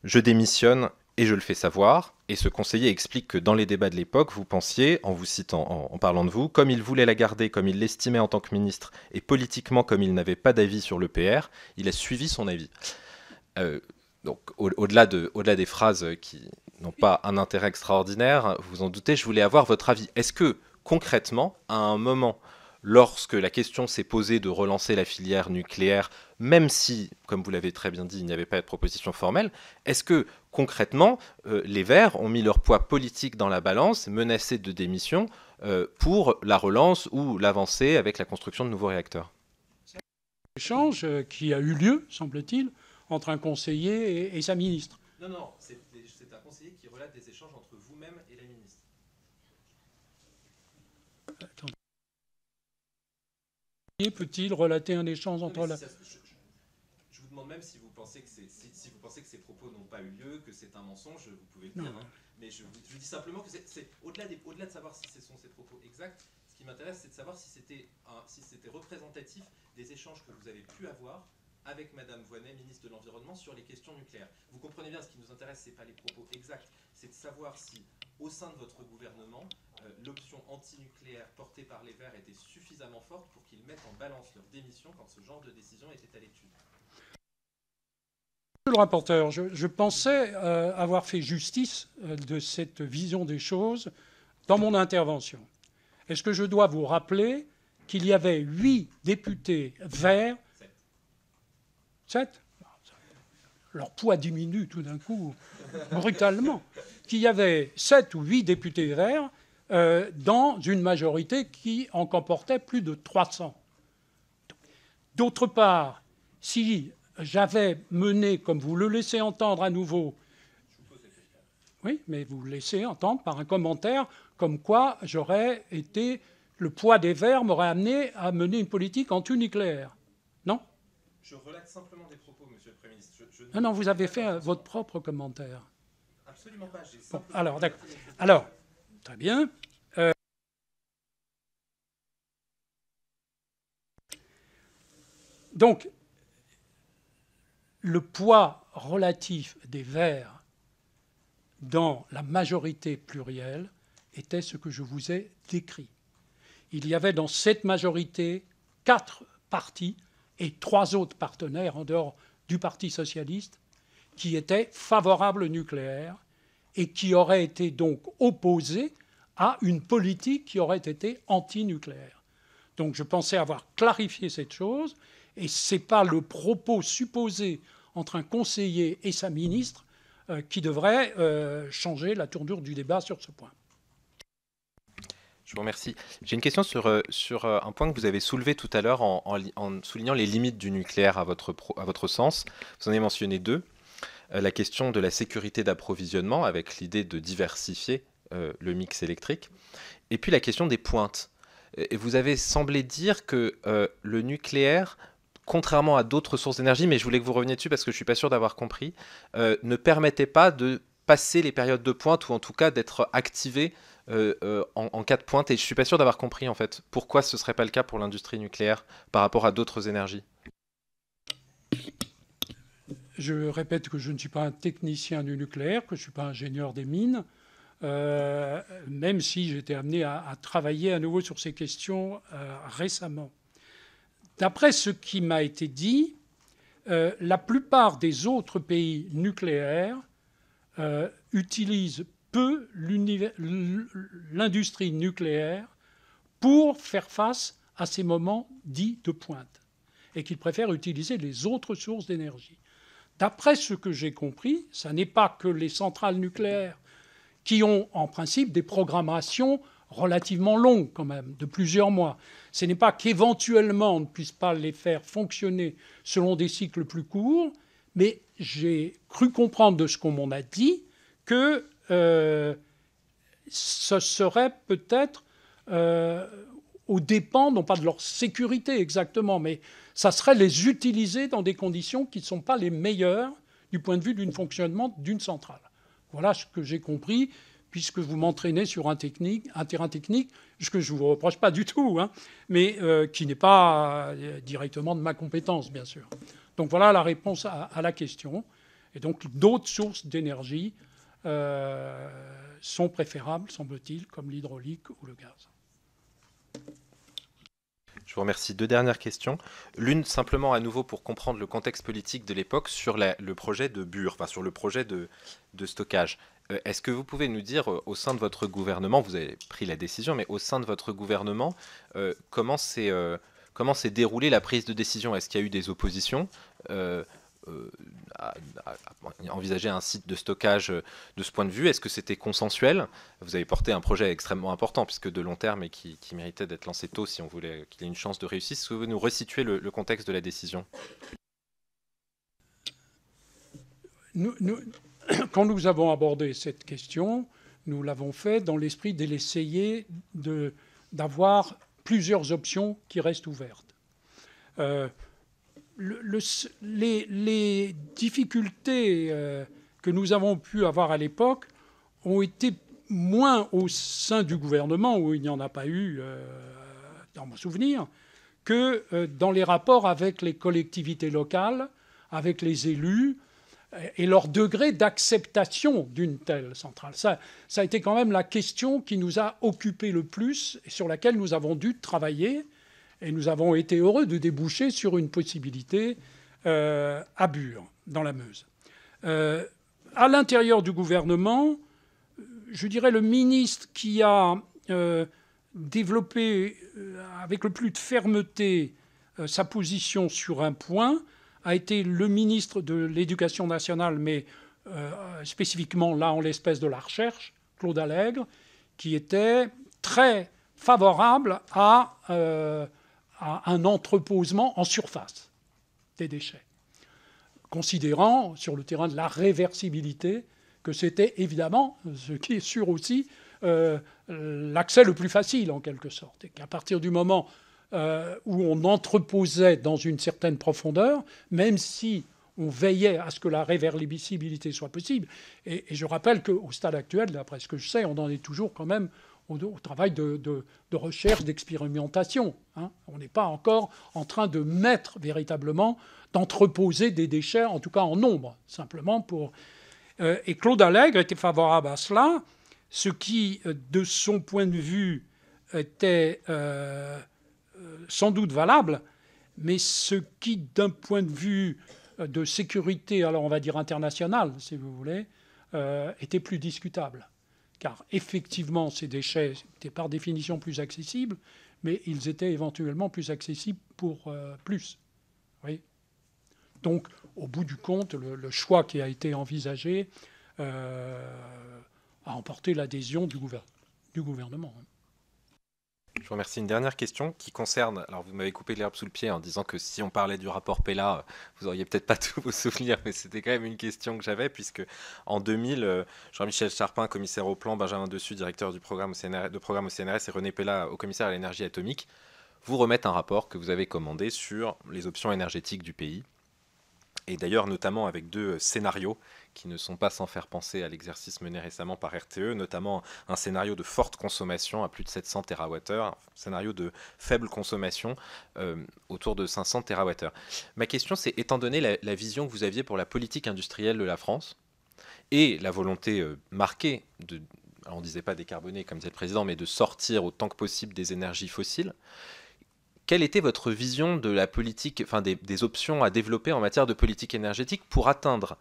je démissionne et je le fais savoir. Et ce conseiller explique que dans les débats de l'époque, vous pensiez, en vous citant, en, en, parlant de vous, comme il voulait la garder, comme il l'estimait en tant que ministre, et politiquement comme il n'avait pas d'avis sur l'EPR, il a suivi son avis. Euh, donc au-delà des phrases qui n'ont pas un intérêt extraordinaire, vous vous en doutez, je voulais avoir votre avis. Est-ce que concrètement, à un moment, lorsque la question s'est posée de relancer la filière nucléaire, même si, comme vous l'avez très bien dit, il n'y avait pas de proposition formelle, est-ce que concrètement, euh, les Verts ont mis leur poids politique dans la balance, menacés de démission, euh, pour la relance ou l'avancée avec la construction de nouveaux réacteurs Échange qui a eu lieu, semble-t-il, entre un conseiller et, sa ministre. Non, non, c'est un conseiller qui relate des échanges entre vous-même et la ministre. Attends. Peut-il relater un échange entre la... je, vous demande même si vous pensez que, vous pensez que ces propos n'ont pas eu lieu, que c'est un mensonge, vous pouvez le dire. Hein. Mais je, dis simplement que c'est au-delà de savoir si ce sont ces propos exacts, ce qui m'intéresse, c'est de savoir si c'était représentatif des échanges que vous avez pu avoir avec Madame Voynet, ministre de l'Environnement, sur les questions nucléaires. Vous comprenez bien, ce qui nous intéresse, ce n'est pas les propos exacts, c'est de savoir si, au sein de votre gouvernement, euh, l'option antinucléaire portée par les Verts était suffisamment forte pour qu'ils mettent en balance leur démission quand ce genre de décision était à l'étude. Monsieur le rapporteur, je, pensais euh, avoir fait justice euh, de cette vision des choses dans mon intervention. Est-ce que je dois vous rappeler qu'il y avait huit députés verts 7, leur poids diminue tout d'un coup, brutalement, qu'il y avait sept ou huit députés verts euh, dans une majorité qui en comportait plus de 300. D'autre part, si j'avais mené, comme vous le laissez entendre à nouveau, oui, mais vous le laissez entendre par un commentaire comme quoi j'aurais été, le poids des Verts m'aurait amené à mener une politique anti-nucléaire. Je relate simplement des propos, Monsieur le Premier ministre. Non, non, vous avez fait euh, votre propre commentaire. Absolument pas. alors, d'accord. Alors, très bien. Euh, donc, le poids relatif des Verts dans la majorité plurielle était ce que je vous ai décrit. Il y avait dans cette majorité quatre partis et trois autres partenaires en dehors du Parti socialiste qui étaient favorables au nucléaire et qui auraient été donc opposés à une politique qui aurait été anti-nucléaire. Donc je pensais avoir clarifié cette chose et ce n'est pas le propos supposé entre un conseiller et sa ministre euh, qui devrait euh, changer la tournure du débat sur ce point. Je vous remercie. J'ai une question sur, euh, sur euh, un point que vous avez soulevé tout à l'heure en, soulignant les limites du nucléaire à votre, à votre sens. Vous en avez mentionné deux. Euh, la question de la sécurité d'approvisionnement avec l'idée de diversifier le mix électrique. Et puis la question des pointes. Et vous avez semblé dire que le nucléaire, contrairement à d'autres sources d'énergie, mais je voulais que vous reveniez dessus parce que je ne suis pas sûr d'avoir compris, ne permettait pas de passer les périodes de pointe ou en tout cas d'être activé euh, euh, en, en, cas de et je suis pas sûr d'avoir compris en fait pourquoi ce serait pas le cas pour l'industrie nucléaire par rapport à d'autres énergies. Je répète que je ne suis pas un technicien du nucléaire, que je ne suis pas ingénieur des mines, euh, même si j'étais amené à, à, travailler à nouveau sur ces questions récemment. D'après ce qui m'a été dit, la plupart des autres pays nucléaires utilisent peut l'industrie nucléaire pour faire face à ces moments dits de pointe et qu'il préfère utiliser les autres sources d'énergie. D'après ce que j'ai compris, ce n'est pas que les centrales nucléaires qui ont en principe des programmations relativement longues quand même, de plusieurs mois. Ce n'est pas qu'éventuellement on ne puisse pas les faire fonctionner selon des cycles plus courts, mais j'ai cru comprendre de ce qu'on m'en a dit que euh, ce serait peut-être euh, aux dépens, non pas de leur sécurité exactement, mais ça serait les utiliser dans des conditions qui ne sont pas les meilleures du point de vue du fonctionnement d'une centrale. Voilà ce que j'ai compris, puisque vous m'entraînez sur un, technique, terrain technique, ce que je ne vous reproche pas du tout, hein, mais euh, qui n'est pas euh, directement de ma compétence, bien sûr. Donc voilà la réponse à, à la question. Et donc d'autres sources d'énergie euh, sont préférables, semble-t-il, comme l'hydraulique ou le gaz. Je vous remercie. Deux dernières questions. L'une simplement à nouveau pour comprendre le contexte politique de l'époque sur le projet de Bure, enfin sur le projet de, de stockage. Euh, est-ce que vous pouvez nous dire euh, au sein de votre gouvernement, vous avez pris la décision, mais au sein de votre gouvernement, comment s'est déroulée la prise de décision Est-ce qu'il y a eu des oppositions euh, envisager un site de stockage euh, de ce point de vue Est-ce que c'était consensuel Vous avez porté un projet extrêmement important, puisque de long terme et qui, méritait d'être lancé tôt si on voulait qu'il ait une chance de réussir. est vous nous resituer le, contexte de la décision <clears throat> Quand nous avons abordé cette question, nous l'avons fait dans l'esprit d'essayer d'avoir plusieurs options qui restent ouvertes. Euh, les, difficultés euh, que nous avons pu avoir à l'époque ont été moins au sein du gouvernement, où il n'y en a pas eu euh, dans mon souvenir, que euh, dans les rapports avec les collectivités locales, avec les élus et leur degré d'acceptation d'une telle centrale. Ça, ça, a été quand même la question qui nous a occupés le plus et sur laquelle nous avons dû travailler et nous avons été heureux de déboucher sur une possibilité euh, à Bure, dans la Meuse. Euh, à l'intérieur du gouvernement, je dirais le ministre qui a euh, développé avec le plus de fermeté sa position sur un point a été le ministre de l'Éducation nationale, mais spécifiquement là en l'espèce de la recherche, Claude Allègre, qui était très favorable à à un entreposement en surface des déchets, considérant sur le terrain de la réversibilité que c'était évidemment, ce qui est sûr aussi, euh, l'accès le plus facile en quelque sorte, et qu'à partir du moment euh, où on entreposait dans une certaine profondeur, même si on veillait à ce que la réversibilité soit possible. Et, et je rappelle qu'au stade actuel, d'après ce que je sais, on en est toujours quand même au, travail de, recherche, d'expérimentation. Hein. On n'est pas encore en train de mettre véritablement, d'entreposer des déchets, en tout cas en nombre, simplement pour. Euh, et Claude Allègre était favorable à cela, ce qui, euh, de son point de vue, était euh, sans doute valable, mais ce qui, d'un point de vue de sécurité, alors on va dire internationale, si vous voulez, était plus discutable car effectivement, ces déchets étaient par définition plus accessibles, mais ils étaient éventuellement plus accessibles pour euh, plus. Donc, au bout du compte, le, choix qui a été envisagé euh, a emporté l'adhésion du, gouvernement. Hein. Je vous remercie. Une dernière question qui concerne. Alors, vous m'avez coupé l'herbe sous le pied en disant que si on parlait du rapport Pella, euh, vous auriez peut-être pas <laughs> tout vos souvenirs, mais c'était quand même une question que j'avais, puisque en 2000, euh, Jean-Michel Charpin, commissaire au plan, Benjamin Dessus, directeur du programme de programme au CNRS, et René Pella, au commissaire à l'énergie atomique, vous remettent un rapport que vous avez commandé sur les options énergétiques du pays et d'ailleurs notamment avec deux euh, scénarios qui ne sont pas sans faire penser à l'exercice mené récemment par RTE, notamment un scénario de forte consommation à plus de 700 TWh, un scénario de faible consommation euh, autour de 500 TWh. Ma question c'est, étant donné la, vision que vous aviez pour la politique industrielle de la France, et la volonté euh, marquée de, on disait pas décarboner comme disait le président, mais de sortir autant que possible des énergies fossiles. Quelle était votre vision de la politique, enfin des, options à développer en matière de politique énergétique pour atteindre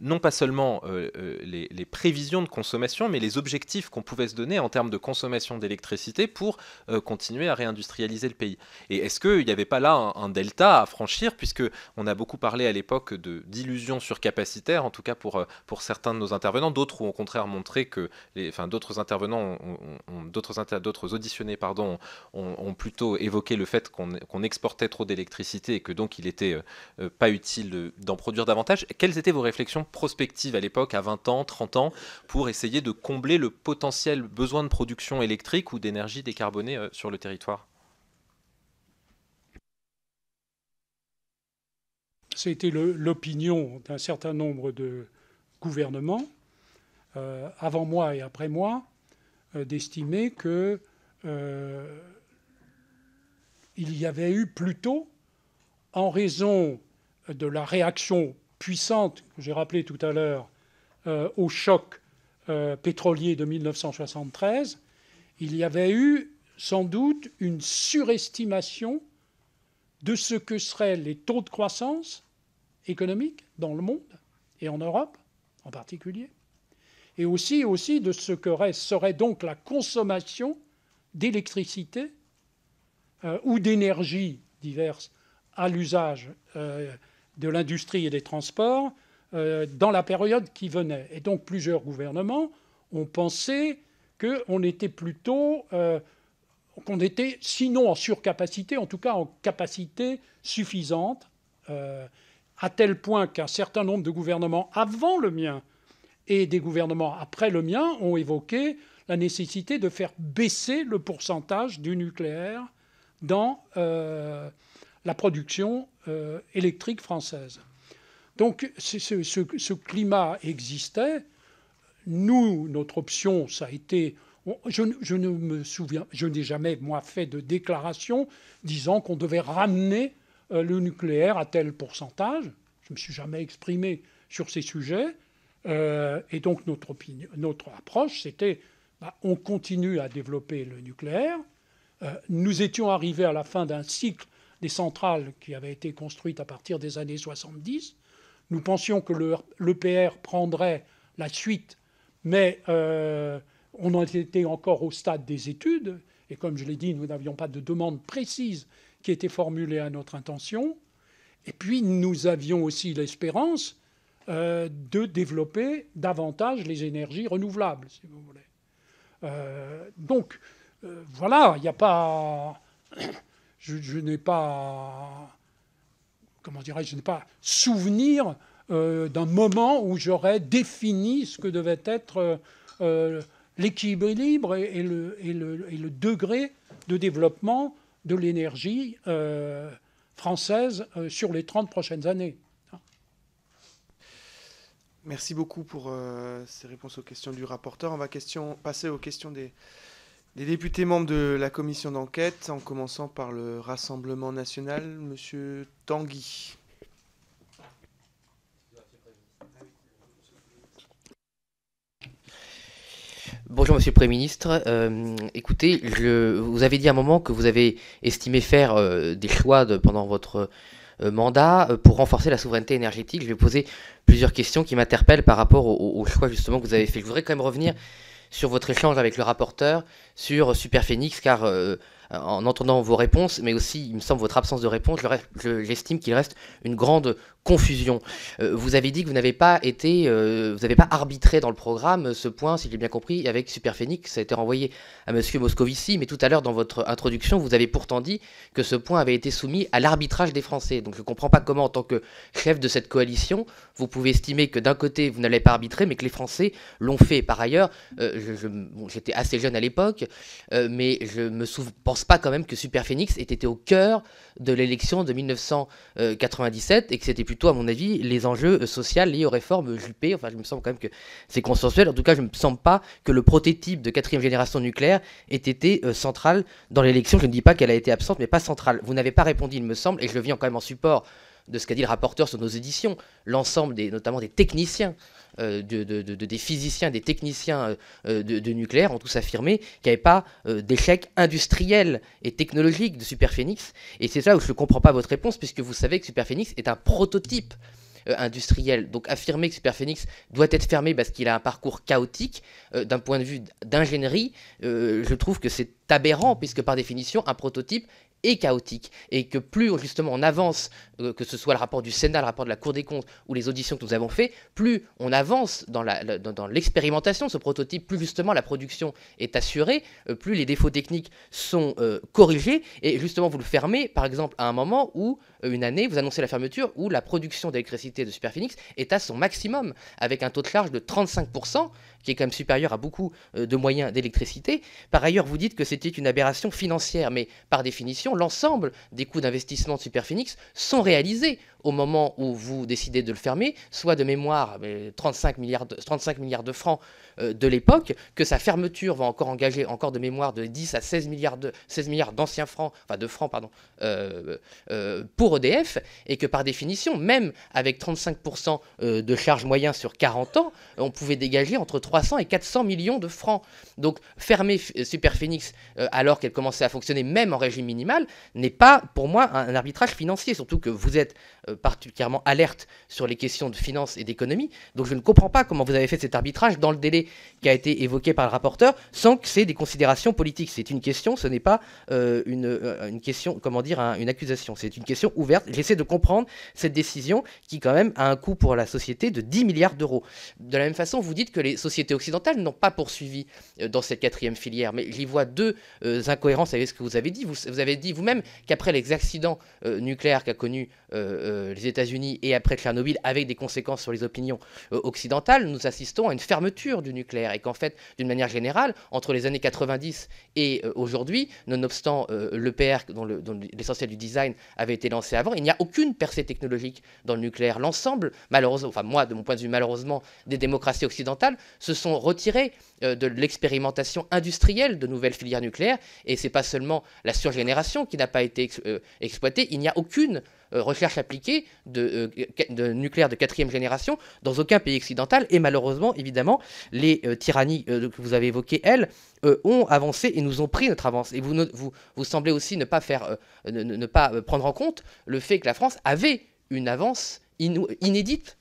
non pas seulement euh, euh, les, prévisions de consommation, mais les objectifs qu'on pouvait se donner en termes de consommation d'électricité pour euh, continuer à réindustrialiser le pays. Et est-ce qu'il n'y avait pas là un, delta à franchir, puisque on a beaucoup parlé à l'époque d'illusions surcapacitaires, en tout cas pour, pour certains de nos intervenants, d'autres ont au contraire montré que, les, enfin d'autres intervenants, d'autres auditionnés, pardon, ont, plutôt évoqué le fait qu'on exportait trop d'électricité et que donc il était pas utile d'en produire davantage. Quelles étaient vos réflexions prospective à l'époque, à 20 ans, 30 ans, pour essayer de combler le potentiel besoin de production électrique ou d'énergie décarbonée euh, sur le territoire C'était l'opinion d'un certain nombre de gouvernements, euh, avant moi et après moi, euh, d'estimer que il y avait eu plutôt, en raison de la réaction puissante que j'ai rappelée tout à l'heure euh, au choc euh, pétrolier de 1973, il y avait eu sans doute une surestimation de ce que seraient les taux de croissance économique dans le monde et en Europe en particulier, et aussi, aussi de ce que serait donc la consommation d'électricité euh, ou d'énergie diverse à l'usage de l'industrie et des transports euh, dans la période qui venait. Et donc plusieurs gouvernements ont pensé qu'on était plutôt, euh, qu'on était sinon en surcapacité, en tout cas en capacité suffisante, euh, à tel point qu'un certain nombre de gouvernements avant le mien et des gouvernements après le mien ont évoqué la nécessité de faire baisser le pourcentage du nucléaire dans, la production euh, électrique française. Donc ce, ce, climat existait. Nous, notre option, ça a été... je, ne me souviens, je n'ai jamais, moi, fait de déclaration disant qu'on devait ramener euh, le nucléaire à tel pourcentage. Je ne me suis jamais exprimé sur ces sujets. Euh, et donc notre, opinion, notre approche, c'était bah, on continue à développer le nucléaire. nous étions arrivés à la fin d'un cycle des centrales qui avaient été construites à partir des années 70. Nous pensions que l'EPR le prendrait la suite, mais euh, on en était encore au stade des études. Et comme je l'ai dit, nous n'avions pas de demande précise qui était formulée à notre intention. Et puis nous avions aussi l'espérance euh, de développer davantage les énergies renouvelables, si vous voulez. Euh, donc voilà, il n'y a pas je, n'ai pas, comment dirais je n'ai pas souvenir euh, d'un moment où j'aurais défini ce que devait être euh, l'équilibre libre et, le, degré de développement de l'énergie euh, française sur les 30 prochaines années. Merci beaucoup pour ces réponses aux questions du rapporteur. On va question, passer aux questions des, les députés membres de la commission d'enquête, en commençant par le Rassemblement national, Monsieur Tanguy. Bonjour Monsieur le Premier ministre. Euh, écoutez, je, vous avez dit à un moment que vous avez estimé faire euh, des choix pendant votre euh, mandat pour renforcer la souveraineté énergétique. Je vais poser plusieurs questions qui m'interpellent par rapport aux choix justement que vous avez fait. Je voudrais quand même revenir sur votre échange avec le rapporteur sur Super car euh, euh, en entendant vos réponses, mais aussi, il me semble, votre absence de réponse, j'estime qu'il reste une grande confusion. Euh, vous avez dit que vous n'avez pas été, euh, vous n'avez pas arbitré dans le programme ce point, si j'ai bien compris, avec Superphénix, ça a été renvoyé à Monsieur Moscovici, mais tout à l'heure dans votre introduction, vous avez pourtant dit que ce point avait été soumis à l'arbitrage des Français. Donc je ne comprends pas comment, en tant que chef de cette coalition, vous pouvez estimer que d'un côté vous n'allez pas arbitrer, mais que les Français l'ont fait. Par ailleurs, j'étais assez jeune à l'époque, mais je me souviens pense pas quand même que Superphénix Phoenix ait été au cœur de l'élection de 1997 et que c'était plutôt, à mon avis, les enjeux euh, sociaux liés aux réformes Juppé. Enfin, je me sens quand même que c'est consensuel. En tout cas, je ne me sens pas que le prototype de quatrième génération nucléaire ait été euh, central dans l'élection. Je ne dis pas qu'elle a été absente, mais pas centrale. Vous n'avez pas répondu, il me semble, et je le viens quand même en support de ce qu'a dit le rapporteur sur nos éditions, l'ensemble des, notamment des techniciens euh, de, des physiciens, des techniciens euh, euh, de, nucléaire ont tous affirmé qu'il n'y avait pas d'échec industriel et technologique de Superphénix. Et c'est là où je ne comprends pas votre réponse, puisque vous savez que Superphénix est un prototype industriel. Donc affirmer que Superphénix doit être fermé parce qu'il a un parcours chaotique, d'un point de vue d'ingénierie, je trouve que c'est aberrant, puisque par définition, un prototype et chaotique, et que plus justement on avance, euh, que ce soit le rapport du Sénat, le rapport de la Cour des comptes ou les auditions que nous avons faites, plus on avance dans, l'expérimentation de ce prototype, plus justement la production est assurée, euh, plus les défauts techniques sont euh, corrigés, et justement vous le fermez par exemple à un moment où une année, vous annoncez la fermeture où la production d'électricité de Superphénix est à son maximum, avec un taux de charge de 35%, qui est quand même supérieur à beaucoup euh, de moyens d'électricité. Par ailleurs, vous dites que c'était une aberration financière, mais par définition, l'ensemble des coûts d'investissement de Superphénix sont réalisés au moment où vous décidez de le fermer, soit de mémoire 35 euh, milliards de, 35 milliards de francs euh, de l'époque, que sa fermeture va encore engager encore de mémoire de 10 à 16 milliards de 16 milliards d'anciens francs, enfin de francs pardon, pour et que par définition, même avec 35% euh, de charge moyen sur 40 ans, on pouvait dégager entre 300 et 400 millions de francs. Donc fermer euh, Superphénix euh, alors qu'elle commençait à fonctionner même en régime minimal n'est pas pour moi un arbitrage financier, surtout que vous êtes particulièrement alerte sur les questions de finances et d'économie. Donc je ne comprends pas comment vous avez fait cet arbitrage dans le délai qui a été évoqué par le rapporteur sans que c'est des considérations politiques. C'est une question, ce n'est pas une, question, comment dire, une accusation. C'est une question ouverte. J'essaie de comprendre cette décision qui, quand même, a un coût pour la société de 10 milliards d'euros. De la même façon, vous dites que les sociétés occidentales n'ont pas poursuivi euh, dans cette quatrième filière, mais j'y vois deux euh, incohérences avec ce que vous avez dit. Vous, avez dit vous-même qu'après les accidents euh, nucléaires qu'a connus les États-Unis et après Tchernobyl, avec des conséquences sur les opinions occidentales, nous assistons à une fermeture du nucléaire et qu'en fait, d'une manière générale, entre les années 90 et aujourd'hui, nonobstant l'EPR dont l'essentiel du design avait été lancé, avant. Il n'y a aucune percée technologique dans le nucléaire. L'ensemble, malheureusement, enfin moi de mon point de vue malheureusement, des démocraties occidentales se sont retirées euh, de l'expérimentation industrielle de nouvelles filières nucléaires. Et ce n'est pas seulement la surgénération qui n'a pas été euh, exploitée. Il n'y a aucune euh, recherche appliquée euh, de, nucléaire de quatrième génération dans aucun pays occidental. Et malheureusement, évidemment, les euh, tyrannies que vous avez évoquées, elles, ont avancé et nous ont pris notre avance. Et vous, semblez aussi ne pas, faire, ne pas prendre en compte le fait que la France avait une avance inédite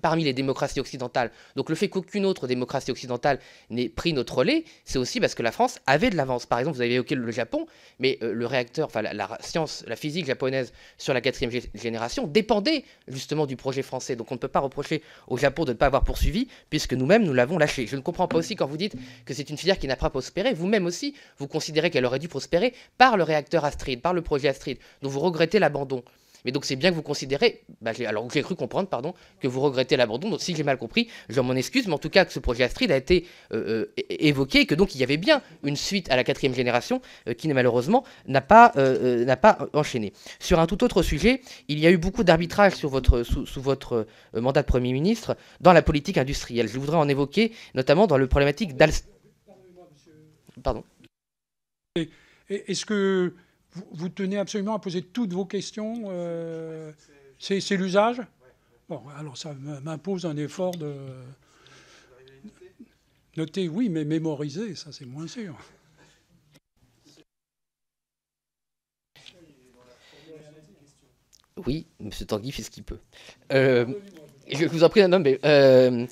parmi les démocraties occidentales. Donc le fait qu'aucune autre démocratie occidentale n'ait pris notre relais, c'est aussi parce que la France avait de l'avance. Par exemple, vous avez évoqué le Japon, mais euh, le réacteur, enfin la, science, la physique japonaise sur la quatrième génération dépendait justement du projet français. Donc on ne peut pas reprocher au Japon de ne pas avoir poursuivi, puisque nous-mêmes nous, nous l'avons lâché. Je ne comprends pas aussi quand vous dites que c'est une filière qui n'a pas prospéré. Vous-même aussi, vous considérez qu'elle aurait dû prospérer par le réacteur Astrid, par le projet Astrid, dont vous regrettez l'abandon. Mais donc c'est bien que vous considérez, bah, alors que j'ai cru comprendre, pardon, que vous regrettez l'abandon. Donc si j'ai mal compris, je m'en excuse, mais en tout cas que ce projet Astrid a été euh, euh, évoqué et que donc il y avait bien une suite à la quatrième génération euh, qui malheureusement n'a pas, pas enchaîné. Sur un tout autre sujet, il y a eu beaucoup d'arbitrage sous, votre mandat de Premier ministre dans la politique industrielle. Je voudrais en évoquer notamment dans le problématique d'Alstom. Pardon. Est-ce que vous, tenez absolument à poser toutes vos questions euh, C'est l'usage Bon, alors ça m'impose un effort de... Noter, oui, mais mémoriser, ça c'est moins sûr. Oui, M. Tanguy fait ce qu'il peut. Euh, je vous en prie, Madame. mais euh,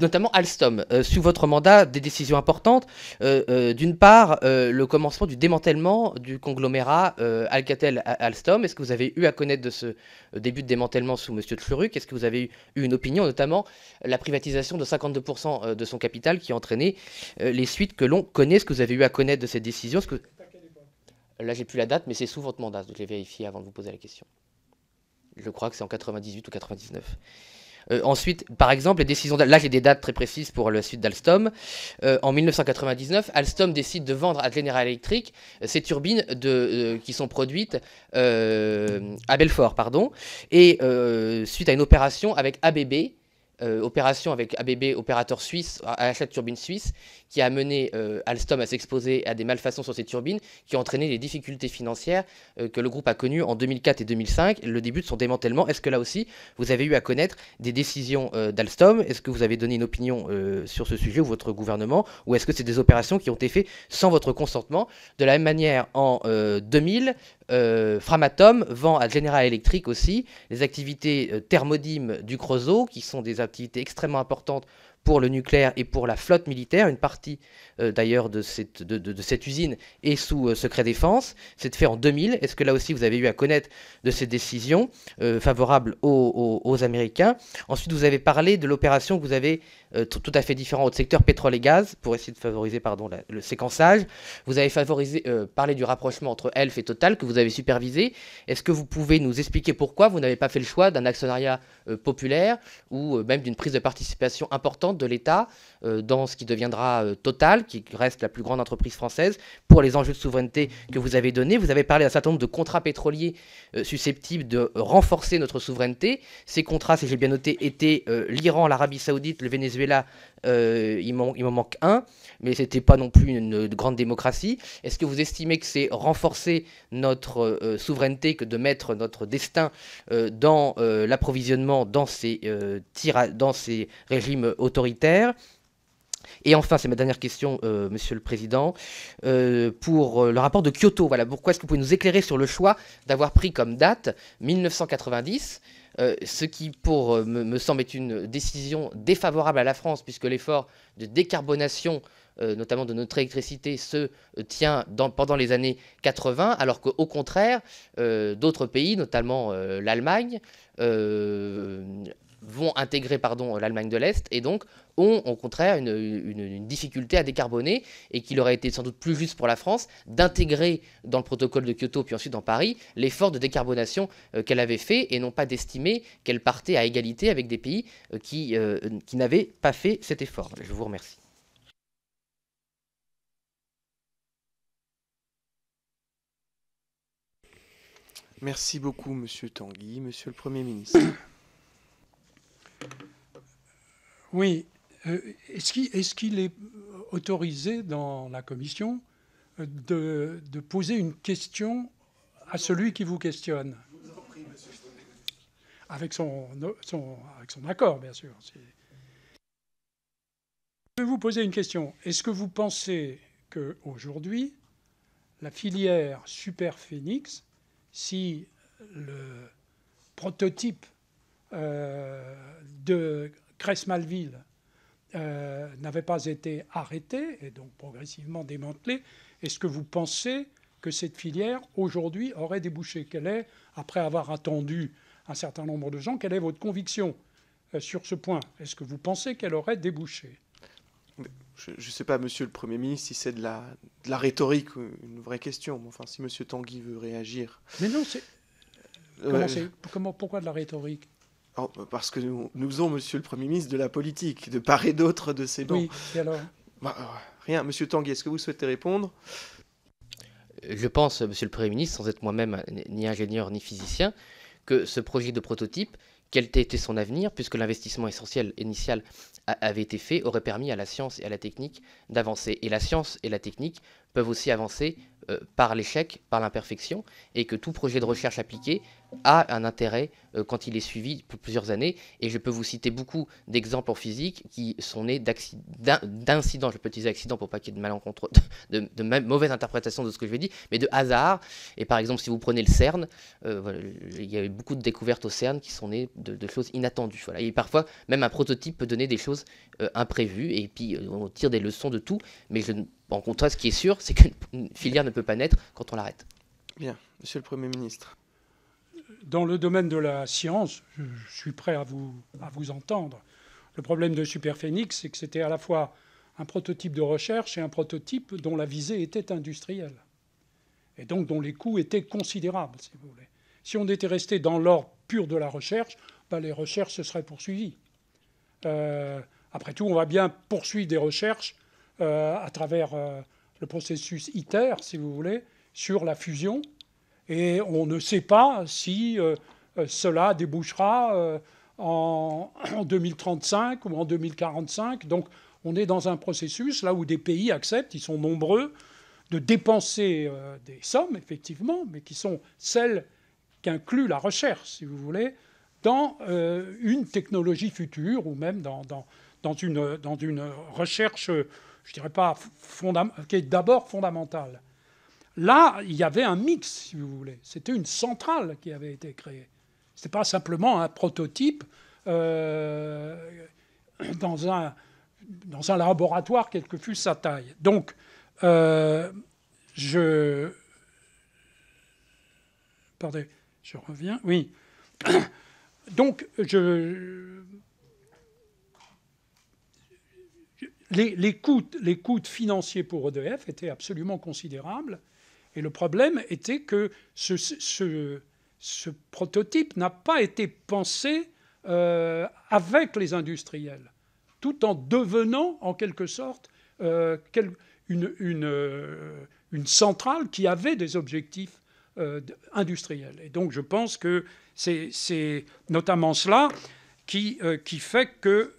notamment Alstom, euh, sous votre mandat, des décisions importantes. Euh, euh, d'une part, le commencement du démantèlement du conglomérat Alcatel-Alstom. Est-ce que vous avez eu à connaître de ce début de démantèlement sous M. Fluruc Est-ce que vous avez eu une opinion, notamment la privatisation de 52% de son capital qui a entraîné les suites que l'on connaît Est-ce que vous avez eu à connaître de cette décision -ce que... Là, j'ai plus la date, mais c'est sous votre mandat. je l'ai vérifié avant de vous poser la question. Je crois que c'est en 98 ou 99. Euh, ensuite, par exemple, les décisions. Là, j'ai des dates très précises pour la suite d'Alstom. Euh, en 1999, Alstom décide de vendre à General Electric ses euh, turbines qui sont produites à Belfort, pardon. Et suite à une opération avec ABB, opération avec ABB, opérateur suisse, achat de turbines suisses, qui a amené euh, Alstom à s'exposer à des malfaçons sur ses turbines, qui ont entraîné les difficultés financières euh, que le groupe a connues en 2004 et 2005, le début de son démantèlement. Est-ce que là aussi, vous avez eu à connaître des décisions euh, d'Alstom Est-ce que vous avez donné une opinion sur ce sujet ou votre gouvernement Ou est-ce que c'est des opérations qui ont été faites sans votre consentement De la même manière, en 2000, Framatom vend à General Electric aussi les activités thermodymes du Creusot, qui sont des activités extrêmement importantes pour le nucléaire et pour la flotte militaire. Une partie euh, d'ailleurs de cette, de, cette, usine est sous euh, secret défense. C'est fait en 2000. Est-ce que là aussi vous avez eu à connaître de ces décisions euh, favorables aux, Américains Ensuite, vous avez parlé de l'opération que vous avez tout à fait différente au secteur pétrole et gaz pour essayer de favoriser pardon, le séquençage. Vous avez favorisé, parlé du rapprochement entre ELF et Total que vous avez supervisé. Est-ce que vous pouvez nous expliquer pourquoi vous n'avez pas fait le choix d'un actionnariat populaire ou même d'une prise de participation importante de l'État euh, dans ce qui deviendra euh, Total, qui reste la plus grande entreprise française, pour les enjeux de souveraineté que vous avez donnés. Vous avez parlé d'un certain nombre de contrats pétroliers euh, susceptibles de renforcer notre souveraineté. Ces contrats, si j'ai bien noté, étaient l'Iran, l'Arabie saoudite, le Venezuela, il m'en manque un, mais ce n'était pas non plus une, grande démocratie. Est-ce que vous estimez que c'est renforcer notre souveraineté que de mettre notre destin dans l'approvisionnement dans ces régimes autoritaires et enfin, c'est ma dernière question, euh, Monsieur le Président, euh, pour euh, le rapport de Kyoto. Voilà, pourquoi est-ce que vous pouvez nous éclairer sur le choix d'avoir pris comme date 1990 ce qui, pour me, semble, est une décision défavorable à la France, puisque l'effort de décarbonation, notamment de notre électricité, se tient pendant les années 80, alors qu'au contraire, d'autres pays, notamment l'Allemagne, vont intégrer pardon, l'Allemagne de l'Est et donc ont au contraire une, difficulté à décarboner et qu'il aurait été sans doute plus juste pour la France d'intégrer dans le protocole de Kyoto puis ensuite dans Paris l'effort de décarbonation euh, qu'elle avait fait et non pas d'estimer qu'elle partait à égalité avec des pays euh, qui, euh, qui n'avaient pas fait cet effort. Je vous remercie. Merci beaucoup, Monsieur Tanguy, Monsieur le Premier ministre. Oui. Euh, est-ce qu'il est, autorisé dans la commission euh, de, poser une question à celui qui vous questionne avec son, son, avec son accord, bien sûr. Je vais vous poser une question. Est-ce que vous pensez qu'aujourd'hui, la filière Super Phoenix, si le prototype euh, de Cressmalville malville euh, n'avait pas été arrêté et donc progressivement démantelé, est-ce que vous pensez que cette filière, aujourd'hui, aurait débouché Quelle est, après avoir attendu un certain nombre de gens, quelle est votre conviction euh, sur ce point Est-ce que vous pensez qu'elle aurait débouché je ne sais pas, monsieur le Premier ministre, si c'est de la, rhétorique la rhétorique une vraie question. Enfin, si monsieur Tanguy veut réagir. Mais non, c'est. comment, pourquoi de la rhétorique Oh, parce que nous, nous faisons, monsieur le Premier ministre, de la politique, de part et d'autre de ces bancs. Bah, euh, rien. Monsieur Tanguy, est-ce que vous souhaitez répondre Je pense, monsieur le Premier ministre, sans être moi-même ni ingénieur ni physicien, que ce projet de prototype, quel était son avenir, puisque l'investissement essentiel initial avait été fait, aurait permis à la science et à la technique d'avancer. Et la science et la technique peuvent aussi avancer euh, par l'échec, par l'imperfection, et que tout projet de recherche appliqué a un intérêt euh, quand il est suivi pour plusieurs années. Et je peux vous citer beaucoup d'exemples en physique qui sont nés d'incidents, je peux utiliser accident pour pas qu'il y ait de malencontre, de, de, mauvaise interprétation de ce que je vais dire, mais de hasard. Et par exemple, si vous prenez le CERN, euh, il y a eu beaucoup de découvertes au CERN qui sont nées de, choses inattendues. Voilà. Et parfois, même un prototype peut donner des choses euh, imprévues, et puis on tire des leçons de tout. Mais je, en contraste, ce qui est sûr, c'est qu'une filière ne peut pas naître quand on l'arrête. Bien, monsieur le Premier ministre dans le domaine de la science, je, suis prêt à vous, entendre. Le problème de Superphénix, c'est que c'était à la fois un prototype de recherche et un prototype dont la visée était industrielle, et donc dont les coûts étaient considérables, si vous voulez. Si on était resté dans l'ordre pur de la recherche, ben, les recherches se seraient poursuivies. Euh, après tout, on va bien poursuivre des recherches euh, à travers euh, le processus ITER, si vous voulez, sur la fusion, et on ne sait pas si euh, euh, cela débouchera euh, en, 2035 ou en 2045. Donc on est dans un processus là où des pays acceptent, ils sont nombreux, de dépenser des sommes, effectivement, mais qui sont celles qu'inclut la recherche, si vous voulez, dans une technologie future ou même dans, dans, une, recherche, je dirais pas, qui est d'abord fondamentale Là, il y avait un mix, si vous voulez. C'était une centrale qui avait été créée. Ce n'était pas simplement un prototype euh, dans, un, laboratoire, quelle que fût sa taille. Donc, euh, je. Pardon, je reviens. Oui. <coughs> Donc, je. Les, coûts, les coûts financiers pour EDF étaient absolument considérables. Et le problème était que ce, prototype n'a pas été pensé euh, avec les industriels, tout en devenant en quelque sorte euh, euh, une, centrale qui avait des objectifs industriels. Et donc je pense que c'est notamment cela qui, qui fait que,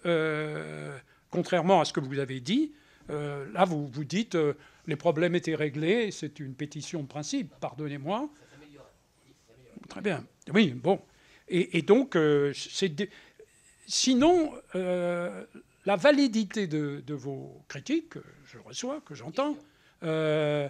contrairement à ce que vous avez dit, là vous vous dites les problèmes étaient réglés, c'est une pétition de principe, pardonnez-moi. Très bien, oui, bon. Et, donc, euh, sinon, euh, la validité de, vos critiques, que je reçois, que j'entends, euh,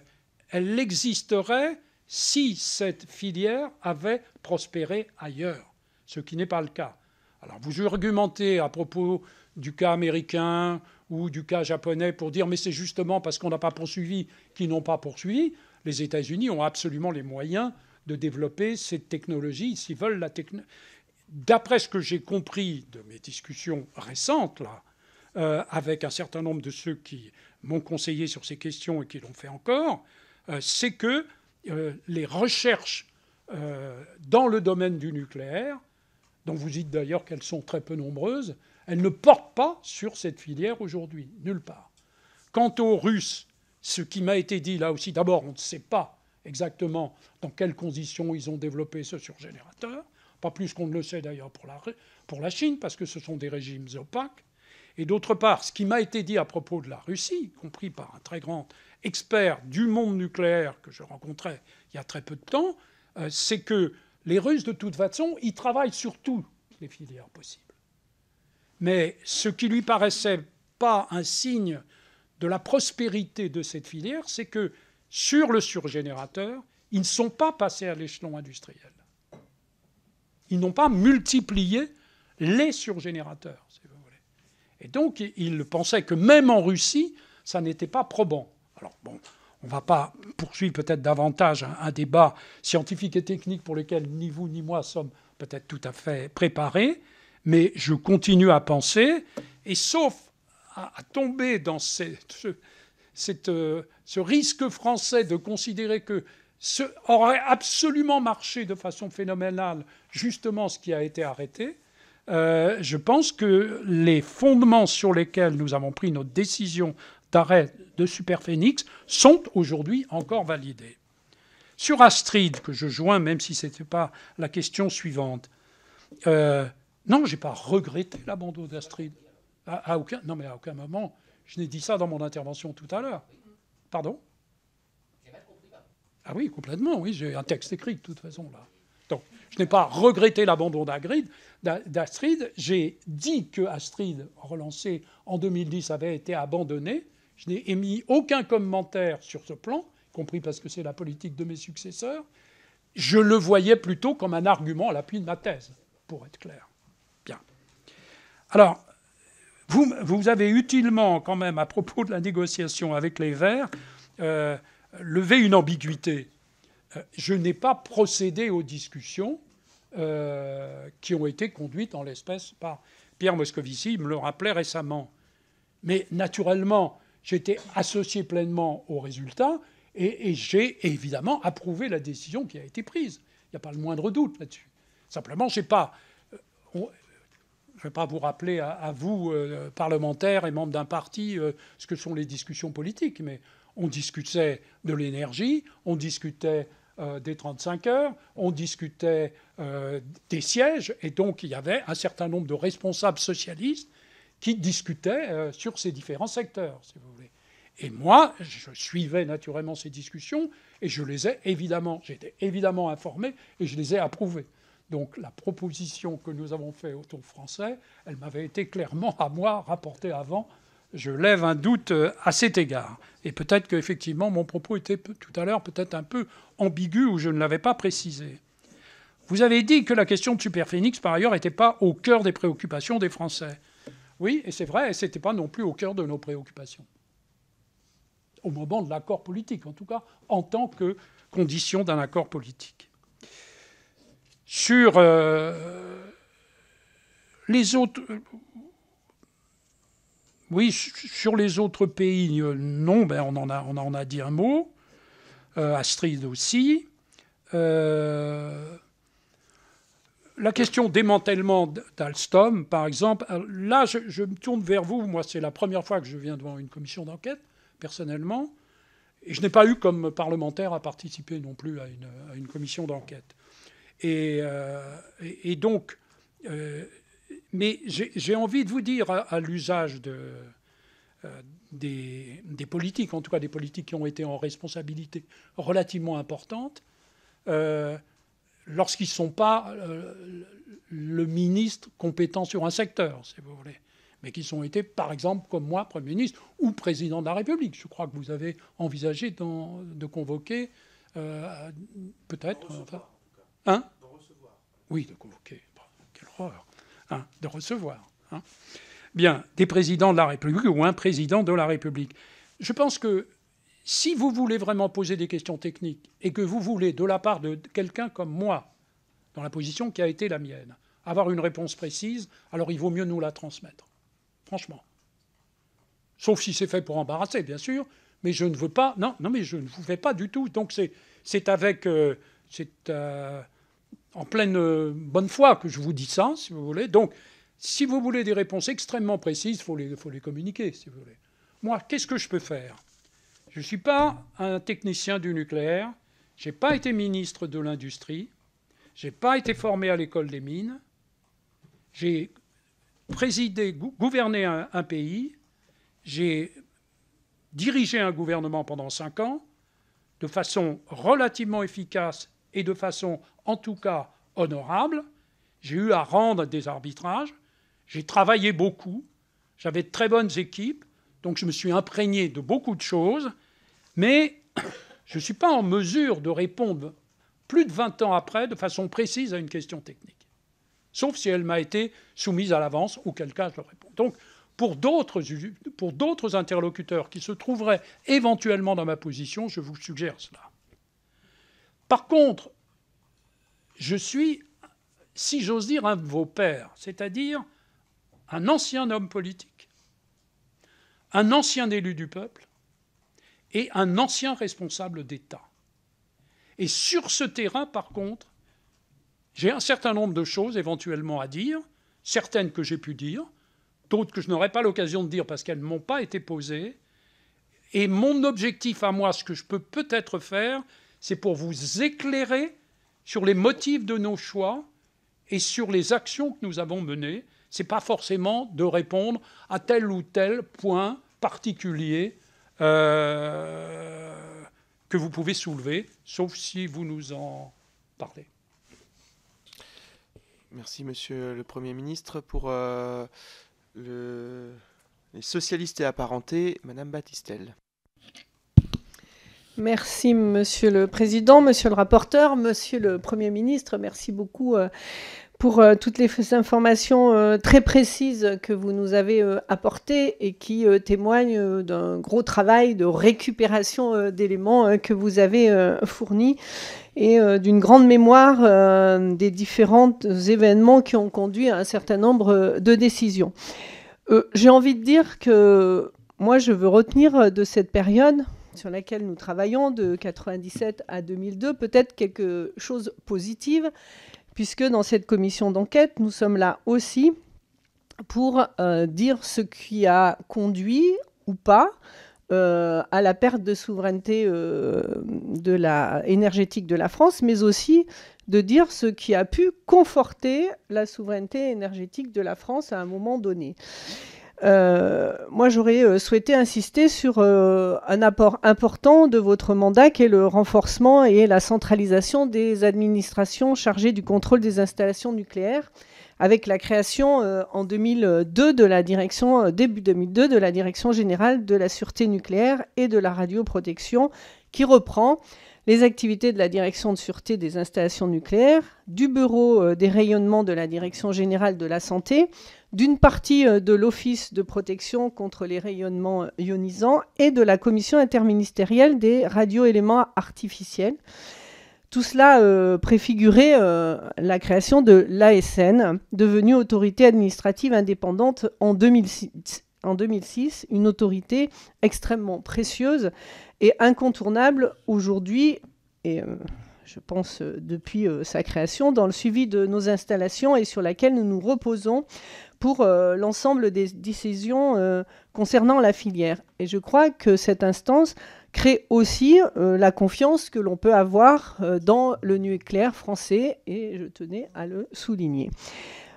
elle existerait si cette filière avait prospéré ailleurs, ce qui n'est pas le cas. Alors, vous argumentez à propos du cas américain, ou du cas japonais pour dire mais c'est justement parce qu'on n'a pas poursuivi qu'ils n'ont pas poursuivi, les États-Unis ont absolument les moyens de développer cette technologie s'ils veulent la technologie. D'après ce que j'ai compris de mes discussions récentes là, euh, avec un certain nombre de ceux qui m'ont conseillé sur ces questions et qui l'ont fait encore, euh, c'est que euh, les recherches dans le domaine du nucléaire, dont vous dites d'ailleurs qu'elles sont très peu nombreuses, elle ne porte pas sur cette filière aujourd'hui, nulle part. Quant aux Russes, ce qui m'a été dit là aussi, d'abord, on ne sait pas exactement dans quelles conditions ils ont développé ce surgénérateur, pas plus qu'on ne le sait d'ailleurs pour la, pour la Chine, parce que ce sont des régimes opaques. Et d'autre part, ce qui m'a été dit à propos de la Russie, compris par un très grand expert du monde nucléaire que je rencontrais il y a très peu de temps, euh, c'est que les Russes, de toute façon, ils travaillent sur toutes les filières possibles. Mais ce qui lui paraissait pas un signe de la prospérité de cette filière, c'est que sur le surgénérateur, ils ne sont pas passés à l'échelon industriel. Ils n'ont pas multiplié les surgénérateurs, si vous voulez. Et donc, il pensait que même en Russie, ça n'était pas probant. Alors, bon, on ne va pas poursuivre peut-être davantage un, débat scientifique et technique pour lequel ni vous ni moi sommes peut-être tout à fait préparés mais je continue à penser, et sauf à, tomber dans euh, ce risque français de considérer que ce aurait absolument marché de façon phénoménale justement ce qui a été arrêté, euh, je pense que les fondements sur lesquels nous avons pris notre décision d'arrêt de Superphénix sont aujourd'hui encore validés. Sur Astrid, que je joins, même si ce n'était pas la question suivante, euh, non, je n'ai pas regretté l'abandon d'Astrid. À, aucun, non, mais à aucun moment. Je n'ai dit ça dans mon intervention tout à l'heure. Pardon Ah oui, complètement, oui. J'ai un texte écrit, de toute façon, là. Donc, je n'ai pas regretté l'abandon d'Astrid. J'ai dit que Astrid, relancée en 2010, avait été abandonnée. Je n'ai émis aucun commentaire sur ce plan, y compris parce que c'est la politique de mes successeurs. Je le voyais plutôt comme un argument à l'appui de ma thèse, pour être clair. Alors, vous, avez utilement, quand même, à propos de la négociation avec les Verts, euh, levé une ambiguïté. Euh, je n'ai pas procédé aux discussions euh, qui ont été conduites, en l'espèce, par Pierre Moscovici. Il me le rappelait récemment. Mais naturellement, j'étais associé pleinement aux résultats et, et j'ai évidemment approuvé la décision qui a été prise. Il n'y a pas le moindre doute là-dessus. Simplement, je n'ai pas je ne vais pas vous rappeler à, vous, euh, parlementaires et membres d'un parti, euh, ce que sont les discussions politiques, mais on discutait de l'énergie, on discutait euh, des 35 heures, on discutait des sièges, et donc il y avait un certain nombre de responsables socialistes qui discutaient sur ces différents secteurs, si vous voulez. Et moi, je suivais naturellement ces discussions, et je les ai évidemment, j'étais évidemment informé, et je les ai approuvées. Donc la proposition que nous avons faite autour français, elle m'avait été clairement à moi rapportée avant. Je lève un doute euh, à cet égard. Et peut-être qu'effectivement, mon propos était tout à l'heure peut-être un peu ambigu ou je ne l'avais pas précisé. Vous avez dit que la question de Superphénix, par ailleurs, n'était pas au cœur des préoccupations des Français. Oui, et c'est vrai, et n'était pas non plus au cœur de nos préoccupations. Au moment de l'accord politique, en tout cas, en tant que condition d'un accord politique sur euh, les autres. Oui, sur les autres pays, euh, non, ben on, en a, on a dit un mot. Euh, Astrid aussi. la question démantèlement d'Alstom, par exemple, là, je, me tourne vers vous. Moi, c'est la première fois que je viens devant une commission d'enquête, personnellement. Et je n'ai pas eu, comme parlementaire, à participer non plus à une commission d'enquête. Euh, et, donc, euh, mais j'ai envie de vous dire à, l'usage de, euh, des, politiques, en tout cas des politiques qui ont été en responsabilité relativement importante, lorsqu'ils ne sont pas le ministre compétent sur un secteur, si vous voulez, mais qui ont été, par exemple, comme moi, Premier ministre ou Président de la République. Je crois que vous avez envisagé de convoquer, peut-être, Hein? — De recevoir. Oui, de convoquer. quelle horreur. Hein, de recevoir. Hein. Bien, des présidents de la République ou un président de la République. Je pense que si vous voulez vraiment poser des questions techniques et que vous voulez, de la part de quelqu'un comme moi, dans la position qui a été la mienne, avoir une réponse précise, alors il vaut mieux nous la transmettre. Franchement. Sauf si c'est fait pour embarrasser, bien sûr, mais je ne veux pas. Non, non, mais je ne vous fais pas du tout. Donc c'est avec. Euh, c'est, euh, en pleine euh, bonne foi que je vous dis ça, si vous voulez. Donc, si vous voulez des réponses extrêmement précises, il faut les, faut les communiquer, si vous voulez. Moi, qu'est-ce que je peux faire Je ne suis pas un technicien du nucléaire, je n'ai pas été ministre de l'Industrie, je n'ai pas été formé à l'école des mines, j'ai présidé, gouverné un, un pays, j'ai dirigé un gouvernement pendant cinq ans de façon relativement efficace et de façon en tout cas honorable. J'ai eu à rendre des arbitrages, j'ai travaillé beaucoup, j'avais de très bonnes équipes, donc je me suis imprégné de beaucoup de choses, mais <coughs> je ne suis pas en mesure de répondre plus de 20 ans après de façon précise à une question technique, sauf si elle m'a été soumise à l'avance, auquel cas je le réponds. Donc pour d'autres interlocuteurs qui se trouveraient éventuellement dans ma position, je vous suggère cela. Par contre, je suis, si j'ose dire, un de vos pères, c'est-à-dire un ancien homme politique, un ancien élu du peuple et un ancien responsable d'État. Et sur ce terrain, par contre, j'ai un certain nombre de choses éventuellement à dire, certaines que j'ai pu dire, d'autres que je n'aurai pas l'occasion de dire parce qu'elles ne m'ont pas été posées. Et mon objectif à moi, ce que je peux peut-être faire, c'est pour vous éclairer sur les motifs de nos choix et sur les actions que nous avons menées. Ce n'est pas forcément de répondre à tel ou tel point particulier euh, que vous pouvez soulever, sauf si vous nous en parlez. Merci, Monsieur le Premier ministre. Pour euh, les socialistes et apparentés, Madame Battistel. Merci, Monsieur le Président, Monsieur le rapporteur, Monsieur le Premier ministre. Merci beaucoup euh, pour euh, toutes les informations euh, très précises que vous nous avez apportées et qui témoignent d'un gros travail de récupération d'éléments que vous avez fournis et d'une grande mémoire des différents événements qui ont conduit à un certain nombre de décisions. J'ai envie de dire que moi, je veux retenir de cette période sur laquelle nous travaillons de 1997 à 2002, peut-être quelque chose positive, puisque dans cette commission d'enquête, nous sommes là aussi pour euh, dire ce qui a conduit ou pas euh, à la perte de souveraineté euh, de la, énergétique de la France, mais aussi de dire ce qui a pu conforter la souveraineté énergétique de la France à un moment donné. Euh, moi, j'aurais euh, souhaité insister sur euh, un apport important de votre mandat qui est le renforcement et la centralisation des administrations chargées du contrôle des installations nucléaires avec la création en 2002 de la direction début 2002 de la direction générale de la sûreté nucléaire et de la radioprotection qui reprend les activités de la direction de sûreté des installations nucléaires, du bureau euh, des rayonnements de la direction générale de la santé, d'une partie euh, de l'Office de protection contre les rayonnements euh, ionisants et de la commission interministérielle des radioéléments artificiels. Tout cela préfigurait la création de l'ASN, devenue autorité administrative indépendante en en 2006 une autorité extrêmement précieuse est incontournable aujourd'hui, et euh, je pense euh, depuis euh, sa création, dans le suivi de nos installations et sur laquelle nous nous reposons pour l'ensemble des décisions concernant la filière. Et je crois que cette instance crée aussi la confiance que l'on peut avoir dans le nucléaire français, et je tenais à le souligner.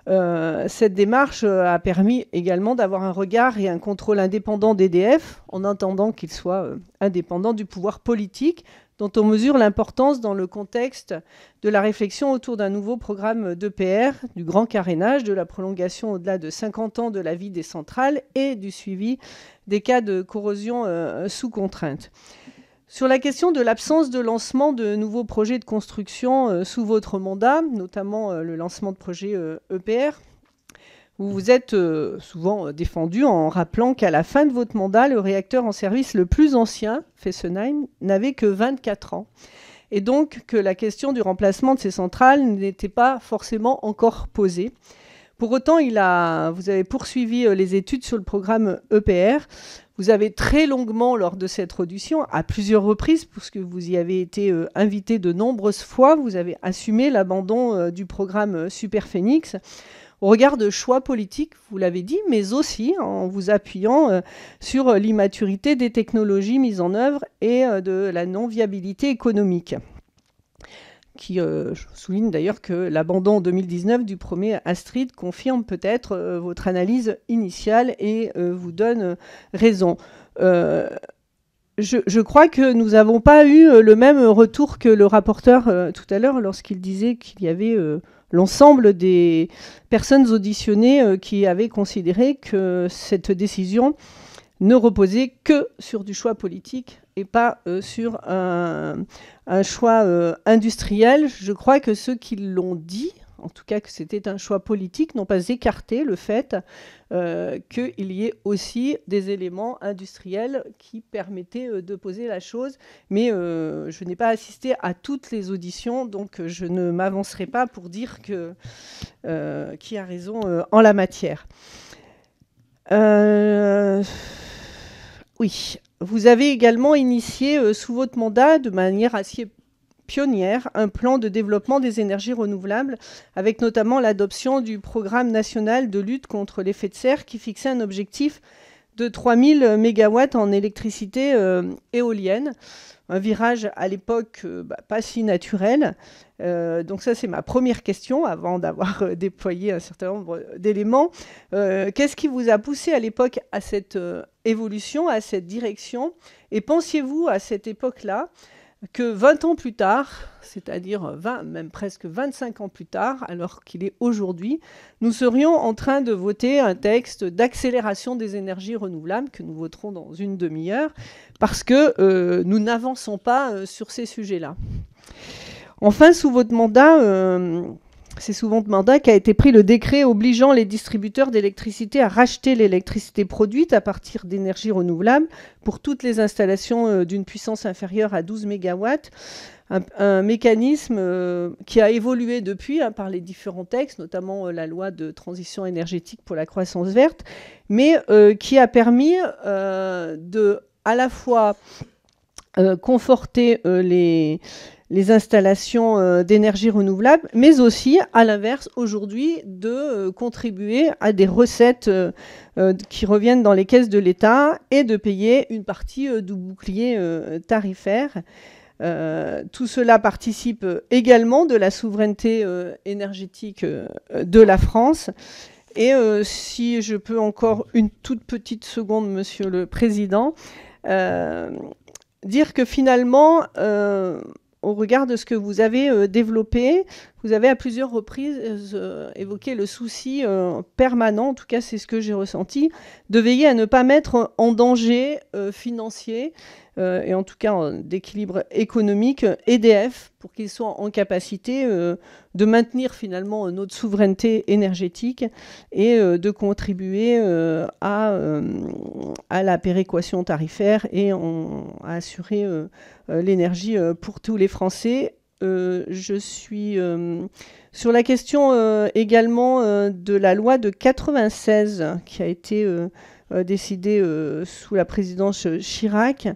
Euh, cette démarche euh, a permis également d'avoir un regard et un contrôle indépendant d'EDF, en attendant qu'il soit euh, indépendant du pouvoir politique, dont on mesure l'importance dans le contexte de la réflexion autour d'un nouveau programme d'EPR, du grand carénage, de la prolongation au-delà de 50 ans de la vie des centrales et du suivi des cas de corrosion sous contrainte. Sur la question de l'absence de lancement de nouveaux projets de construction euh, sous votre mandat, notamment euh, le lancement de projets EPR, euh, e vous vous êtes souvent défendu en rappelant qu'à la fin de votre mandat, le réacteur en service le plus ancien, Fessenheim, n'avait que 24 ans. Et donc que la question du remplacement de ces centrales n'était pas forcément encore posée. Pour autant, il a, vous avez poursuivi les études sur le programme EPR vous avez très longuement, lors de cette audition, à plusieurs reprises, puisque vous y avez été euh, invité de nombreuses fois, vous avez assumé l'abandon euh, du programme euh, Superphénix Au regard de choix politiques, vous l'avez dit, mais aussi en vous appuyant sur l'immaturité des technologies mises en œuvre et de la non-viabilité économique qui euh, souligne d'ailleurs que l'abandon 2019 du premier Astrid confirme peut-être euh, votre analyse initiale et euh, vous donne raison. Je, je, crois que nous n'avons pas eu le même retour que le rapporteur tout à l'heure lorsqu'il disait qu'il y avait l'ensemble des personnes auditionnées qui avaient considéré que cette décision ne reposait que sur du choix politique pas euh, sur un, choix euh, industriel. Je crois que ceux qui l'ont dit, en tout cas que c'était un choix politique, n'ont pas écarté le fait euh, qu'il y ait aussi des éléments industriels qui permettaient de poser la chose. Mais je n'ai pas assisté à toutes les auditions, donc je ne m'avancerai pas pour dire que, qui a raison en la matière. oui, vous avez également initié euh, sous votre mandat de manière assez pionnière un plan de développement des énergies renouvelables, avec notamment l'adoption du programme national de lutte contre l'effet de serre qui fixait un objectif de 3000 MW en électricité euh, éolienne. Un virage à l'époque euh, bah, pas si naturel. donc ça, c'est ma première question avant d'avoir déployé un certain nombre d'éléments. Qu'est-ce qui vous a poussé à l'époque à cette évolution, à cette direction Et pensiez-vous à cette époque-là que 20 ans plus tard, c'est-à-dire 20, même presque 25 ans plus tard, alors qu'il est aujourd'hui, nous serions en train de voter un texte d'accélération des énergies renouvelables que nous voterons dans une demi-heure, parce que euh, nous n'avançons pas euh, sur ces sujets-là. Enfin, sous votre mandat, euh, c'est souvent de mandat qu'a été pris le décret obligeant les distributeurs d'électricité à racheter l'électricité produite à partir d'énergies renouvelables pour toutes les installations euh, d'une puissance inférieure à 12 MW. Un, mécanisme euh, qui a évolué depuis hein, par les différents textes, notamment euh, la loi de transition énergétique pour la croissance verte, mais qui a permis de à la fois conforter les les installations euh, d'énergie renouvelable, mais aussi, à l'inverse, aujourd'hui, de euh, contribuer à des recettes euh, qui reviennent dans les caisses de l'État et de payer une partie du bouclier tarifaire. tout cela participe également de la souveraineté énergétique de la France. Et si je peux encore une toute petite seconde, Monsieur le Président, dire que finalement, au regard de ce que vous avez euh, développé, vous avez à plusieurs reprises euh, évoqué le souci euh, permanent, en tout cas c'est ce que j'ai ressenti, de veiller à ne pas mettre en danger financier euh, et en tout cas euh, d'équilibre économique, EDF, euh, e pour qu'ils soient en capacité de maintenir finalement notre souveraineté énergétique et de contribuer à, la péréquation tarifaire et à assurer l'énergie pour tous les Français je suis sur la question également de la loi de 96 qui a été décidée sous la présidence Chirac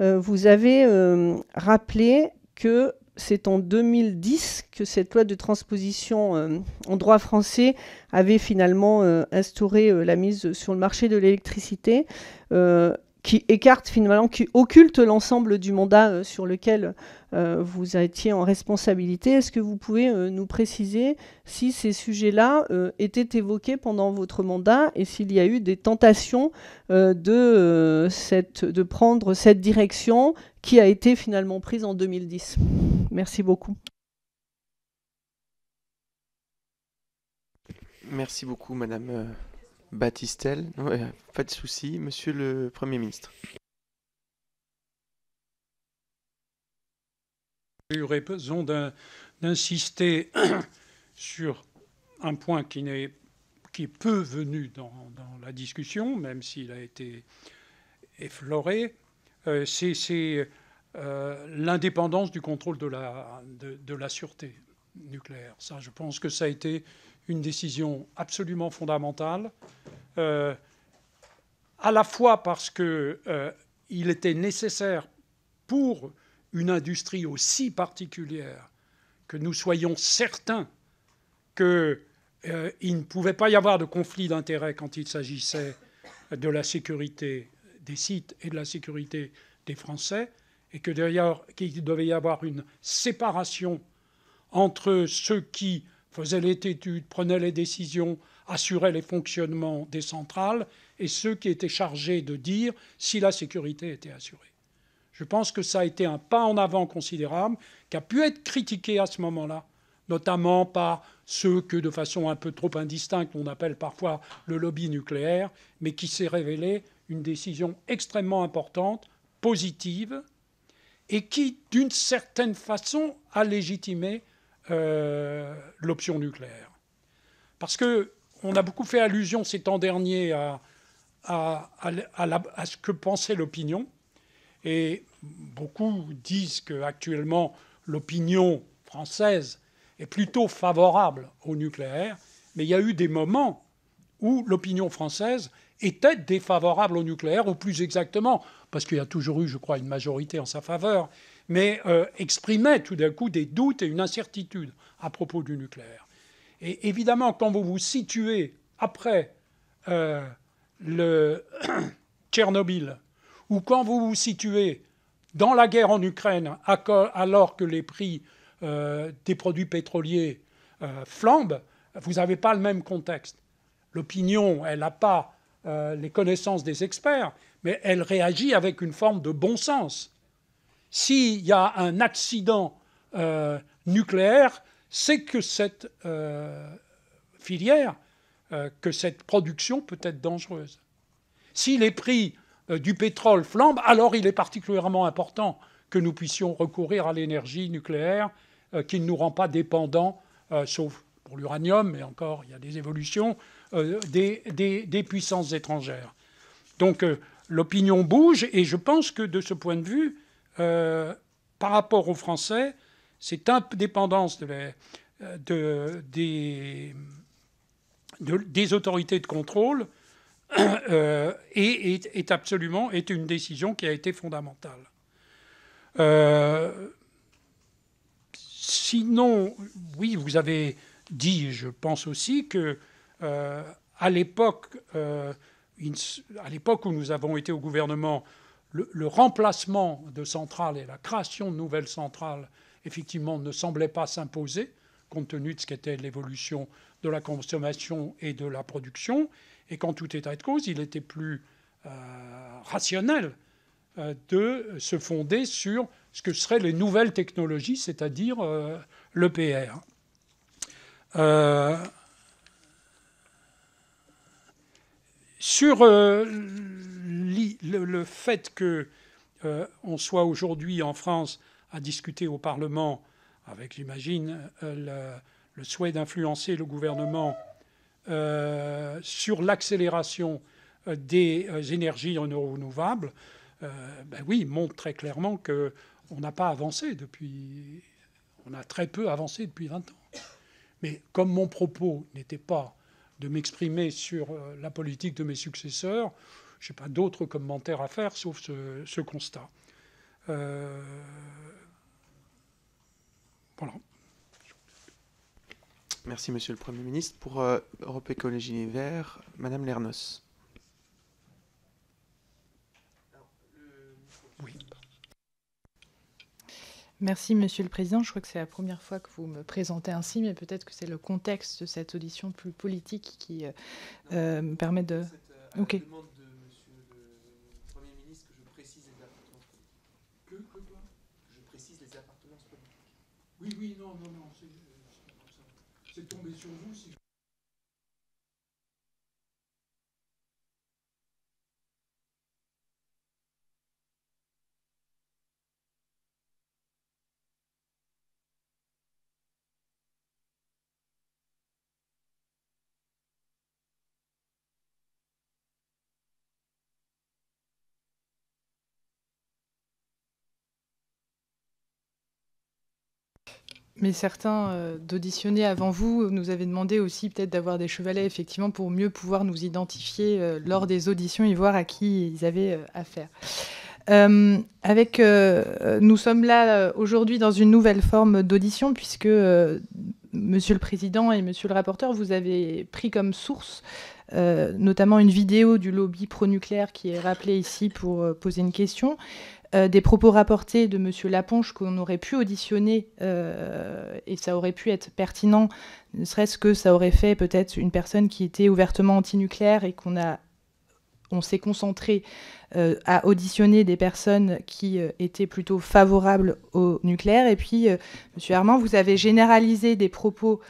euh, vous avez euh, rappelé que c'est en 2010 que cette loi de transposition euh, en droit français avait finalement instauré la mise sur le marché de l'électricité qui écarte finalement, qui occulte l'ensemble du mandat euh, sur lequel euh, vous étiez en responsabilité. Est-ce que vous pouvez euh, nous préciser si ces sujets-là étaient évoqués pendant votre mandat et s'il y a eu des tentations de, cette, de prendre cette direction qui a été finalement prise en 2010 Merci beaucoup. Merci beaucoup, Madame Battistel, ouais, pas de souci, monsieur le Premier ministre. J'aurais aurait besoin d'insister <coughs> sur un point qui n'est qui est peu venu dans, la discussion, même s'il a été effleuré, euh, c'est euh, l'indépendance du contrôle de la, de la sûreté nucléaire. Ça, je pense que ça a été une décision absolument fondamentale, euh, à la fois parce qu'il euh, était nécessaire pour une industrie aussi particulière que nous soyons certains qu'il euh, ne pouvait pas y avoir de conflit d'intérêts quand il s'agissait de la sécurité des sites et de la sécurité des Français, et que d'ailleurs qu'il devait y avoir une séparation entre ceux qui faisaient les études, prenait les décisions, assuraient les fonctionnements des centrales et ceux qui étaient chargés de dire si la sécurité était assurée. Je pense que ça a été un pas en avant considérable qui a pu être critiqué à ce moment-là, notamment par ceux que, de façon un peu trop indistincte, on appelle parfois le lobby nucléaire, mais qui s'est révélé une décision extrêmement importante, positive, et qui, d'une certaine façon, a légitimé euh, l'option nucléaire. Parce qu'on a beaucoup fait allusion ces temps derniers à, à, ce que pensait l'opinion. Et beaucoup disent qu'actuellement, l'opinion française est plutôt favorable au nucléaire. Mais il y a eu des moments où l'opinion française était défavorable au nucléaire, ou plus exactement, parce qu'il y a toujours eu, je crois, une majorité en sa faveur, mais euh, exprimait tout d'un coup des doutes et une incertitude à propos du nucléaire. Et évidemment, quand vous vous situez après euh, le <coughs> Tchernobyl, ou quand vous vous situez dans la guerre en Ukraine, alors que les prix euh, des produits pétroliers flambent, vous n'avez pas le même contexte. L'opinion, elle n'a pas les connaissances des experts, mais elle réagit avec une forme de bon sens s'il y a un accident euh, nucléaire, c'est que cette euh, filière, euh, que cette production peut être dangereuse. Si les prix du pétrole flambent, alors il est particulièrement important que nous puissions recourir à l'énergie nucléaire qui ne nous rend pas dépendants, sauf pour l'uranium, mais encore il y a des évolutions, des, puissances étrangères. Donc l'opinion bouge et je pense que de ce point de vue, euh, par rapport aux Français, cette indépendance euh, des, autorités de contrôle <coughs> euh, est, absolument est une décision qui a été fondamentale. sinon, oui, vous avez dit, je pense aussi que à l'époque, à l'époque où nous avons été au gouvernement, le, remplacement de centrales et la création de nouvelles centrales, effectivement, ne semblait pas s'imposer, compte tenu de ce qu'était l'évolution de la consommation et de la production. Et qu'en tout état de cause, il était plus euh, rationnel euh, de se fonder sur ce que seraient les nouvelles technologies, c'est-à-dire euh, l'EPR. Sur euh, le, fait que euh, on soit aujourd'hui en France à discuter au Parlement, avec, j'imagine, euh, le, souhait d'influencer le gouvernement sur l'accélération des énergies renouvelables, ben oui, montre très clairement que on n'a pas avancé depuis, on a très peu avancé depuis 20 ans. Mais comme mon propos n'était pas de m'exprimer sur euh, la politique de mes successeurs. Je n'ai pas d'autres commentaires à faire sauf ce, constat. Euh, voilà. Merci, Monsieur le Premier ministre. Pour euh, Europe Écologie et Vert, Madame Lernos. Merci, Monsieur le Président. Je crois que c'est la première fois que vous me présentez ainsi, mais peut-être que c'est le contexte de cette audition plus politique qui euh, euh me permet de. Cette, politiques. Oui, oui, non, non, non, c'est euh, tombé sur vous. Mais certains euh, d'auditionnés avant vous euh, nous avaient demandé aussi peut-être d'avoir des chevalets, effectivement, pour mieux pouvoir nous identifier euh, lors des auditions et voir à qui ils avaient affaire. avec, nous sommes là aujourd'hui dans une nouvelle forme d'audition, puisque Monsieur le Président et Monsieur le rapporteur, vous avez pris comme source notamment une vidéo du lobby pro-nucléaire qui est rappelée ici pour poser une question. Euh, des propos rapportés de M. Laponche qu'on aurait pu auditionner euh, et ça aurait pu être pertinent, ne serait-ce que ça aurait fait peut-être une personne qui était ouvertement antinucléaire et qu'on a on s'est concentré euh, à auditionner des personnes qui étaient plutôt favorables au nucléaire. Et puis, Monsieur M. Armand, vous avez généralisé des propos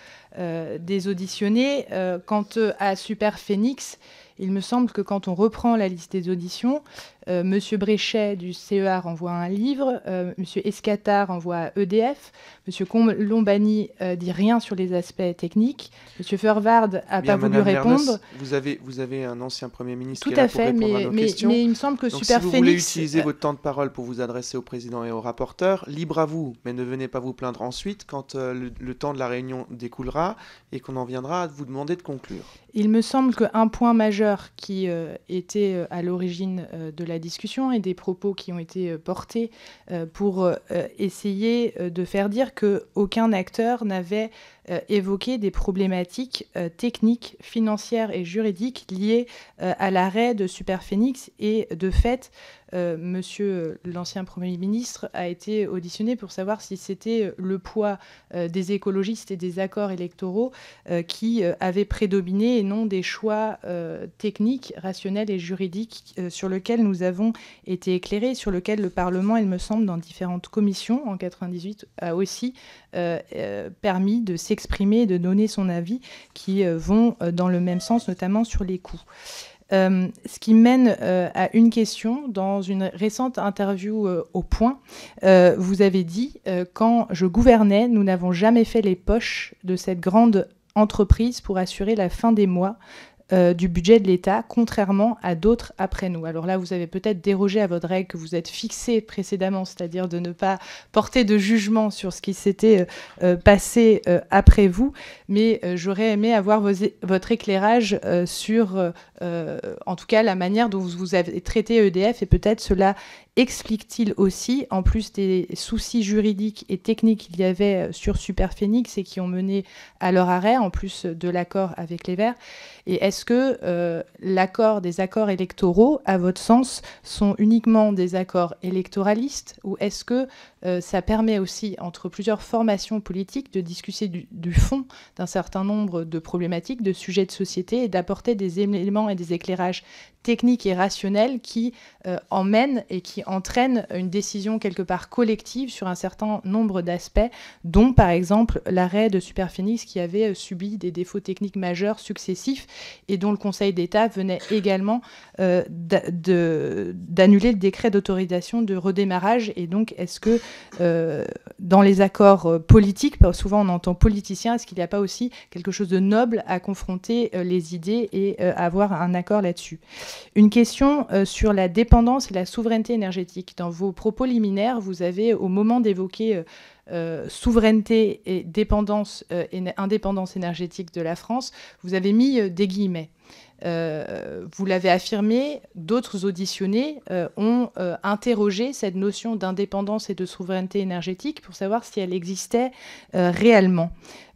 des auditionnés. quant à Superphénix, il me semble que quand on reprend la liste des auditions, euh, Monsieur Bréchet du CEA envoie un livre, euh, Monsieur Escatard envoie EDF, Monsieur Lombani euh, dit rien sur les aspects techniques, Monsieur Fervard n'a pas voulu répondre. vous avez, vous avez un ancien Premier ministre qui a à fait, pour mais, à fait, mais, il me semble que Donc Super si vous voulez utiliser votre temps de parole pour vous adresser au Président et au rapporteur, libre à vous, mais ne venez pas vous plaindre ensuite quand le, temps de la réunion découlera et qu'on en viendra à vous demander de conclure. Il me semble qu'un point majeur qui était à l'origine de la discussion et des propos qui ont été euh, portés euh, pour euh, essayer de faire dire que aucun acteur n'avait euh, évoquer des problématiques euh, techniques, financières et juridiques liées euh, à l'arrêt de Superphénix. Et de fait, monsieur l'ancien Premier ministre a été auditionné pour savoir si c'était le poids des écologistes et des accords électoraux qui avait prédominé et non des choix techniques, rationnels et juridiques sur lesquels nous avons été éclairés, sur lesquels le Parlement, il me semble, dans différentes commissions en 98, a aussi permis de s'éclairer exprimer et de donner son avis qui euh, vont euh, dans le même sens, notamment sur les coûts. Euh, ce qui mène à une question. Dans une récente interview au Point, vous avez dit Quand je gouvernais, nous n'avons jamais fait les poches de cette grande entreprise pour assurer la fin des mois. Euh, du budget de l'État, contrairement à d'autres après nous. Alors là, vous avez peut-être dérogé à votre règle que vous êtes fixée précédemment, c'est-à-dire de ne pas porter de jugement sur ce qui s'était euh, euh, passé après vous, mais j'aurais aimé avoir votre éclairage sur euh, en tout cas, la manière dont vous avez traité EDF et peut-être cela explique-t-il aussi, en plus des soucis juridiques et techniques qu'il y avait euh, sur Superphénix et qui ont mené à leur arrêt, en plus de l'accord avec les Verts. Et est-ce que euh, l'accord des accords électoraux, à votre sens, sont uniquement des accords électoralistes ou est-ce que ça permet aussi, entre plusieurs formations politiques, de discuter du fond d'un certain nombre de problématiques, de sujets de société et d'apporter des éléments et des éclairages techniques et rationnels qui euh, emmènent et qui entraînent une décision quelque part collective sur un certain nombre d'aspects, dont par exemple l'arrêt de Superphénix qui avait euh, subi des défauts techniques majeurs successifs et dont le Conseil d'État venait également euh, d'annuler le décret d'autorisation de redémarrage. Et donc, est-ce que dans les accords politiques, souvent on entend politicien, est-ce qu'il n'y a pas aussi quelque chose de noble à confronter les idées et avoir un accord là-dessus. Une question euh, sur la dépendance et la souveraineté énergétique. Dans vos propos liminaires, vous avez, au moment d'évoquer euh, euh, souveraineté et dépendance, indépendance énergétique de la France, vous avez mis des guillemets. vous l'avez affirmé, d'autres auditionnés ont interrogé cette notion d'indépendance et de souveraineté énergétique pour savoir si elle existait réellement.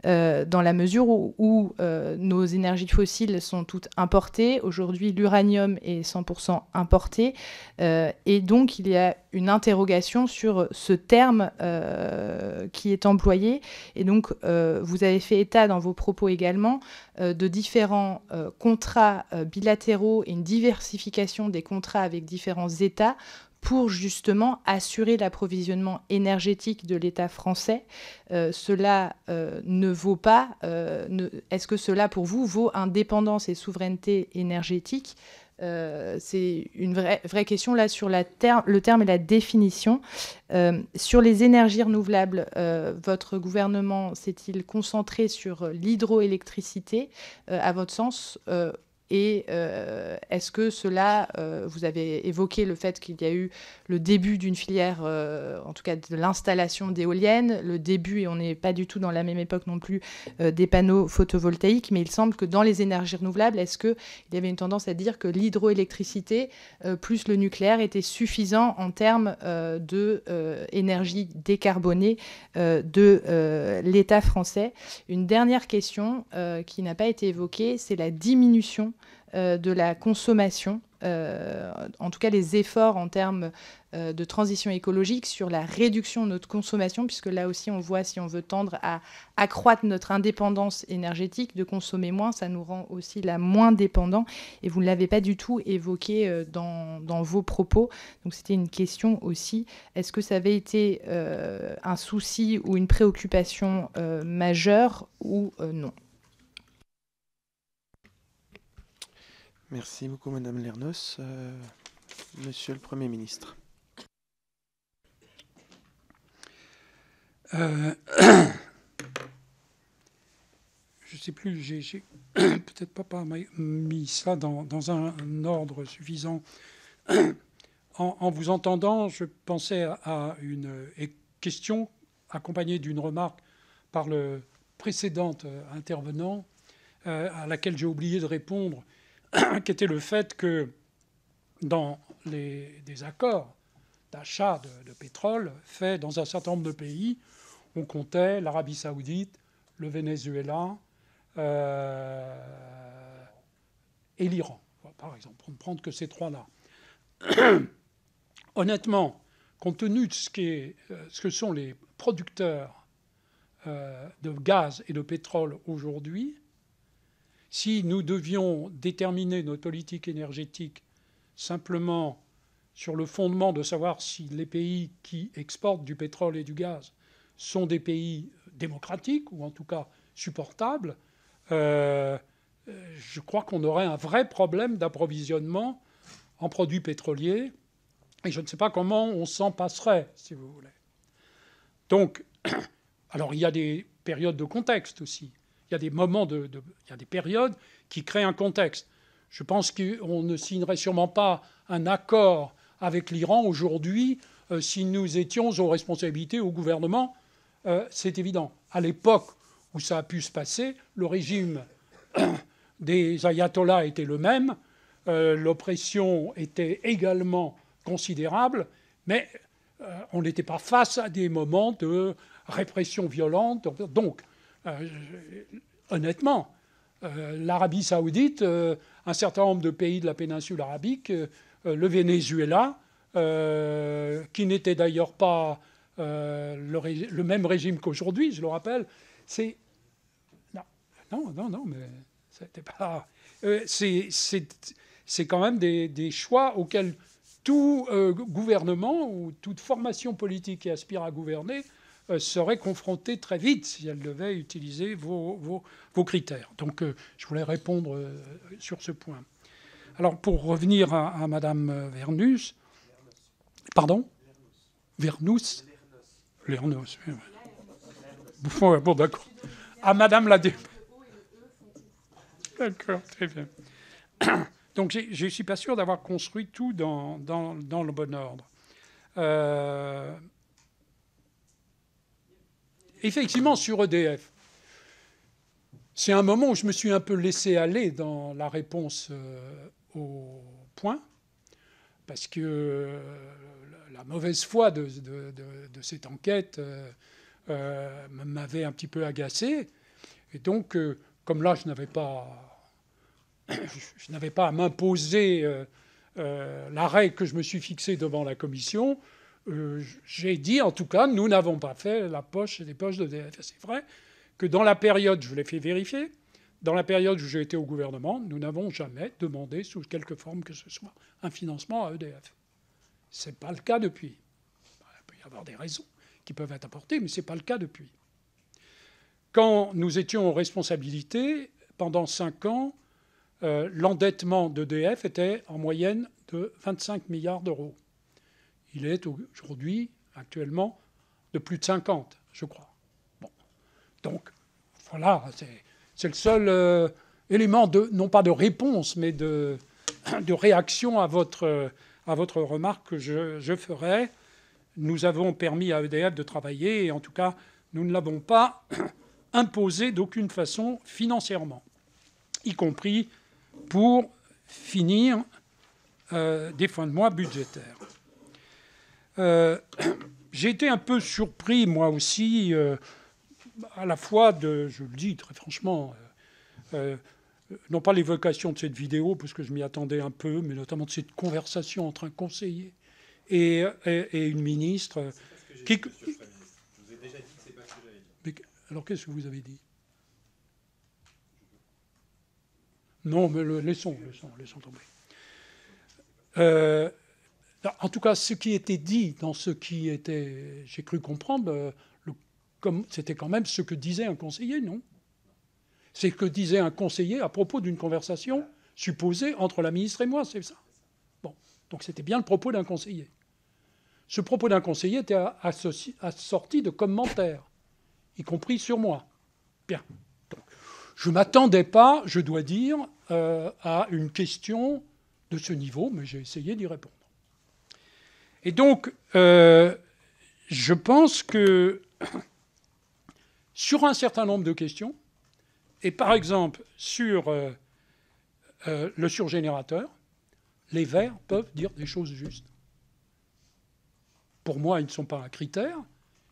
Euh, dans la mesure où, euh, nos énergies fossiles sont toutes importées. Aujourd'hui, l'uranium est 100% importé. Euh, et donc, il y a une interrogation sur ce terme qui est employé. Et donc, vous avez fait état dans vos propos également de différents contrats bilatéraux et une diversification des contrats avec différents États pour justement assurer l'approvisionnement énergétique de l'État français. Euh, cela euh, ne vaut pas, euh, est-ce que cela pour vous vaut indépendance et souveraineté énergétique c'est une vraie, vraie, question là sur la le terme et la définition. sur les énergies renouvelables, votre gouvernement s'est-il concentré sur l'hydroélectricité, à votre sens et euh, est-ce que cela, euh, vous avez évoqué le fait qu'il y a eu le début d'une filière, euh, en tout cas de l'installation d'éoliennes, le début, et on n'est pas du tout dans la même époque non plus, des panneaux photovoltaïques, mais il semble que dans les énergies renouvelables, est-ce qu'il y avait une tendance à dire que l'hydroélectricité plus le nucléaire était suffisant en termes d'énergie décarbonée de l'État français Une dernière question qui n'a pas été évoquée, c'est la diminution euh, de la consommation, euh, en tout cas les efforts en termes euh, de transition écologique sur la réduction de notre consommation, puisque là aussi on voit si on veut tendre à accroître notre indépendance énergétique, de consommer moins, ça nous rend aussi la moins dépendants. Et vous ne l'avez pas du tout évoqué dans, vos propos. Donc c'était une question aussi, est-ce que ça avait été un souci ou une préoccupation majeure ou non Merci beaucoup, Madame Lernos. Euh, monsieur le Premier ministre. Euh, <coughs> je ne sais plus, j'ai <coughs> peut-être pas, mis ça dans, un, ordre suffisant. <coughs> En, vous entendant, je pensais à une question accompagnée d'une remarque par le précédent euh, intervenant, à laquelle j'ai oublié de répondre <clears throat> qui était le fait que dans les, des accords d'achat de, pétrole faits dans un certain nombre de pays, on comptait l'Arabie saoudite, le Venezuela euh, et l'Iran, par exemple, pour ne prendre que ces trois-là. <clears throat> Honnêtement, compte tenu de ce, euh, ce que sont les producteurs euh, de gaz et de pétrole aujourd'hui, si nous devions déterminer notre politique énergétique simplement sur le fondement de savoir si les pays qui exportent du pétrole et du gaz sont des pays démocratiques ou en tout cas supportables, euh, euh, je crois qu'on aurait un vrai problème d'approvisionnement en produits pétroliers et je ne sais pas comment on s'en passerait, si vous voulez. Donc, <clears throat> alors il y a des périodes de contexte aussi. Il y a des moments, de, il y a des périodes qui créent un contexte. Je pense qu'on ne signerait sûrement pas un accord avec l'Iran aujourd'hui euh, si nous étions aux responsabilités au gouvernement. Euh, c'est évident. À l'époque où ça a pu se passer, le régime <coughs> des ayatollahs était le même, euh, l'oppression était également considérable, mais on n'était pas face à des moments de répression violente. Donc, euh, euh, honnêtement, euh, l'Arabie saoudite, un certain nombre de pays de la péninsule arabique, le Venezuela, qui n'était d'ailleurs pas le, même régime qu'aujourd'hui, je le rappelle, c'est... Non, non, non, non, mais c'était pas... c'est quand même des, choix auxquels tout gouvernement ou toute formation politique qui aspire à gouverner euh, serait confrontée très vite si elle devait utiliser vos, critères. Donc euh, je voulais répondre euh, sur ce point. Alors pour revenir à, Mme Madame Vernus, pardon Vernus Lernos. Bouffon. bon d'accord. À Madame la D'accord, très bien. <coughs> Donc je ne suis pas sûr d'avoir construit tout dans, dans, le bon ordre. Euh, effectivement, sur EDF, c'est un moment où je me suis un peu laissé aller dans la réponse euh, au point, parce que euh, la mauvaise foi de, cette enquête euh, m'avait un petit peu agacé. Et donc, comme là, je n'avais pas, <coughs> je, n'avais pas à m'imposer l'arrêt que je me suis fixé devant la commission, euh, j'ai dit, en tout cas, nous n'avons pas fait la poche des poches poches d'EDF. C'est vrai que dans la période, je l'ai fait vérifier, dans la période où j'ai été au gouvernement, nous n'avons jamais demandé, sous quelque forme que ce soit, un financement à EDF. Ce n'est pas le cas depuis. Bah, il peut y avoir des raisons qui peuvent être apportées, mais ce n'est pas le cas depuis. Quand nous étions aux responsabilités, pendant cinq ans, euh, l'endettement d'EDF était en moyenne de 25 milliards d'euros. Il est aujourd'hui, actuellement, de plus de 50, je crois. Bon. Donc, voilà, c'est le seul euh, élément, de, non pas de réponse, mais <clears throat> de, réaction à votre, à votre remarque que je, ferai. Nous avons permis à EDF de travailler, et en tout cas, nous ne l'avons pas <clears throat> imposé d'aucune façon financièrement, y compris pour finir euh, des fins de mois budgétaires. Euh, <coughs> j'ai été un peu surpris, moi aussi, euh, à la fois de, je le dis très franchement, euh, non pas l'évocation de cette vidéo, parce que je m'y attendais un peu, mais notamment de cette conversation entre un conseiller et, une ministre. qui... vous ai déjà dit pas ce que j'avais dit. alors qu'est-ce que vous avez dit Non, mais le, laissons, laissons, laissons tomber. En tout cas, ce qui était dit dans ce qui était, j'ai cru comprendre, euh, c'était quand même ce que disait un conseiller, non C'est ce que disait un conseiller à propos d'une conversation supposée entre la ministre et moi, c'est ça Bon, donc c'était bien le propos d'un conseiller. Ce propos d'un conseiller était assorti, de commentaires, y compris sur moi. Bien. Donc, je ne m'attendais pas, je dois dire, euh, à une question de ce niveau, mais j'ai essayé d'y répondre. Et donc, euh, je pense que <clears throat> sur un certain nombre de questions, et par exemple sur euh, euh, le surgénérateur, les Verts peuvent dire des choses justes. Pour moi, ils ne sont pas un critère.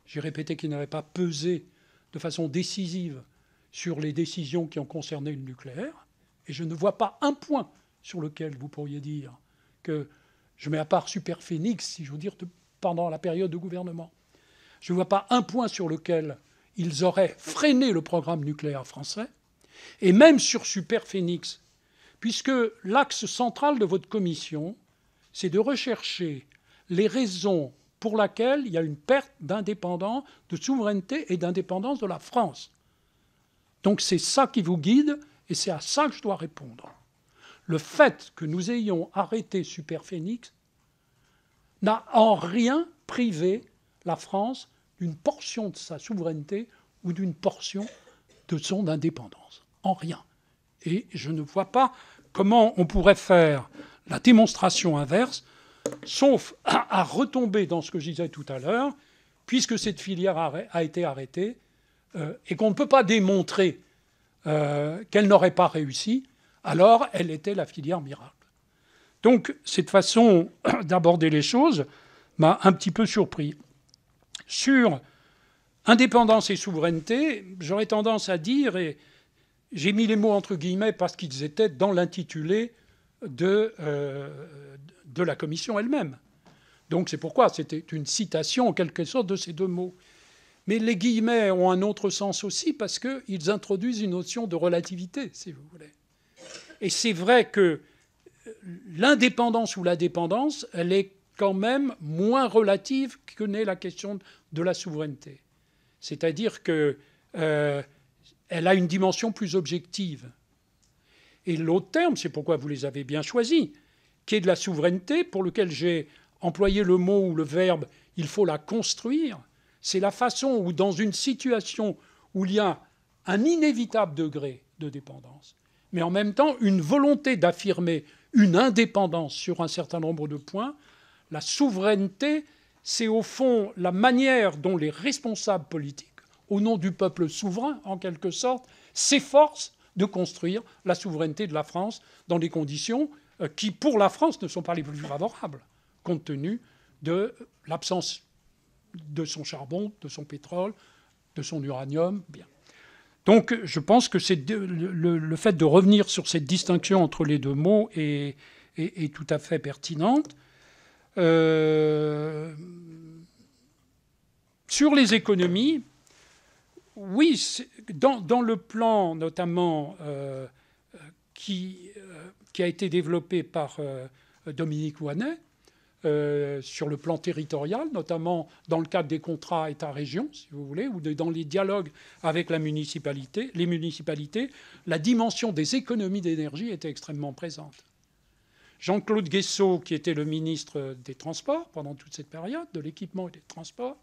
J'ai répété qu'ils n'avaient pas pesé de façon décisive sur les décisions qui ont concerné le nucléaire. Et je ne vois pas un point sur lequel vous pourriez dire que je mets à part Superphénix, si je veux dire, pendant la période de gouvernement. Je ne vois pas un point sur lequel ils auraient freiné le programme nucléaire français, et même sur Superphénix, puisque l'axe central de votre commission, c'est de rechercher les raisons pour lesquelles il y a une perte d'indépendance, de souveraineté et d'indépendance de la France. Donc c'est ça qui vous guide, et c'est à ça que je dois répondre le fait que nous ayons arrêté Superphénix n'a en rien privé la France d'une portion de sa souveraineté ou d'une portion de son indépendance. En rien. Et je ne vois pas comment on pourrait faire la démonstration inverse, sauf à, retomber dans ce que je disais tout à l'heure, puisque cette filière a, été arrêtée euh, et qu'on ne peut pas démontrer euh, qu'elle n'aurait pas réussi, alors elle était la filière miracle. Donc cette façon <clears throat> d'aborder les choses m'a un petit peu surpris. Sur indépendance et souveraineté, j'aurais tendance à dire, et j'ai mis les mots entre guillemets parce qu'ils étaient dans l'intitulé de, euh, de la commission elle-même. Donc c'est pourquoi c'était une citation en quelque sorte de ces deux mots. Mais les guillemets ont un autre sens aussi parce qu'ils introduisent une notion de relativité, si vous voulez. Et c'est vrai que l'indépendance ou la dépendance, elle est quand même moins relative que n'est la question de la souveraineté. C'est-à-dire qu'elle euh, a une dimension plus objective. Et l'autre terme, c'est pourquoi vous les avez bien choisis, qui est de la souveraineté, pour lequel j'ai employé le mot ou le verbe il faut la construire, c'est la façon où, dans une situation où il y a un inévitable degré de dépendance, mais en même temps une volonté d'affirmer une indépendance sur un certain nombre de points. La souveraineté, c'est au fond la manière dont les responsables politiques, au nom du peuple souverain en quelque sorte, s'efforcent de construire la souveraineté de la France dans des conditions euh, qui, pour la France, ne sont pas les plus favorables, compte tenu de l'absence de son charbon, de son pétrole, de son uranium. Bien. Donc je pense que le, fait de revenir sur cette distinction entre les deux mots est, tout à fait pertinente. Euh, sur les économies, oui, dans, le plan notamment euh, euh, qui, a été développé par Dominique Wannet, euh, sur le plan territorial, notamment dans le cadre des contrats État-région, si vous voulez, ou dans les dialogues avec la municipalité, les municipalités, la dimension des économies d'énergie était extrêmement présente. Jean-Claude Guessot, qui était le ministre des Transports pendant toute cette période, de l'équipement et des transports,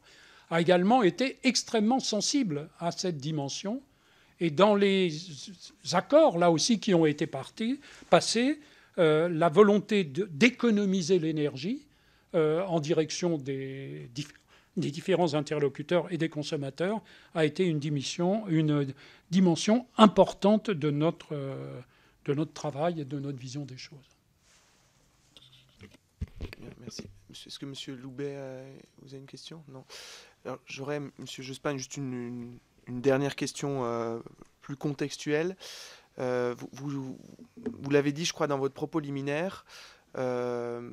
a également été extrêmement sensible à cette dimension. Et dans les accords, là aussi, qui ont été passés, euh, la volonté d'économiser l'énergie euh, en direction des, des différents interlocuteurs et des consommateurs a été une, dimension, une dimension importante de notre, euh, de notre travail et de notre vision des choses. Merci. Est-ce que M. Loubet, vous avez une question Non. Alors, j'aurais, M. Jospin, juste une, dernière question euh, plus contextuelle. vous, vous, l'avez dit, je crois, dans votre propos liminaire. Euh,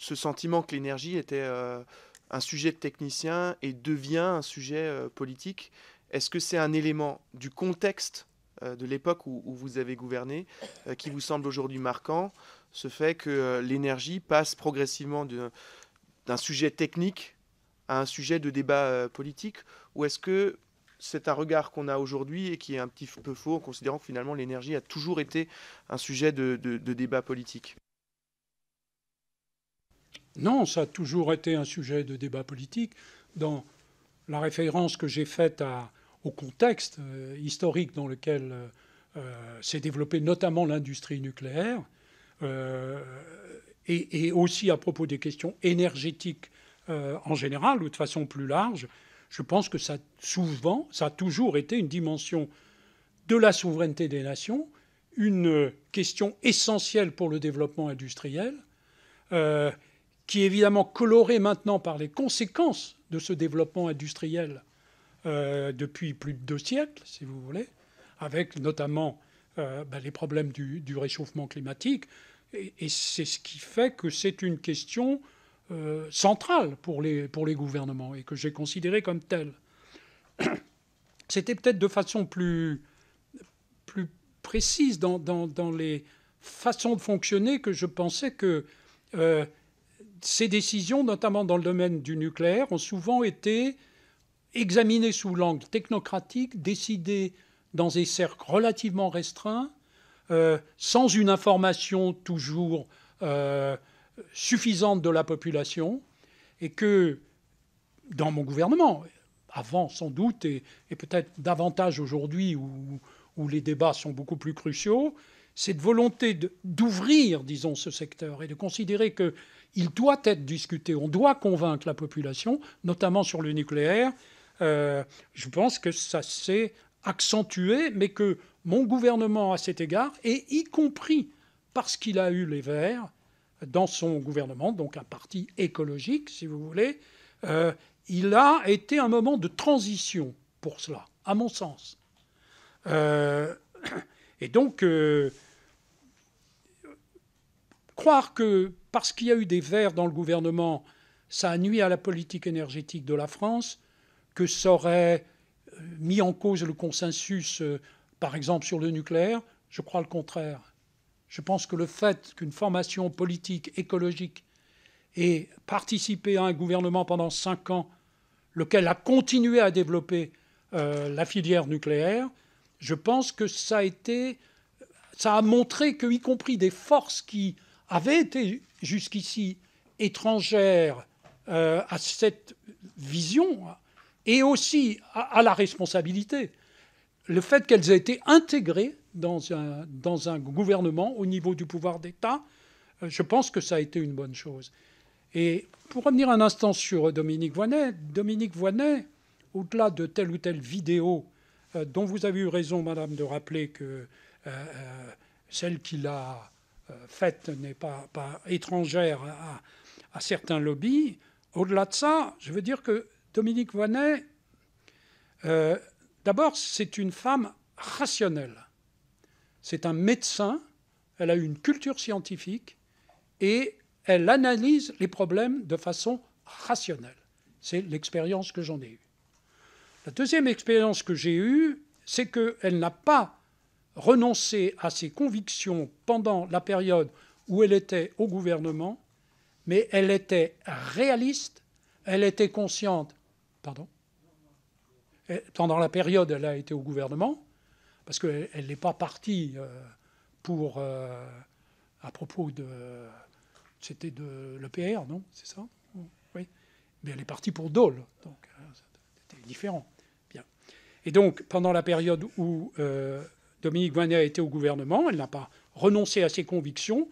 ce sentiment que l'énergie était euh, un sujet de technicien et devient un sujet euh, politique. Est-ce que c'est un élément du contexte euh, de l'époque où, vous avez gouverné qui vous semble aujourd'hui marquant Ce fait que l'énergie passe progressivement d'un sujet technique à un sujet de débat politique Ou est-ce que c'est un regard qu'on a aujourd'hui et qui est un petit peu faux en considérant que finalement l'énergie a toujours été un sujet de débat politique non, ça a toujours été un sujet de débat politique. Dans la référence que j'ai faite au contexte euh, historique dans lequel euh, euh, s'est développée notamment l'industrie nucléaire, et, aussi à propos des questions énergétiques en général ou de façon plus large, je pense que ça, souvent, ça a toujours été une dimension de la souveraineté des nations, une question essentielle pour le développement industriel qui est évidemment coloré maintenant par les conséquences de ce développement industriel euh, depuis plus de deux siècles, si vous voulez, avec notamment euh, bah, les problèmes du, réchauffement climatique. Et, c'est ce qui fait que c'est une question euh, centrale pour les, pour les gouvernements et que j'ai considéré comme telle. <clears throat> C'était peut-être de façon plus, plus précise dans, les façons de fonctionner que je pensais que ces décisions, notamment dans le domaine du nucléaire, ont souvent été examinées sous l'angle technocratique, décidées dans des cercles relativement restreints, euh, sans une information toujours euh, suffisante de la population, et que dans mon gouvernement, avant sans doute, et, peut-être davantage aujourd'hui où, où, les débats sont beaucoup plus cruciaux, cette volonté d'ouvrir, disons, ce secteur et de considérer que il doit être discuté. On doit convaincre la population, notamment sur le nucléaire. Euh, je pense que ça s'est accentué, mais que mon gouvernement, à cet égard, et y compris parce qu'il a eu les Verts dans son gouvernement, donc un parti écologique, si vous voulez, euh, il a été un moment de transition pour cela, à mon sens. Euh, et donc, croire que parce qu'il y a eu des verts dans le gouvernement, ça a nuit à la politique énergétique de la France, que ça aurait euh, mis en cause le consensus, euh, par exemple, sur le nucléaire. Je crois le contraire. Je pense que le fait qu'une formation politique écologique ait participé à un gouvernement pendant cinq ans, lequel a continué à développer euh, la filière nucléaire, je pense que ça a été, ça a montré que, y compris des forces qui avaient été jusqu'ici étrangères euh, à cette vision et aussi à, la responsabilité. Le fait qu'elles aient été intégrées dans un, dans un gouvernement au niveau du pouvoir d'État, euh, je pense que ça a été une bonne chose. Et pour revenir un instant sur Dominique Voinet, Dominique Voynet, au-delà de telle ou telle vidéo euh, dont vous avez eu raison, Madame, de rappeler que celle qu'il a euh, faite n'est pas, étrangère à, certains lobbies. Au-delà de ça, je veux dire que Dominique Voynet, euh, d'abord, c'est une femme rationnelle. C'est un médecin, elle a une culture scientifique et elle analyse les problèmes de façon rationnelle. C'est l'expérience que j'en ai eue. La deuxième expérience que j'ai eue, c'est qu'elle n'a pas renoncer à ses convictions pendant la période où elle était au gouvernement, mais elle était réaliste, elle était consciente. Pardon Pendant la période, elle a été au gouvernement, parce qu'elle n'est pas partie euh, pour. Euh, à propos de. C'était de l'EPR, non C'est ça Oui. Mais elle est partie pour Dole, donc euh, c'était différent. Bien. Et donc, pendant la période où Dominique a été au gouvernement, elle n'a pas renoncé à ses convictions,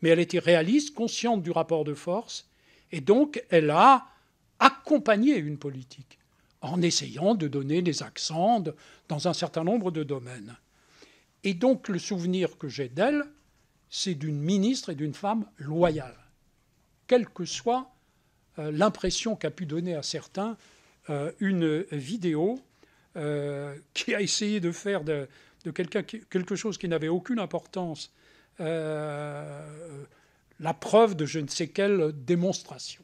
mais elle était réaliste, consciente du rapport de force, et donc elle a accompagné une politique en essayant de donner des accents dans un certain nombre de domaines. Et donc le souvenir que j'ai d'elle, c'est d'une ministre et d'une femme loyale, quelle que soit euh, l'impression qu'a pu donner à certains euh, une vidéo euh, qui a essayé de faire de, de quelque chose qui n'avait aucune importance, euh, la preuve de je ne sais quelle démonstration.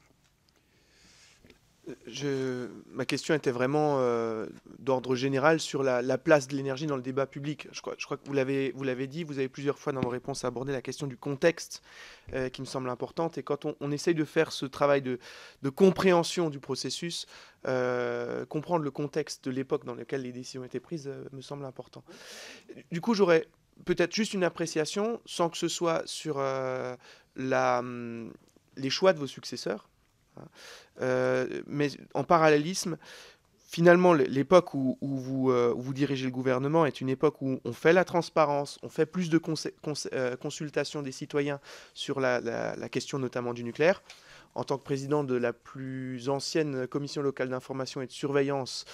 Je, ma question était vraiment euh, d'ordre général sur la, place de l'énergie dans le débat public. Je crois, je crois que vous l'avez, vous l'avez dit, vous avez plusieurs fois dans vos réponses abordé la question du contexte euh, qui me semble importante. Et quand on, essaye de faire ce travail de, compréhension du processus, euh, comprendre le contexte de l'époque dans laquelle les décisions été prises me semble important. Du coup, j'aurais peut-être juste une appréciation sans que ce soit sur la, hum, les choix de vos successeurs euh, mais en parallélisme, finalement, l'époque où, vous, euh, vous, dirigez le gouvernement est une époque où on fait la transparence, on fait plus de euh, consultations des citoyens sur la, question notamment du nucléaire. En tant que président de la plus ancienne commission locale d'information et de surveillance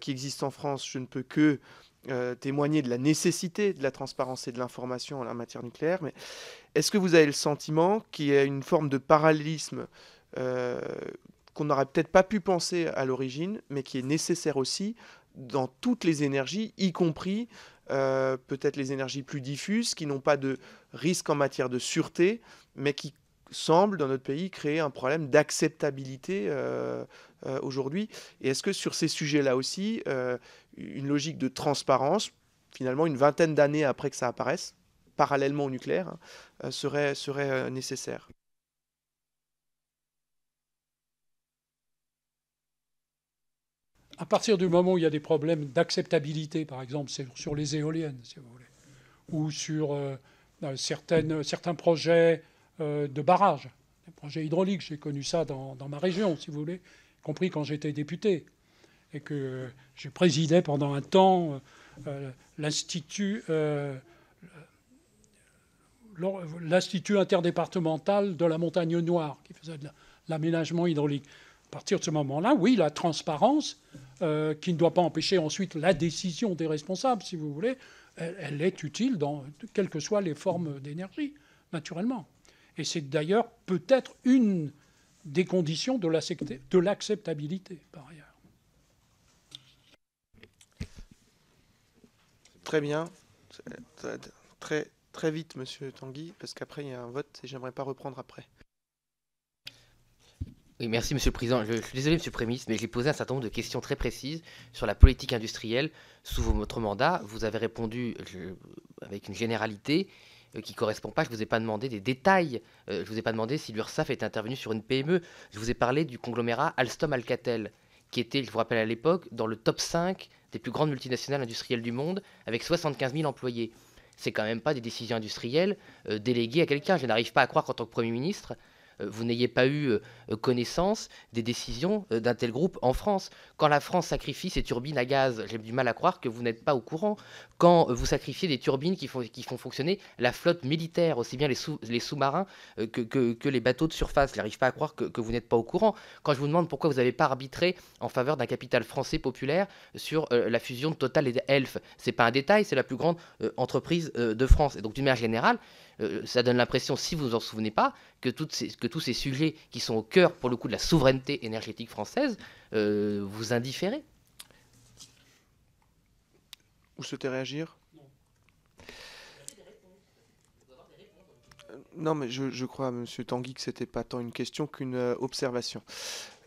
qui existe en France, je ne peux que témoigner de la nécessité de la transparence et de l'information en la matière nucléaire, mais est-ce que vous avez le sentiment qu'il y a une forme de parallélisme euh, qu'on n'aurait peut-être pas pu penser à l'origine, mais qui est nécessaire aussi dans toutes les énergies, y compris euh, peut-être les énergies plus diffuses, qui n'ont pas de risque en matière de sûreté, mais qui semblent, dans notre pays, créer un problème d'acceptabilité euh, aujourd'hui. Et est-ce que sur ces sujets-là aussi, une logique de transparence, finalement une vingtaine d'années après que ça apparaisse, parallèlement au nucléaire, hein, serait, serait nécessaire à partir du moment où il y a des problèmes d'acceptabilité, par exemple sur les éoliennes, si vous voulez, ou sur euh, euh, certaines, euh, certains projets de barrages, des projets hydrauliques, j'ai connu ça dans, ma région, si vous voulez, y compris quand j'étais député, et que je présidais pendant un temps l'Institut l'Institut interdépartemental de la Montagne Noire, qui faisait de l'aménagement hydraulique à partir de ce moment-là, oui, la transparence, euh, qui ne doit pas empêcher ensuite la décision des responsables, si vous voulez, elle, est utile dans quelles que soient les formes d'énergie, naturellement. Et c'est d'ailleurs peut-être une des conditions de l'acceptabilité, par ailleurs. Très bien. Très, très vite, monsieur Tanguy, parce qu'après, il y a un vote et j'aimerais pas reprendre après merci Monsieur le Président. Je, suis désolé Monsieur le Prémisse, mais j'ai posé un certain nombre de questions très précises sur la politique industrielle sous votre mandat. Vous avez répondu avec une généralité euh, qui ne correspond pas. Je ne vous ai pas demandé des détails. Euh, je ne vous ai pas demandé si l'URSSAF était intervenu sur une PME. Je vous ai parlé du conglomérat Alstom-Alcatel, qui était, je vous rappelle à l'époque, dans le top 5 des plus grandes multinationales industrielles du monde, avec 75 000 employés. C'est quand même pas des décisions industrielles euh, déléguées à quelqu'un. Je n'arrive pas à croire qu'en tant que Premier ministre, euh, vous n'ayez pas eu euh, euh, connaissance des décisions d'un tel groupe en France. Quand la France sacrifie ses turbines à gaz, j'ai du mal à croire que vous n'êtes pas au courant. Quand vous sacrifiez des turbines qui font, qui font fonctionner la flotte militaire, aussi bien les, sous, marins que, les bateaux de surface, j'arrive pas à croire que, vous n'êtes pas au courant. Quand je vous demande pourquoi vous n'avez pas arbitré en faveur d'un capital français populaire sur la fusion de Total et d'Elf, c'est pas un détail, c'est la plus grande entreprise de France. Et donc d'une manière générale, euh, ça donne l'impression, si vous ne vous en souvenez pas, que, tous ces sujets qui sont au cœur, pour le coup, de la souveraineté énergétique française, euh, vous indifférez. Vous souhaitez réagir euh, Non, mais je, crois, Monsieur Tanguy, que c'était pas tant une question qu'une observation.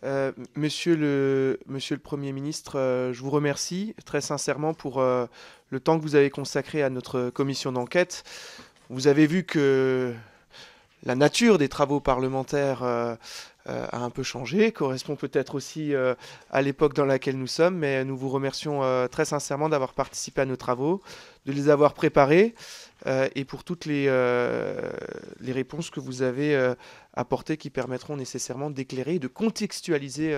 Euh, monsieur, le, Premier ministre, je vous remercie très sincèrement pour le temps que vous avez consacré à notre commission d'enquête. Vous avez vu que la nature des travaux parlementaires euh, euh, a un peu changé, correspond peut-être aussi euh, à l'époque dans laquelle nous sommes, mais nous vous remercions euh, très sincèrement d'avoir participé à nos travaux, de les avoir préparés et pour toutes les, les réponses que vous avez apportées qui permettront nécessairement d'éclairer et de contextualiser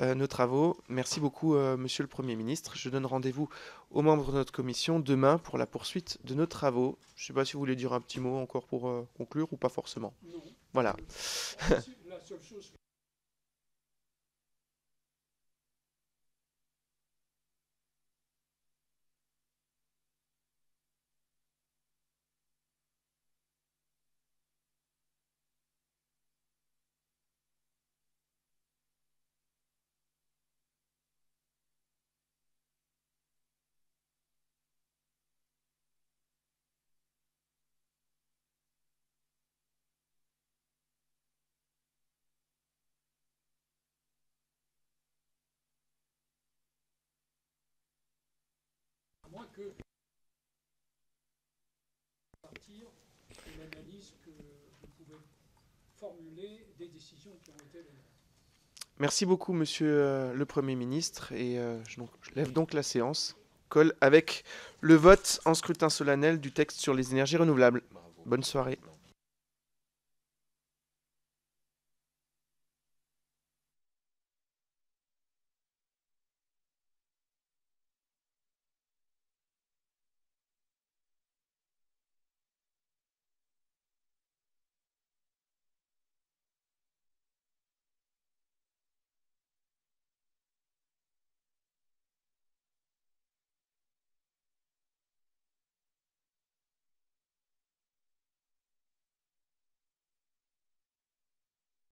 nos travaux. Merci beaucoup, Monsieur le Premier ministre. Je donne rendez-vous aux membres de notre commission demain pour la poursuite de nos travaux. Je ne sais pas si vous voulez dire un petit mot encore pour conclure ou pas forcément. Voilà. Professor Suski. Merci beaucoup, Monsieur euh, le Premier ministre. Et euh, je, lève donc la séance. Colle avec le vote en scrutin solennel du texte sur les énergies renouvelables. Bonne soirée.